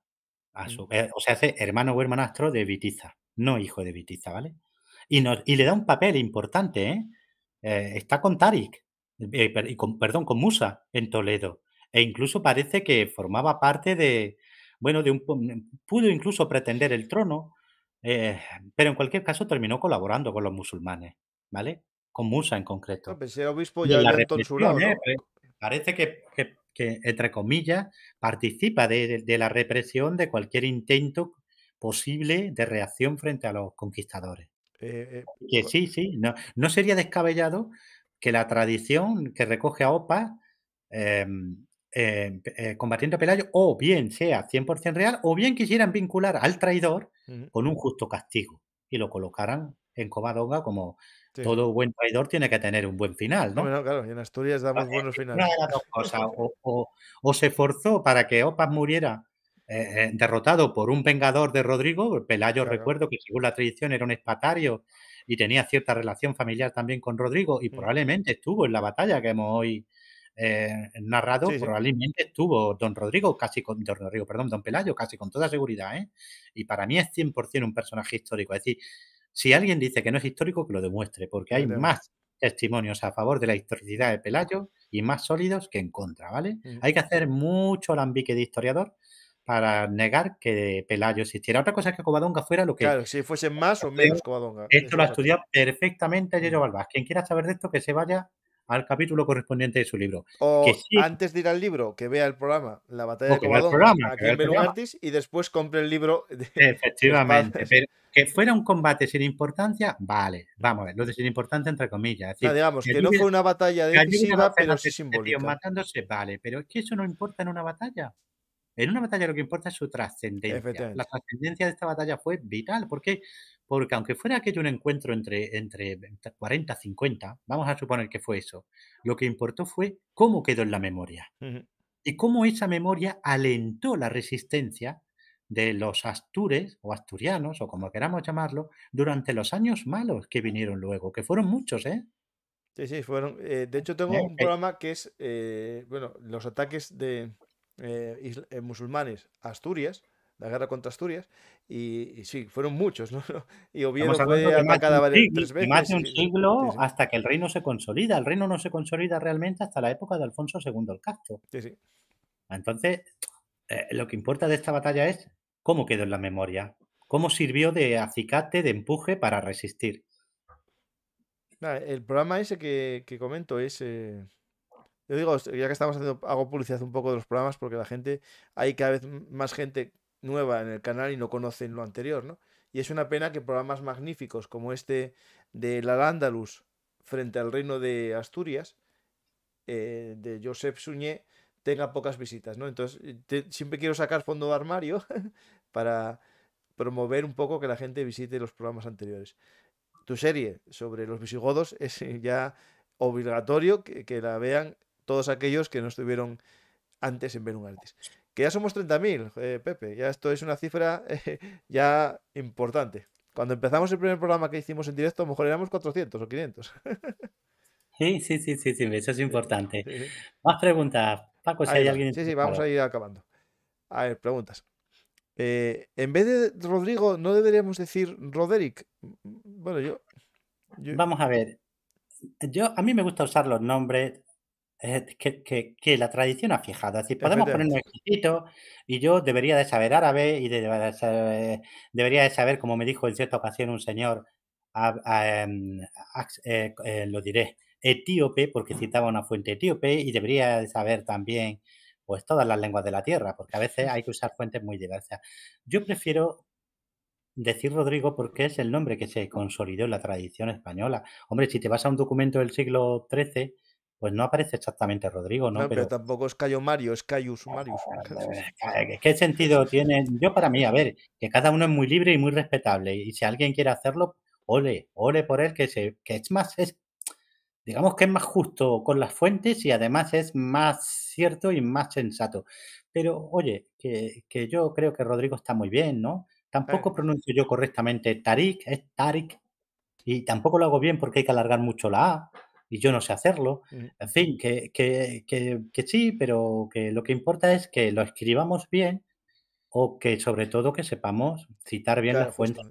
a su, mm. o sea, es hermano o hermanastro de Vitiza, no hijo de Vitiza, ¿vale? y, le da un papel importante. ¿eh? Eh, está con Tarik, eh, con, perdón, con Musa en Toledo. E incluso parece que formaba parte de, bueno, de un, pudo incluso pretender el trono, pero en cualquier caso terminó colaborando con los musulmanes, ¿vale? Con Musa en concreto. Parece que, entre comillas, participa de la represión de cualquier intento posible de reacción frente a los conquistadores. Eh, eh, que sí, sí, no, sería descabellado que la tradición que recoge a OPA em, em, eh, combatiendo a Pelayo o bien sea 100% real o bien quisieran vincular al traidor con un justo castigo y lo colocaran en Covadonga como todo buen traidor tiene que tener un buen final, ¿no? claro, en Asturias damos buenos finales. o, o, se forzó para que Opas muriera eh, derrotado por un vengador de Rodrigo. Pelayo, recuerdo que según la tradición era un espatario y tenía cierta relación familiar también con Rodrigo y mm. probablemente estuvo en la batalla que hemos hoy eh, narrado, probablemente estuvo don Rodrigo, casi con don Rodrigo, perdón, don Pelayo, casi con toda seguridad. ¿eh? Y para mí es 100% un personaje histórico. Es decir, si alguien dice que no es histórico, que lo demuestre, porque hay más testimonios a favor de la historicidad de Pelayo y más sólidos que en contra, ¿vale? Mm. Hay que hacer mucho alambique de historiador para negar que Pelayo existiera. Otra cosa es que Covadonga fuera lo que... Claro, si fuese más o menos Covadonga. Esto lo ha estudiado perfectamente Yello mm. Balbás. Quien quiera saber de esto, que se vaya al capítulo correspondiente de su libro. O antes de ir al libro, que vea el programa, la batalla de Covadonga, programa, en Artis, y después compre el libro. Efectivamente, pero que fuera un combate sin importancia, vale, vamos a ver, lo de sin importancia entre comillas. Es digamos, que, no fue una batalla decisiva, pero sí simbólica. Matándose, vale, pero es que eso no importa en una batalla. En una batalla lo que importa es su trascendencia. La trascendencia de esta batalla fue vital. ¿Por qué? Porque aunque fuera aquello un encuentro entre, entre 40, 50, vamos a suponer que fue eso, lo que importó fue cómo quedó en la memoria. Y cómo esa memoria alentó la resistencia de los astures o asturianos, o como queramos llamarlo, durante los años malos que vinieron luego, que fueron muchos, ¿eh? Sí, sí, fueron. Eh, de hecho, tengo un eh programa que es, eh, bueno, los ataques de, eh, eh, musulmanes Asturias, la guerra contra Asturias, y, sí, fueron muchos, ¿no? [laughs] Y obviamente fue Más de un siglo hasta que el reino se consolida. El reino no se consolida realmente hasta la época de Alfonso II el Castro. Entonces, eh, lo que importa de esta batalla es cómo quedó en la memoria, cómo sirvió de acicate, de empuje para resistir. el programa ese que, comento es... Yo digo, ya que estamos haciendo, hago publicidad un poco de los programas porque la gente, hay cada vez más gente nueva en el canal y no conocen lo anterior, ¿no? Y es una pena que programas magníficos como este de La Andalus frente al reino de Asturias, eh, de Josep Suñé, tenga pocas visitas, ¿no? Entonces, eh, siempre quiero sacar fondo de armario [laughs] para promover un poco que la gente visite los programas anteriores. Tu serie sobre los visigodos es eh, ya obligatorio que la vean todos aquellos que no estuvieron antes en un Artis. Pues que ya somos 30.000, eh, Pepe, ya esto es una cifra eh, [laughs] ya importante. Cuando empezamos el primer programa que hicimos en directo, a lo mejor éramos 400 o 500. Sí, sí, sí, sí, sí, eso es importante. [laughs] Más preguntas, Paco, si hay alguien. Sí, sí, vamos a ir acabando. A ver, preguntas. Eh, en vez de Rodrigo, ¿no deberíamos decir Roderick? Bueno, yo, yo... Vamos a ver. Yo, a mí me gusta usar los nombres eh, que, la tradición ha fijado. Así podemos poner un y yo debería de saber árabe y debería de saber, como me dijo en cierta ocasión un señor, ah, em, eh, eh, lo diré, etíope, porque citaba una fuente etíope y debería de saber también pues todas las lenguas de la tierra, porque a veces hay que usar fuentes muy diversas. Yo prefiero decir Rodrigo porque es el nombre que se consolidó en la tradición española. Hombre, si te vas a un documento del siglo XIII, pues no aparece exactamente Rodrigo, ¿no? pero, tampoco es Cayo Mario, es Cayus Marius. Ah, ¿Qué sentido tiene? Yo para mí, a ver, que cada uno es muy libre y muy respetable y si alguien quiere hacerlo, ole, ole por él, que, que es más, digamos que es más justo con las fuentes y además es más cierto y más sensato. Pero oye, que, yo creo que Rodrigo está muy bien, ¿no? Tampoco pronuncio yo correctamente Tarik, es Tarik, y tampoco lo hago bien porque hay que alargar mucho la A y yo no sé hacerlo. Mm. En fin, que, que, que, sí, pero que lo que importa es que lo escribamos bien o que sobre todo que sepamos citar bien las fuentes.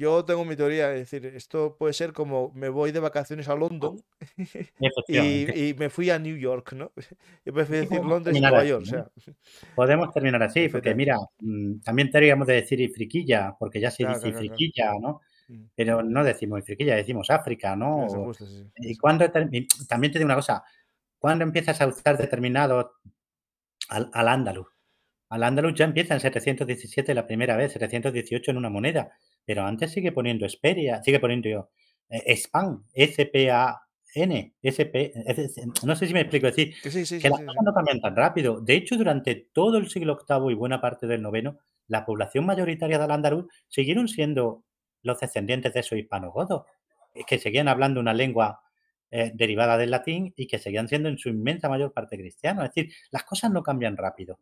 yo tengo mi teoría, es decir, esto puede ser como me voy de vacaciones a Londres [laughs] y, me fui a New York, ¿no? [laughs] Yo decir Londres y Nueva York. Podemos terminar así, porque mira, mm, también tendríamos de decir y friquilla, porque ya se dice friquilla, ¿no? Mm. Pero no decimos Friquilla, decimos África, ¿no? y cuando también te digo una cosa, cuando empiezas a usar determinado al, al andaluz? Al andaluz ya empieza en 717 la primera vez, 718 en una moneda, pero antes sigue poniendo Esperia, sigue poniendo yo, eh, S SPAN, A N, SP, no sé si me explico, decir, que la no cambian tan rápido. De hecho, durante todo el siglo VIII y buena parte del IX, la población mayoritaria del andaluz siguieron siendo los descendientes de esos hispanogodos, eh, que seguían hablando una lengua eh, derivada del latín y que seguían siendo en su inmensa mayor parte cristianos. Es decir, las cosas no cambian rápido.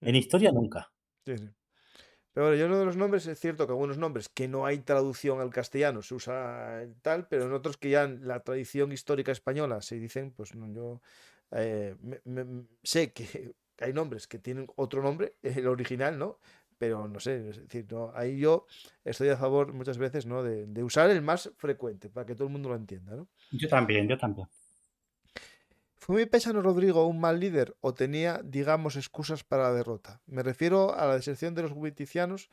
Mm. En historia nunca. Pero bueno, yo lo de los nombres es cierto que algunos nombres que no hay traducción al castellano se usa eh, tal, pero en otros que ya la tradición histórica española se dicen, pues no, yo sé que [laughs] hay nombres que tienen otro nombre, el original, ¿no? pero no sé, es decir, no, ahí yo estoy a favor muchas veces ¿no? de, usar el más frecuente para que todo el mundo lo entienda. ¿no? Yo también, yo también. ¿Fue mi pésano Rodrigo un mal líder o tenía, digamos, excusas para la derrota? Me refiero a la deserción de los guiticianos.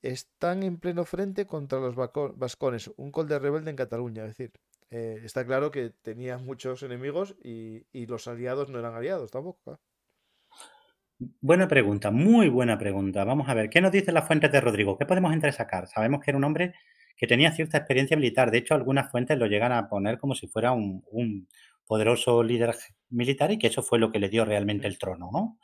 Están en pleno frente contra los vascones, un col de rebelde en Cataluña. Es decir, eh, está claro que tenía muchos enemigos y, los aliados no eran aliados tampoco. Buena pregunta, muy buena pregunta. Vamos a ver, ¿qué nos dicen las fuentes de Rodrigo? ¿Qué podemos entresacar? Sabemos que era un hombre que tenía cierta experiencia militar. De hecho, algunas fuentes lo llegan a poner como si fuera un, poderoso líder militar y que eso fue lo que le dio realmente el trono, ¿no?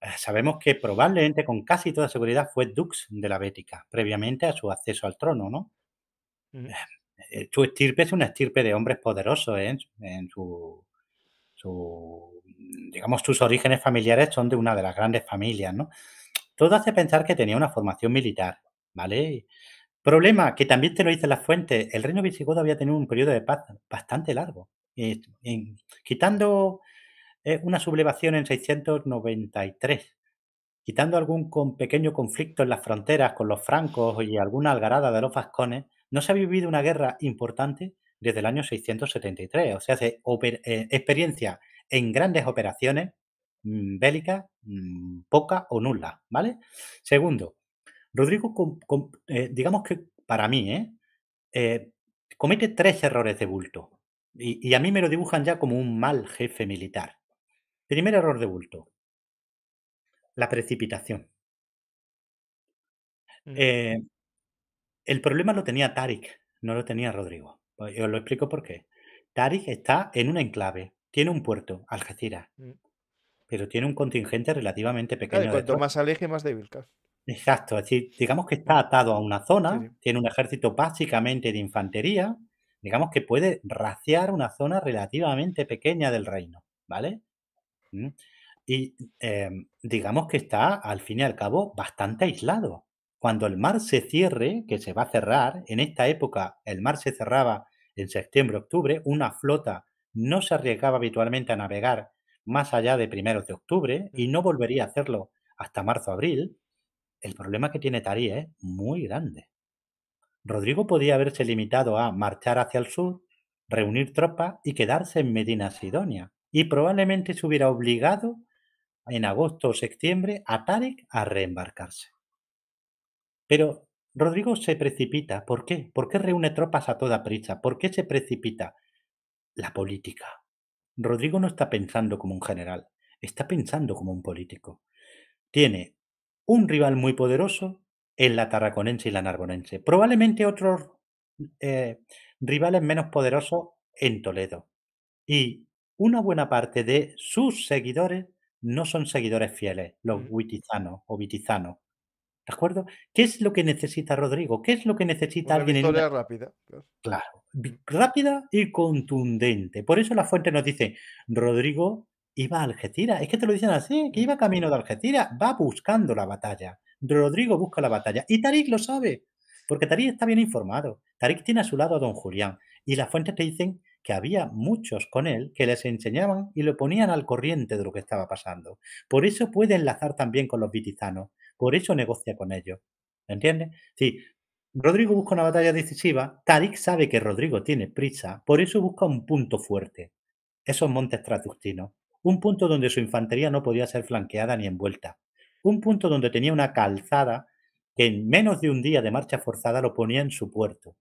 Eh, sabemos que probablemente con casi toda seguridad fue Dux de la Bética, previamente a su acceso al trono, ¿no? Mm. Eh, eh, su estirpe es una estirpe de hombres poderosos ¿eh? en, su digamos, tus orígenes familiares son de una de las grandes familias, ¿no? Todo hace pensar que tenía una formación militar, ¿vale? Problema, que también te lo dice la fuente, el reino visigodo había tenido un periodo de paz bastante largo. quitando eh, una sublevación en 693, quitando algún con pequeño conflicto en las fronteras con los francos y alguna algarada de los vascones, no se ha vivido una guerra importante desde el año 673. O sea, hace eh, experiencia en grandes operaciones mm, bélicas mm, poca o nula, ¿vale? Segundo, Rodrigo, eh, digamos que para mí, ¿eh? Eh, comete tres errores de bulto. Y, a mí me lo dibujan ya como un mal jefe militar. Primer error de bulto, la precipitación. el problema lo tenía Tarik, no lo tenía Rodrigo. Pues, os lo explico por qué. Tarik está en un enclave. Tiene un puerto, Algeciras, mm. pero tiene un contingente relativamente pequeño. más aleje, más débil, Exacto, es digamos que está atado a una zona, tiene un ejército básicamente de infantería, digamos que puede raciar una zona relativamente pequeña del reino, ¿vale? Mm. Y em, digamos que está, al fin y al cabo, bastante aislado. Cuando el mar se cierre, que se va a cerrar, en esta época el mar se cerraba en septiembre, octubre, una flota no se arriesgaba habitualmente a navegar más allá de primeros de octubre y no volvería a hacerlo hasta marzo-abril, el problema que tiene Tarí es muy grande. Rodrigo podía haberse limitado a marchar hacia el sur, reunir tropas y quedarse en Medina Sidonia, y probablemente se hubiera obligado en agosto o septiembre a Tarek a reembarcarse. Pero Rodrigo se precipita. ¿Por qué? ¿Por qué reúne tropas a toda prisa? ¿Por qué se precipita? la política. Rodrigo no está pensando como un general, está pensando como un político. Tiene un rival muy poderoso en la tarraconense y la narbonense. Probablemente otros eh, rivales menos poderosos en Toledo. Y una buena parte de sus seguidores no son seguidores fieles, los mm. huitizanos o vitizanos. ¿De acuerdo? ¿Qué es lo que necesita Rodrigo? ¿Qué es lo que necesita alguien en rápida. Claro. rápida y contundente. Por eso la fuente nos dice, Rodrigo iba a Algeciras. Es que te lo dicen así, que iba camino de Algeciras, va buscando la batalla. Rodrigo busca la batalla. Y Tarik lo sabe, porque Tarik está bien informado. Tarik tiene a su lado a don Julián. Y las fuentes te dicen que había muchos con él que les enseñaban y lo ponían al corriente de lo que estaba pasando. Por eso puede enlazar también con los vitizanos. Por eso negocia con ellos. ¿Entiendes? Sí, Rodrigo busca una batalla decisiva, Tarik sabe que Rodrigo tiene prisa, por eso busca un punto fuerte, esos montes traductinos. un punto donde su infantería no podía ser flanqueada ni envuelta, un punto donde tenía una calzada que en menos de un día de marcha forzada lo ponía en su puerto,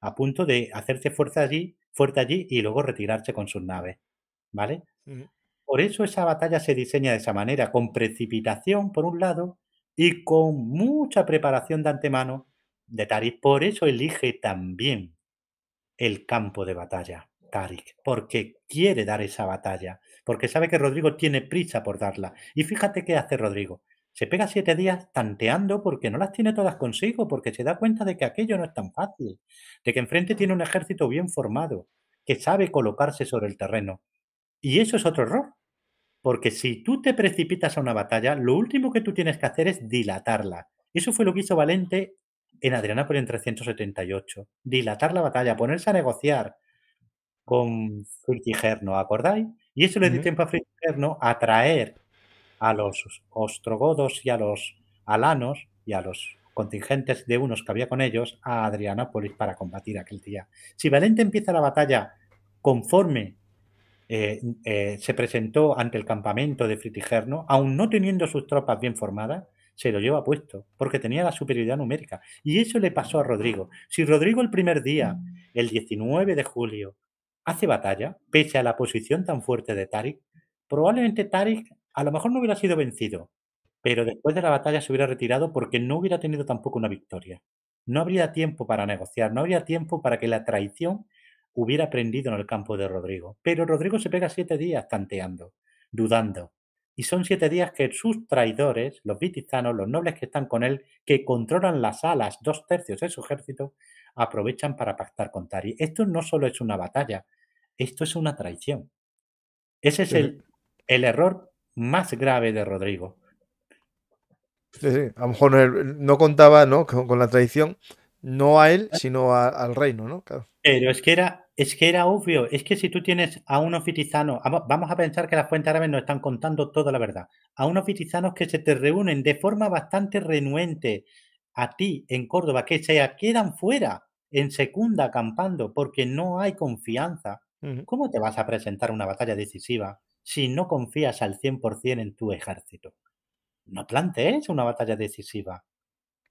a punto de hacerse fuerza allí, fuerte allí y luego retirarse con sus naves. ¿Vale? Por eso esa batalla se diseña de esa manera, con precipitación por un lado y con mucha preparación de antemano de Tarik. Por eso elige también el campo de batalla, Tarik, porque quiere dar esa batalla, porque sabe que Rodrigo tiene prisa por darla. Y fíjate qué hace Rodrigo. Se pega siete días tanteando porque no las tiene todas consigo, porque se da cuenta de que aquello no es tan fácil, de que enfrente tiene un ejército bien formado, que sabe colocarse sobre el terreno. Y eso es otro error, porque si tú te precipitas a una batalla, lo último que tú tienes que hacer es dilatarla. Eso fue lo que hizo Valente en Adrianápolis en 378. Dilatar la batalla, ponerse a negociar con Fritigerno, ¿acordáis? Y eso le dio tiempo a Fritigerno a traer a los ostrogodos y a los alanos y a los contingentes de unos que había con ellos a Adrianápolis para combatir aquel día. Si Valente empieza la batalla conforme eh, eh, se presentó ante el campamento de Fritigerno, aun no teniendo sus tropas bien formadas, se lo lleva puesto, porque tenía la superioridad numérica. Y eso le pasó a Rodrigo. Si Rodrigo el primer día, el 19 de julio, hace batalla, pese a la posición tan fuerte de Tarik, probablemente Tarik a lo mejor no hubiera sido vencido, pero después de la batalla se hubiera retirado porque no hubiera tenido tampoco una victoria. No habría tiempo para negociar, no habría tiempo para que la traición hubiera aprendido en el campo de Rodrigo. Pero Rodrigo se pega siete días tanteando, dudando. Y son siete días que sus traidores, los vitizanos, los nobles que están con él, que controlan las alas, dos tercios de su ejército, aprovechan para pactar con Tari. Esto no solo es una batalla, esto es una traición. Ese es el, error más grave de Rodrigo. A lo mejor no contaba con, la traición, no a él, sino al reino, ¿no? Pero es que era, es obvio. Es que si tú tienes a unos fitizanos... vamos a pensar que las fuentes árabes nos están contando toda la verdad. A unos fitizanos que se te reúnen de forma bastante renuente a ti en Córdoba, que se quedan fuera en segunda acampando porque no hay confianza. ¿Cómo te vas a presentar una batalla decisiva si no confías al 100% en tu ejército? No plantees una batalla decisiva.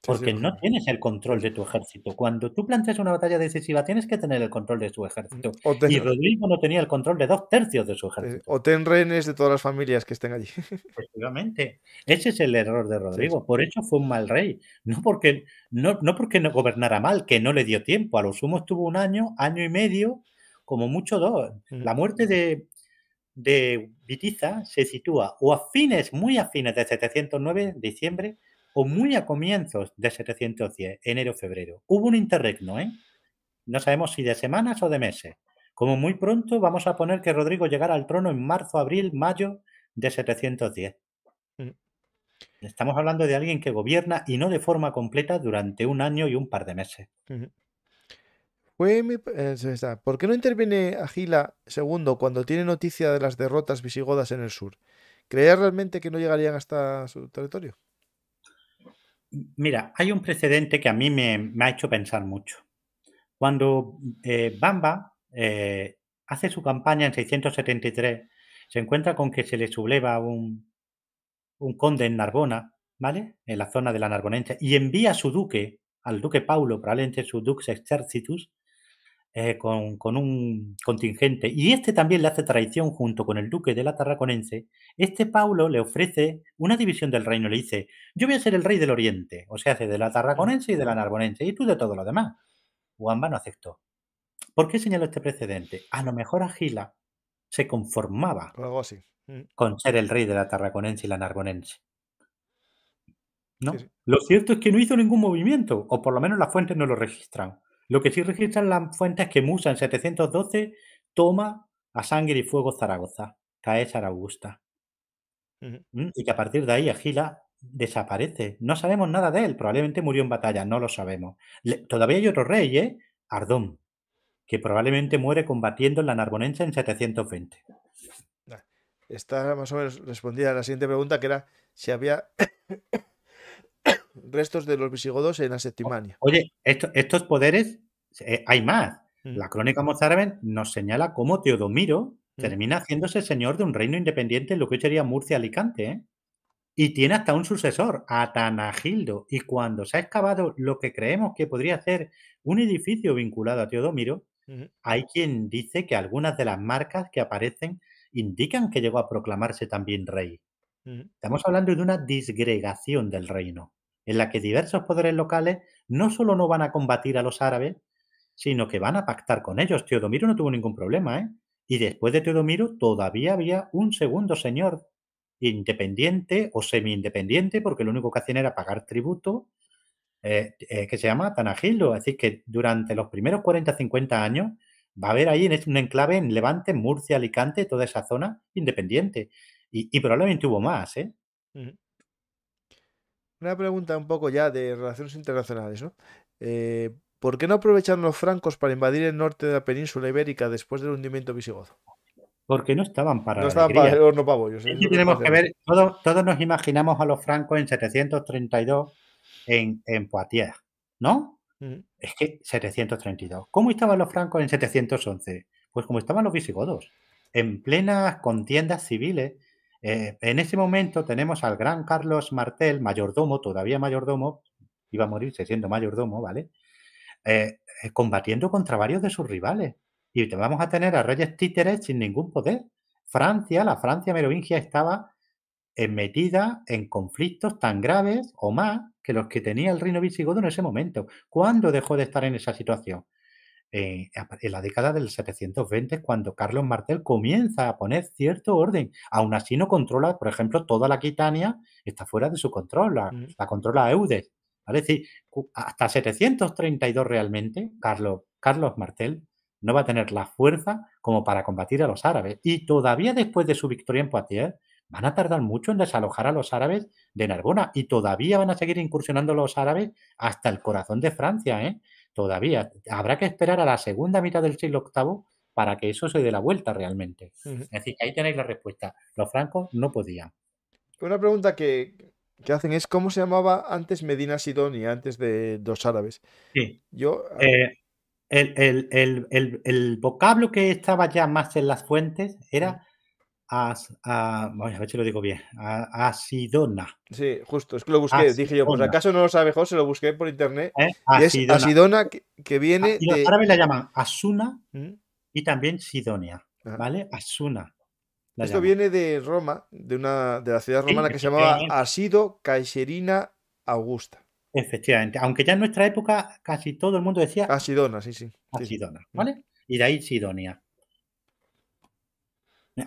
Porque no tienes el control de tu ejército. Cuando tú planteas una batalla decisiva, tienes que tener el control de tu ejército. Y Rodrigo no tenía el control de dos tercios de su eh, ejército. O ten rehenes de todas las familias que estén allí. [laughs] Efectivamente. Ese es el error de Rodrigo. Por eso fue un mal rey. No porque no, porque gobernara mal, que no le dio tiempo. A los sumo tuvo un año, año y medio, como mucho dos. Mm. La muerte de, Vitiza se sitúa o a fines, muy a fines de 709, diciembre, o muy a comienzos de 710, enero-febrero. Hubo un interregno, ¿eh? No sabemos si de semanas o de meses. Como muy pronto vamos a poner que Rodrigo llegara al trono en marzo, abril, mayo de 710. Mm. Estamos hablando de alguien que gobierna y no de forma completa durante un año y un par de meses. Eh, ¿Por qué no interviene Agila II cuando tiene noticia de las derrotas visigodas en el sur? ¿Creía realmente que no llegarían hasta su territorio? Mira, hay un precedente que a mí me, ha hecho pensar mucho. Cuando eh, Bamba eh, hace su campaña en 673, se encuentra con que se le subleva un, un conde en Narbona, ¿vale? En la zona de la Narbonense, y envía a su duque, al duque Paulo, probablemente su dux exercitus, eh, con, un contingente, y este también le hace traición junto con el duque de la Tarraconense, este Paulo le ofrece una división del reino, le dice, yo voy a ser el rey del oriente, o sea, de la Tarraconense y de la Narbonense, y tú de todo lo demás. Guamba no aceptó. ¿Por qué señaló este precedente? A lo mejor Agila se conformaba con ser el rey de la Tarraconense y la Narbonense. ¿No? Lo cierto es que no hizo ningún movimiento, o por lo menos las fuentes no lo registran. Lo que sí registran las fuentes es que Musa en 712 toma a sangre y fuego Zaragoza, cae Augusta. Mm, y que a partir de ahí Agila desaparece. No sabemos nada de él. Probablemente murió en batalla, no lo sabemos. todavía hay otro rey, ¿eh? Ardón, que probablemente muere combatiendo en la Narbonense en 720. Ah, está más o menos respondida a la siguiente pregunta, que era si había restos de los visigodos en la Septimania. Oye, estos poderes eh, hay más. Mm. La crónica mozárabe nos señala cómo Teodomiro mm. termina haciéndose señor de un reino independiente, lo que sería Murcia-Alicante, ¿eh? y tiene hasta un sucesor, Atanagildo. Y cuando se ha excavado lo que creemos que podría ser un edificio vinculado a Teodomiro, hay quien dice que algunas de las marcas que aparecen indican que llegó a proclamarse también rey. Estamos hablando de una disgregación del reino en la que diversos poderes locales no solo no van a combatir a los árabes, sino que van a pactar con ellos. Teodomiro no tuvo ningún problema, ¿eh? Y después de Teodomiro todavía había un segundo señor independiente o semi-independiente, porque lo único que hacían era pagar tributo, eh, eh, que se llama Tanagildo. Es decir, que durante los primeros 40-50 años va a haber ahí un enclave en Levante, Murcia, Alicante, toda esa zona independiente. Y, probablemente hubo más, ¿eh? Una pregunta un poco ya de relaciones internacionales, ¿no? Eh, ¿Por qué no aprovecharon los francos para invadir el norte de la península ibérica después del hundimiento visigodo? Porque no estaban para No estaban para el tenemos que ver, todos, nos imaginamos a los francos en 732 en, en Poitiers, ¿no? Es que 732. ¿Cómo estaban los francos en 711? Pues como estaban los visigodos, en plenas contiendas civiles eh, en ese momento tenemos al gran Carlos Martel, mayordomo, todavía mayordomo, iba a morirse siendo mayordomo, ¿vale? Eh, eh, combatiendo contra varios de sus rivales. Y vamos a tener a reyes títeres sin ningún poder. Francia, la Francia merovingia estaba metida en conflictos tan graves o más que los que tenía el reino visigodo en ese momento. ¿Cuándo dejó de estar en esa situación? Eh, en la década del 720 cuando Carlos Martel comienza a poner cierto orden. Aún así no controla, por ejemplo, toda la Quitania está fuera de su control, la, mm. controla Eudes. ¿vale? Es decir, hasta 732 realmente, Carlos, Carlos Martel no va a tener la fuerza como para combatir a los árabes. Y todavía después de su victoria en Poitiers, van a tardar mucho en desalojar a los árabes de Narbona y todavía van a seguir incursionando los árabes hasta el corazón de Francia. ¿eh? todavía. Habrá que esperar a la segunda mitad del siglo VIII para que eso se dé la vuelta realmente. Es decir, ahí tenéis la respuesta. Los francos no podían. Una pregunta que, que hacen es cómo se llamaba antes Medina Sidonia, antes de dos árabes. Sí. Yo. Ah, eh, el, el, el, el, vocablo que estaba ya más en las fuentes era As, a, a ver si lo digo bien, Asidona. Sí, justo, es que lo busqué, dije yo, pues acaso no lo sabe se lo busqué por internet. ¿Eh? Y es que, viene Ahora me la llaman Asuna ¿Mm? y también Sidonia, ah. ¿vale? Asuna. Esto viene de Roma, de una de la ciudad romana que se llamaba Asido Caixerina Augusta. Efectivamente, aunque ya en nuestra época casi todo el mundo decía Asidona, sí, sí. Asidona, mm. ¿vale? Y de ahí Sidonia.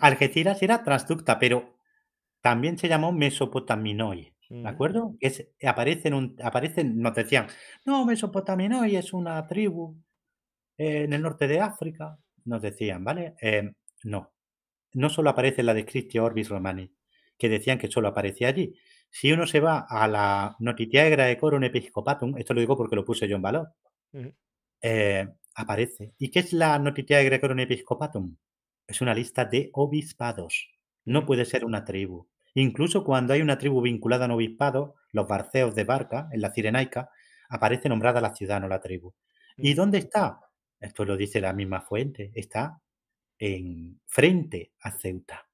Algeciras era Transducta, pero también se llamó Mesopotaminoi. ¿De acuerdo? aparecen, aparecen, nos decían, no, Mesopotaminoi es una tribu eh, en el norte de África. Nos decían, ¿vale? Em, no. No solo aparece la de cristian Orbis Romani, que decían que solo aparecía allí. Si uno se va a la Notitia Graecorum Episcopatum, esto lo digo porque lo puse yo en valor, eh, aparece. ¿Y qué es la Notitia Graecorum Episcopatum? es una lista de obispados. No puede ser una tribu. Incluso cuando hay una tribu vinculada a un obispado, los barceos de Barca, en la Cirenaica, aparece nombrada la ciudad, no la tribu. ¿Y dónde está? Esto lo dice la misma fuente. Está en frente a Ceuta.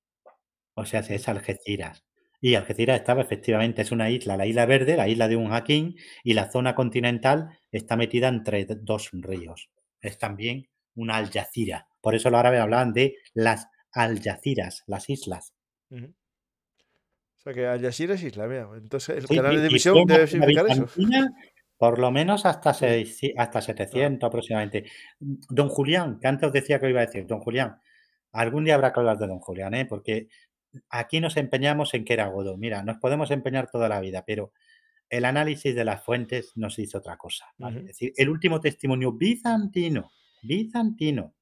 O sea, es Algeciras. Y Algeciras estaba efectivamente, es una isla, la isla verde, la isla de un jaquín, y la zona continental está metida entre dos ríos. Es también una Al Por eso los árabes hablaban de las Al las islas. O sea que Al Jazeera es isla, mira. Entonces el canal de división debe significar eso. Por lo menos hasta, seis, hasta 700 ah. aproximadamente. Don Julián, que antes os decía que iba a decir, don Julián, algún día habrá que hablar de don Julián, ¿eh? porque aquí nos empeñamos en que era godo. Mira, nos podemos empeñar toda la vida, pero el análisis de las fuentes nos hizo otra cosa. Es decir, el último testimonio bizantino bizantino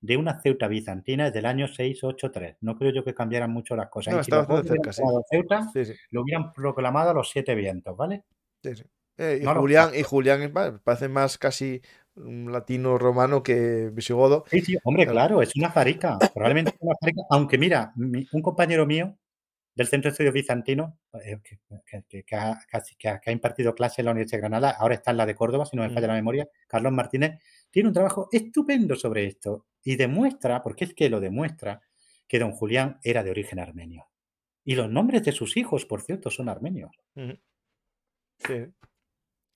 de una Ceuta bizantina desde el año 683. No creo yo que cambiaran mucho las cosas. No, ¿eh? si Ceuta, lo hubieran proclamado a los siete vientos, ¿vale? Eh, y, Julián, y, Julián, parece más casi un latino romano que visigodo. Sí, sí, hombre, claro, es una farica. Probablemente una farica. Aunque mira, un compañero mío del Centro de Estudios Bizantino, eh, que, ha, que, ha, impartido clase en la Universidad de Granada, ahora está en la de Córdoba, si no me mm. falla la memoria, Carlos Martínez, tiene un trabajo estupendo sobre esto y demuestra, porque es que lo demuestra, que don Julián era de origen armenio. Y los nombres de sus hijos, por cierto, son armenios. Sí.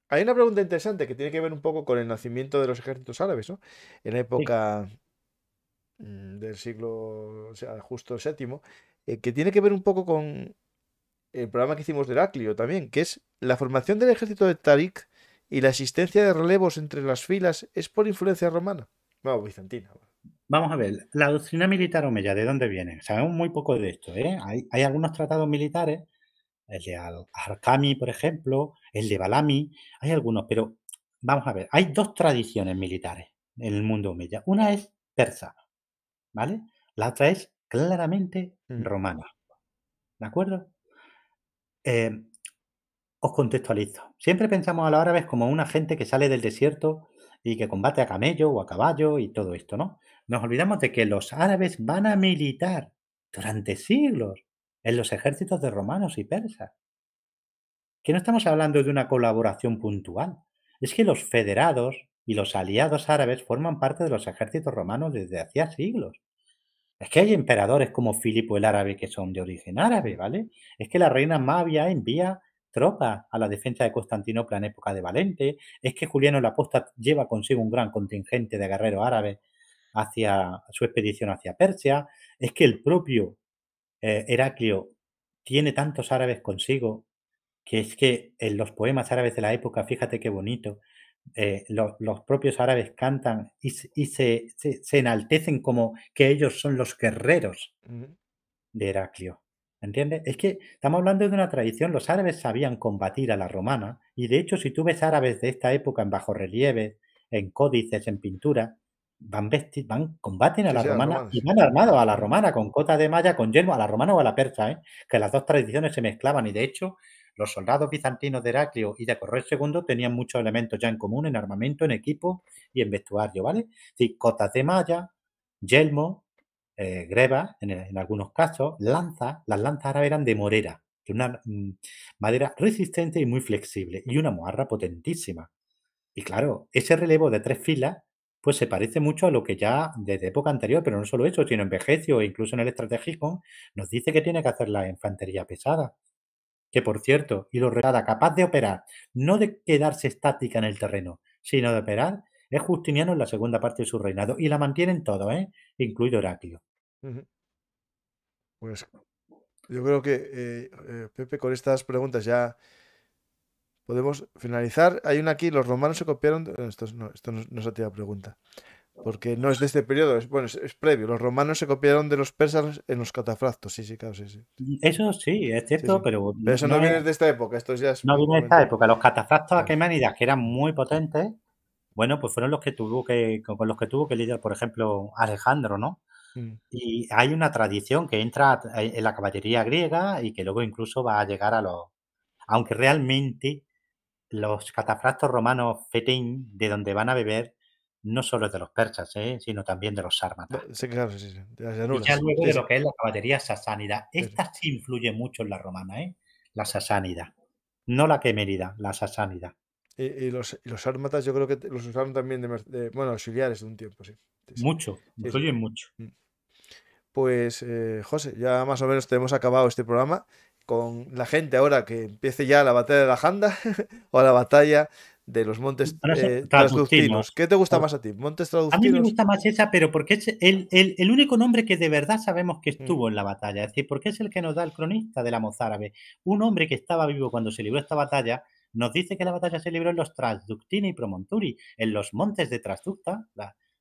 Hay una pregunta interesante que tiene que ver un poco con el nacimiento de los ejércitos árabes, ¿no? En la época mm, del siglo, o sea, justo VII, eh, que tiene que ver un poco con el programa que hicimos de Heraclio también, que es la formación del ejército de Tarik y la existencia de relevos entre las filas es por influencia romana. No, bizantina. Vamos a ver, la doctrina militar omeya, ¿de dónde viene? Sabemos muy poco de esto. ¿eh? Hay, algunos tratados militares, el de al por ejemplo, el de Balami, hay algunos, pero vamos a ver, hay dos tradiciones militares en el mundo omeya. Una es persa, ¿vale? La otra es claramente mm. romana. ¿De acuerdo? Eh, os contextualizo. Siempre pensamos a los árabes como una gente que sale del desierto y que combate a camello o a caballo y todo esto, ¿no? Nos olvidamos de que los árabes van a militar durante siglos en los ejércitos de romanos y persas. Que no estamos hablando de una colaboración puntual. Es que los federados y los aliados árabes forman parte de los ejércitos romanos desde hacía siglos. Es que hay emperadores como Filipo el Árabe que son de origen árabe, ¿vale? Es que la reina Mavia envía tropas a la defensa de Constantinopla en época de Valente, es que Juliano La Apóstata lleva consigo un gran contingente de guerreros árabes hacia su expedición hacia Persia, es que el propio eh, Heraclio tiene tantos árabes consigo, que es que en los poemas árabes de la época, fíjate qué bonito, eh, los propios árabes cantan y, y se, se, enaltecen como que ellos son los guerreros de Heraclio entiende Es que estamos hablando de una tradición, los árabes sabían combatir a la romana y de hecho si tú ves árabes de esta época en relieve, en códices, en pintura, van vestidos, van, combaten a la romana y van armados a la romana con cota de malla, con yelmo, a la romana o a la persa, ¿eh? que las dos tradiciones se mezclaban y de hecho los soldados bizantinos de Heraclio y de Correr II tenían muchos elementos ya en común en armamento, en equipo y en vestuario, ¿vale? decir, cotas de malla, yelmo, eh, en, algunos casos, lanza las lanzas árabes eran de morera, de una mm, madera resistente y muy flexible, y una moarra potentísima. Y claro, ese relevo de tres filas, pues se parece mucho a lo que ya desde época anterior, pero no solo eso, sino envejecio e incluso en el estrategismo, nos dice que tiene que hacer la infantería pesada. Que por cierto, y lo regada, capaz de operar, no de quedarse estática en el terreno, sino de operar es Justiniano en la segunda parte de su reinado y la mantienen todo, ¿eh? incluido Heraclio. Pues yo creo que, eh, eh, Pepe, con estas preguntas ya podemos finalizar. Hay una aquí, los romanos se copiaron. Esto, no, esto no, es la pregunta, porque no es de este periodo, es, bueno, es, previo. Los romanos se copiaron de los persas en los catafractos, sí, sí, claro, sí. Eso sí, es cierto, Pero, pero. eso no, viene de esta época, esto ya es. No viene de esta época, los catafractos a aquemanidas, que eran muy potentes bueno, pues fueron los que tuvo que, con los que tuvo que lidiar, por ejemplo, Alejandro, ¿no? Mm. Y hay una tradición que entra en la caballería griega y que luego incluso va a llegar a los... Aunque realmente los catafractos romanos fetín, de donde van a beber, no solo de los persas, ¿eh? sino también de los sármatas. Sí, claro, sí, sí. Y ya luego de lo que es la caballería sasánida. Esta sí influye mucho en la romana, ¿eh? la sasánida. No la quemérida, la sasánida. Y, los, yo creo que los usaron también de, bueno, auxiliares de un tiempo, sí. mucho, sí, mucho. Mm. Pues eh, José, ya más o menos tenemos acabado este programa con la gente ahora que empiece ya la batalla de la Janda [laughs] o la batalla de los montes eh, ¿Qué te gusta más a ti? ¿Montes traductinos? A mí me gusta más esa, pero porque es el, único nombre que de verdad sabemos que mm. estuvo en la batalla. Es decir, porque es el que nos da el cronista de la mozárabe. Un hombre que estaba vivo cuando se libró esta batalla, nos dice que la batalla se libró en los Transductini y Promonturi, en los montes de Transducta.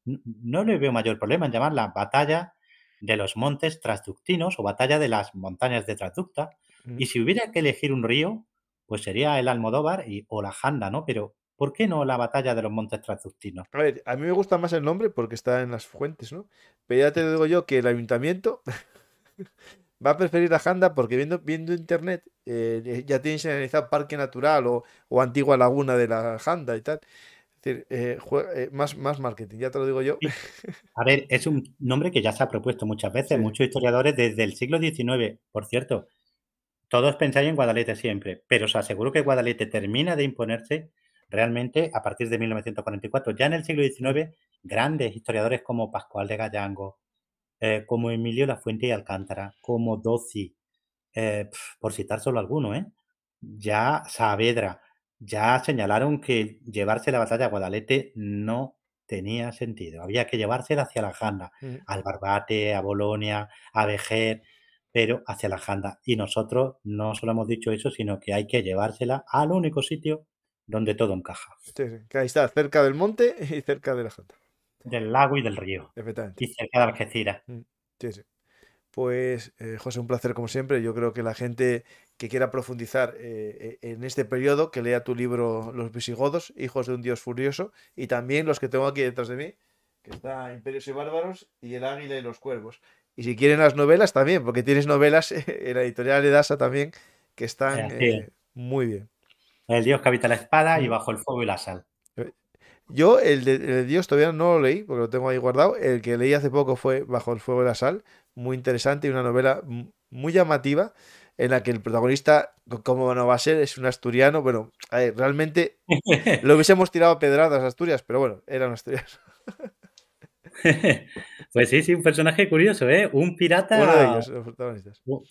no le veo mayor problema en llamarla batalla de los montes Transductinos o batalla de las montañas de Transducta. Mm. Y si hubiera que elegir un río, pues sería el Almodóvar y, o la Janda, ¿no? Pero ¿por qué no la batalla de los montes Transductinos? A ver, a mí me gusta más el nombre porque está en las fuentes, ¿no? Pero ya te digo yo que el ayuntamiento [laughs] va a preferir la Janda porque viendo, viendo internet eh, eh, ya tienen señalizado Parque Natural o, Antigua Laguna de la Janda y tal. Es decir, eh, más, más marketing, ya te lo digo yo. A ver, es un nombre que ya se ha propuesto muchas veces, muchos historiadores desde el siglo XIX, por cierto. Todos pensáis en Guadalete siempre, pero os aseguro que Guadalete termina de imponerse realmente a partir de 1944. Ya en el siglo XIX, grandes historiadores como Pascual de Gallango, eh, como Emilio la Fuente y Alcántara, como Doci, eh, por citar solo alguno, ¿eh? ya Saavedra, ya señalaron que llevarse la batalla a Guadalete no tenía sentido. Había que llevársela hacia la Janda, mm. al Barbate, a Bolonia, a Vejer, pero hacia la Janda. Y nosotros no solo hemos dicho eso, sino que hay que llevársela al único sitio donde todo encaja. ahí está, cerca del monte y cerca de la Janda del lago y del río. Y cerca de Algeciras. Mm, sí, sí. Pues, eh, José, un placer como siempre. Yo creo que la gente que quiera profundizar eh, e, en este periodo, que lea tu libro Los visigodos, hijos de un dios furioso, y también los que tengo aquí detrás de mí, que está Imperios y Bárbaros y El Águila y los Cuervos. Y si quieren las novelas también, porque tienes novelas [laughs] en la editorial Edasa también, que están eh, muy bien. El dios que habita la espada y mm. bajo el fuego y la sal. Yo, el de, Dios, todavía no lo leí, porque lo tengo ahí guardado. El que leí hace poco fue Bajo el Fuego de la Sal, muy interesante y una novela muy llamativa, en la que el protagonista, como no va a ser, es un asturiano. Bueno, realmente [laughs] lo hubiésemos tirado a pedradas a Asturias, pero bueno, era un asturiano. [laughs] Pues sí, sí, un personaje curioso, ¿eh? Un pirata.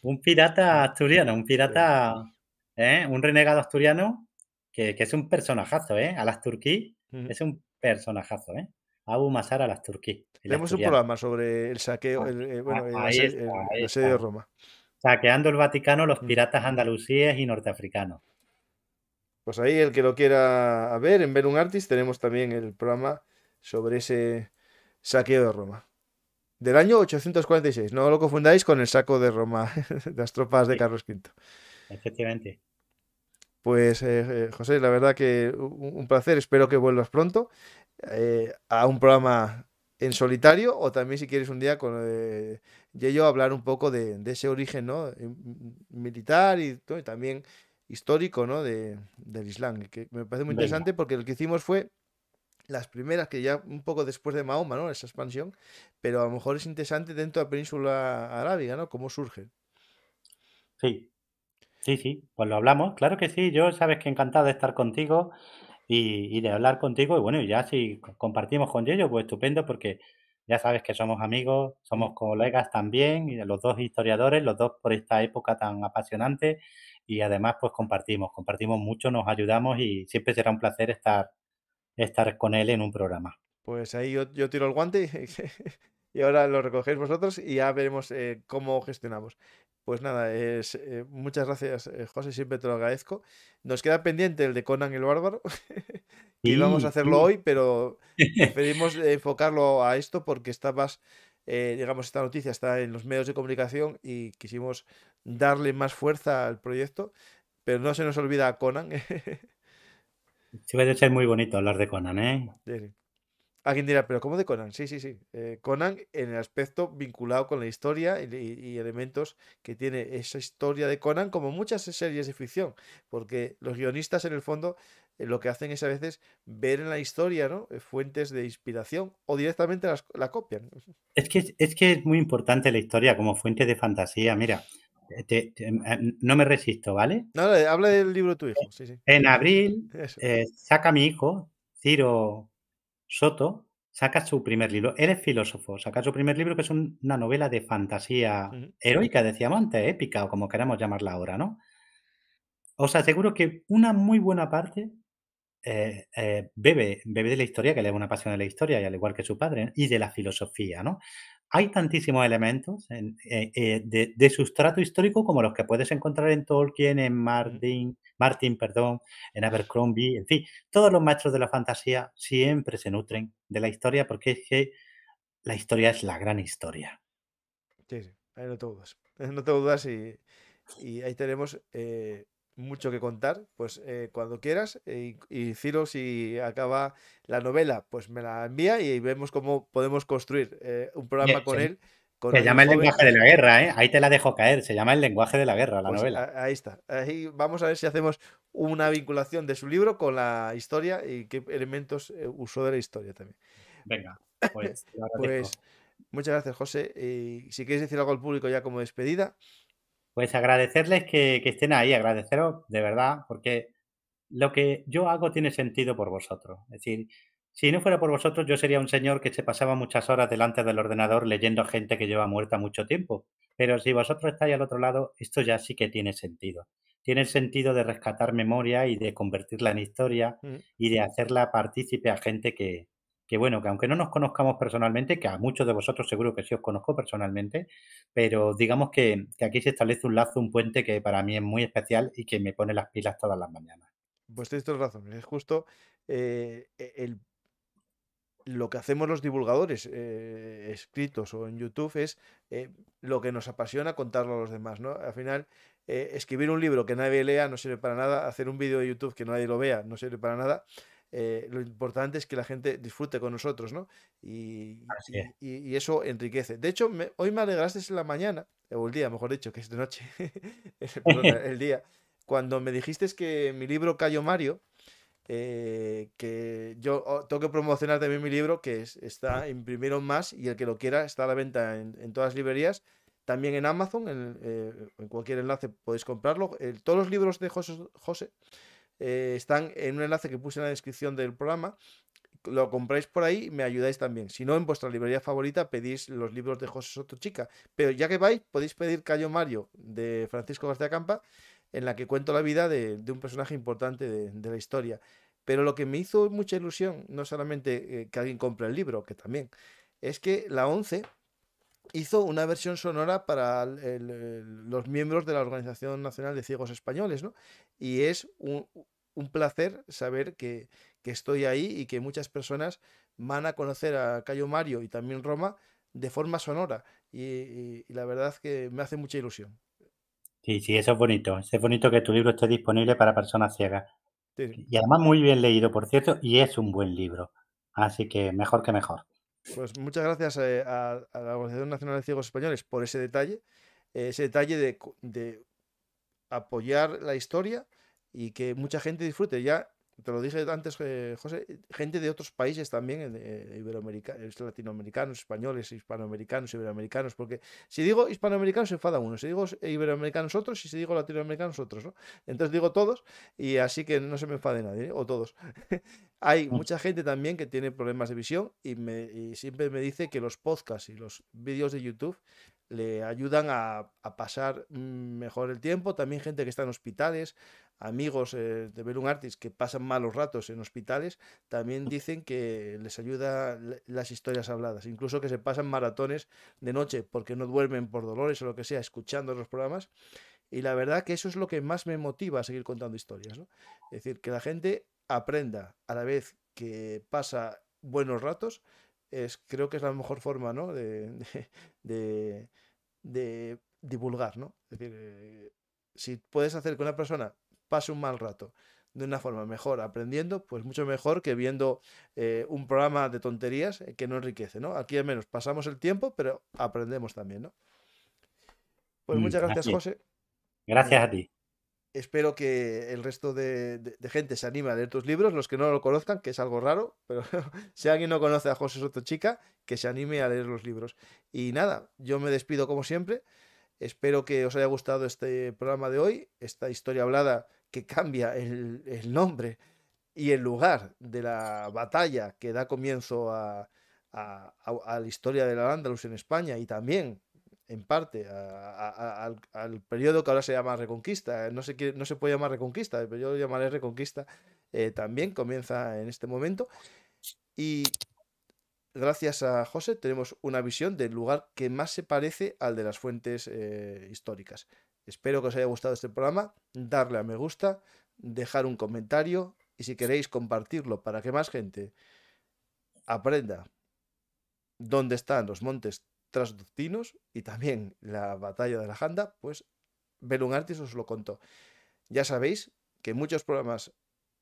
Un pirata asturiano, un pirata. ¿eh? Un renegado asturiano que, es un personajazo, ¿eh? A las turquí es un personajazo, ¿eh? Abu Masar a las turquí. Tenemos un programa sobre el saqueo, el, de Roma. Saqueando el Vaticano, los piratas andalusíes y norteafricanos. Pues ahí el que lo quiera ver en un Artis tenemos también el programa sobre ese saqueo de Roma. Del año 846, no lo confundáis con el saco de Roma, [laughs] las tropas de Carlos V. Efectivamente. Pues eh, eh, José, la verdad que un placer, espero que vuelvas pronto eh, a un programa en solitario o también si quieres un día con yo hablar un poco de, ese origen ¿no? militar y, también histórico ¿no? de, del Islam, que me parece muy interesante porque lo que hicimos fue las primeras, que ya un poco después de Mahoma, ¿no? esa expansión, pero a lo mejor es interesante dentro de la península arábiga, ¿no? cómo surge. Sí, Sí, sí, pues lo hablamos, claro que sí, yo sabes que encantado de estar contigo y, de hablar contigo y bueno, ya si compartimos con ellos, pues estupendo porque ya sabes que somos amigos, somos colegas también, y los dos historiadores, los dos por esta época tan apasionante y además pues compartimos, compartimos mucho, nos ayudamos y siempre será un placer estar, estar con él en un programa. Pues ahí yo, yo tiro el guante y [laughs] ahora lo recogéis vosotros y ya veremos eh, cómo gestionamos. Pues nada, eh, muchas gracias, eh, José, siempre te lo agradezco. Nos queda pendiente el de Conan el Bárbaro, [laughs] y vamos a hacerlo hoy, pero [laughs] preferimos enfocarlo a esto porque está eh, digamos, esta noticia está en los medios de comunicación y quisimos darle más fuerza al proyecto, pero no se nos olvida Conan. Sí, [laughs] va a ser muy bonito hablar de Conan, ¿eh? Alguien dirá, pero ¿cómo de Conan? Sí, sí, sí. Eh, Conan en el aspecto vinculado con la historia y, elementos que tiene esa historia de Conan, como muchas series de ficción, porque los guionistas en el fondo eh, lo que hacen es a veces ver en la historia ¿no? Eh, fuentes de inspiración o directamente la copian. Es que, es que es muy importante la historia como fuente de fantasía. Mira, no me resisto, ¿vale? No, habla del libro de tu hijo. En abril [laughs] saca mi hijo, Ciro Soto saca su primer libro. Él es filósofo, saca su primer libro que es una novela de fantasía heroica, decíamos antes, épica o como queramos llamarla ahora, ¿no? Os aseguro que una muy buena parte eh, eh, bebe, bebe de la historia, que le da una pasión de la historia, y al igual que su padre, y de la filosofía, ¿no? hay tantísimos elementos eh, eh, de, sustrato histórico como los que puedes encontrar en Tolkien, en Martin, Martin, perdón, en Abercrombie, en fin, todos los maestros de la fantasía siempre se nutren de la historia porque es que la historia es la gran historia. Sí, sí, ahí no te dudas, [laughs] no te dudas y, ahí tenemos eh, mucho que contar, pues eh, cuando quieras. Eh, y Ciro, si acaba la novela, pues me la envía y vemos cómo podemos construir eh, un programa con él. se llama El lenguaje de la guerra, ¿eh? Ahí te la dejo caer. Se llama El lenguaje de la guerra, la pues, novela. Ahí está. Ahí vamos a ver si hacemos una vinculación de su libro con la historia y qué elementos usó de la historia también. Venga, pues. [laughs] pues muchas gracias, José. Y si quieres decir algo al público ya como despedida. Pues agradecerles que, estén ahí, agradeceros de verdad, porque lo que yo hago tiene sentido por vosotros. Es decir, si no fuera por vosotros, yo sería un señor que se pasaba muchas horas delante del ordenador leyendo a gente que lleva muerta mucho tiempo. Pero si vosotros estáis al otro lado, esto ya sí que tiene sentido. Tiene el sentido de rescatar memoria y de convertirla en historia mm. y de hacerla partícipe a gente que, que bueno, que aunque no nos conozcamos personalmente, que a muchos de vosotros seguro que sí os conozco personalmente, pero digamos que, aquí se establece un lazo, un puente que para mí es muy especial y que me pone las pilas todas las mañanas. Pues tienes toda razón, es justo eh, e, el, lo que hacemos los divulgadores eh, escritos o en YouTube es eh, lo que nos apasiona contarlo a los demás, Al final, escribir un libro que nadie lea no sirve para nada, hacer un vídeo de YouTube que nadie lo vea no sirve para nada, eh, lo importante es que la gente disfrute con nosotros, ¿no? Y, eso enriquece. De hecho, hoy me alegraste en la mañana, o el día, mejor dicho, que es de noche, [laughs] [laughs] el día, cuando me dijiste que mi libro Cayo Mario, eh, que yo oh, tengo que promocionar también mi libro, que está está, primero más y el que lo quiera está a la venta en, todas las librerías, también en Amazon, en, eh, cualquier enlace podéis comprarlo. todos los libros de José eh, están en un enlace que puse en la descripción del programa. Lo compráis por ahí, me ayudáis también. Si no, en vuestra librería favorita pedís los libros de José Soto Chica. Pero ya que vais, podéis pedir Cayo Mario de Francisco García Campa, en la que cuento la vida de, un personaje importante de, la historia. Pero lo que me hizo mucha ilusión, no solamente eh, que alguien compre el libro, que también, es que la 11 hizo una versión sonora para los miembros de la Organización Nacional de Ciegos Españoles, ¿no? Y es un, un placer saber que, estoy ahí y que muchas personas van a conocer a Cayo Mario y también Roma de forma sonora. Y, la verdad que me hace mucha ilusión. Sí, sí, eso es bonito. Es bonito que tu libro esté disponible para personas ciegas. Y además muy bien leído, por cierto, y es un buen libro. Así que mejor que mejor. Pues muchas gracias eh, a, la Organización Nacional de Ciegos Españoles por ese detalle, ese detalle de, de apoyar la historia y que mucha gente disfrute. Ya te lo dije antes, eh, José, gente de otros países también, eh, iberoamericanos, eh, latinoamericanos, españoles, hispanoamericanos, iberoamericanos, porque si digo hispanoamericanos se enfada uno, si digo iberoamericanos otros y si digo latinoamericanos otros, ¿no? Entonces digo todos y así que no se me enfade nadie, o todos. [laughs] Hay mucha gente también que tiene problemas de visión y, me, siempre me dice que los podcasts y los vídeos de YouTube le ayudan a, a pasar mm, mejor el tiempo. También gente que está en hospitales, amigos eh, de un Artis que pasan malos ratos en hospitales también dicen que les ayuda las historias habladas, incluso que se pasan maratones de noche porque no duermen por dolores o lo que sea, escuchando los programas. Y la verdad que eso es lo que más me motiva a seguir contando historias. Es decir, que la gente aprenda a la vez que pasa buenos ratos, es, creo que es la mejor forma de, de, divulgar. Es decir, eh, si puedes hacer que una persona pase un mal rato de una forma mejor aprendiendo, pues mucho mejor que viendo eh, un programa de tonterías eh, que no enriquece, ¿no? Aquí al menos pasamos el tiempo, pero aprendemos también, ¿no? Pues mm, muchas gracias, José. Gracias a ti. Espero que el resto de, de, gente se anime a leer tus libros, los que no lo conozcan, que es algo raro, pero [laughs] si alguien no conoce a José Soto Chica, que se anime a leer los libros. Y nada, yo me despido como siempre. Espero que os haya gustado este programa de hoy, esta historia hablada que cambia el, nombre y el lugar de la batalla que da comienzo a, la historia de la Andalucía en España y también, en parte, al, periodo que ahora se llama Reconquista. No se, no se puede llamar Reconquista, pero yo lo llamaré Reconquista. Eh, también comienza en este momento. Y, gracias a José, tenemos una visión del lugar que más se parece al de las fuentes eh, históricas. Espero que os haya gustado este programa, darle a me gusta, dejar un comentario y si queréis compartirlo para que más gente aprenda dónde están los montes transductinos y también la batalla de la Janda, pues Artis os lo contó. Ya sabéis que muchos programas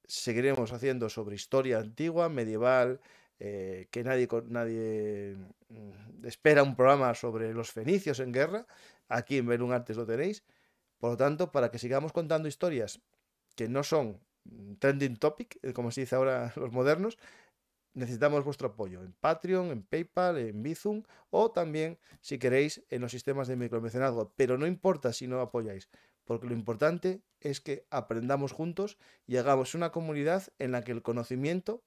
seguiremos haciendo sobre historia antigua, medieval, eh, que nadie, mm, espera un programa sobre los fenicios en guerra, aquí en Belún Artes lo tenéis. Por lo tanto, para que sigamos contando historias que no son mm, trending topic, eh, como se dice ahora [laughs] los modernos, necesitamos vuestro apoyo en Patreon, en PayPal, en Bizum o también, si queréis, en los sistemas de micromecenazgo. Pero no importa si no apoyáis, porque lo importante es que aprendamos juntos y hagamos una comunidad en la que el conocimiento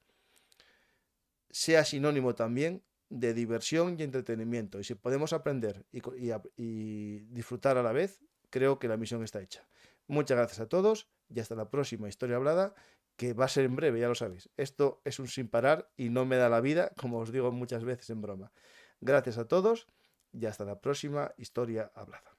sea sinónimo también de diversión y entretenimiento. Y si podemos aprender y, disfrutar a la vez, creo que la misión está hecha. Muchas gracias a todos y hasta la próxima historia hablada, que va a ser en breve, ya lo sabéis. Esto es un sin parar y no me da la vida, como os digo muchas veces en broma. Gracias a todos y hasta la próxima historia hablada.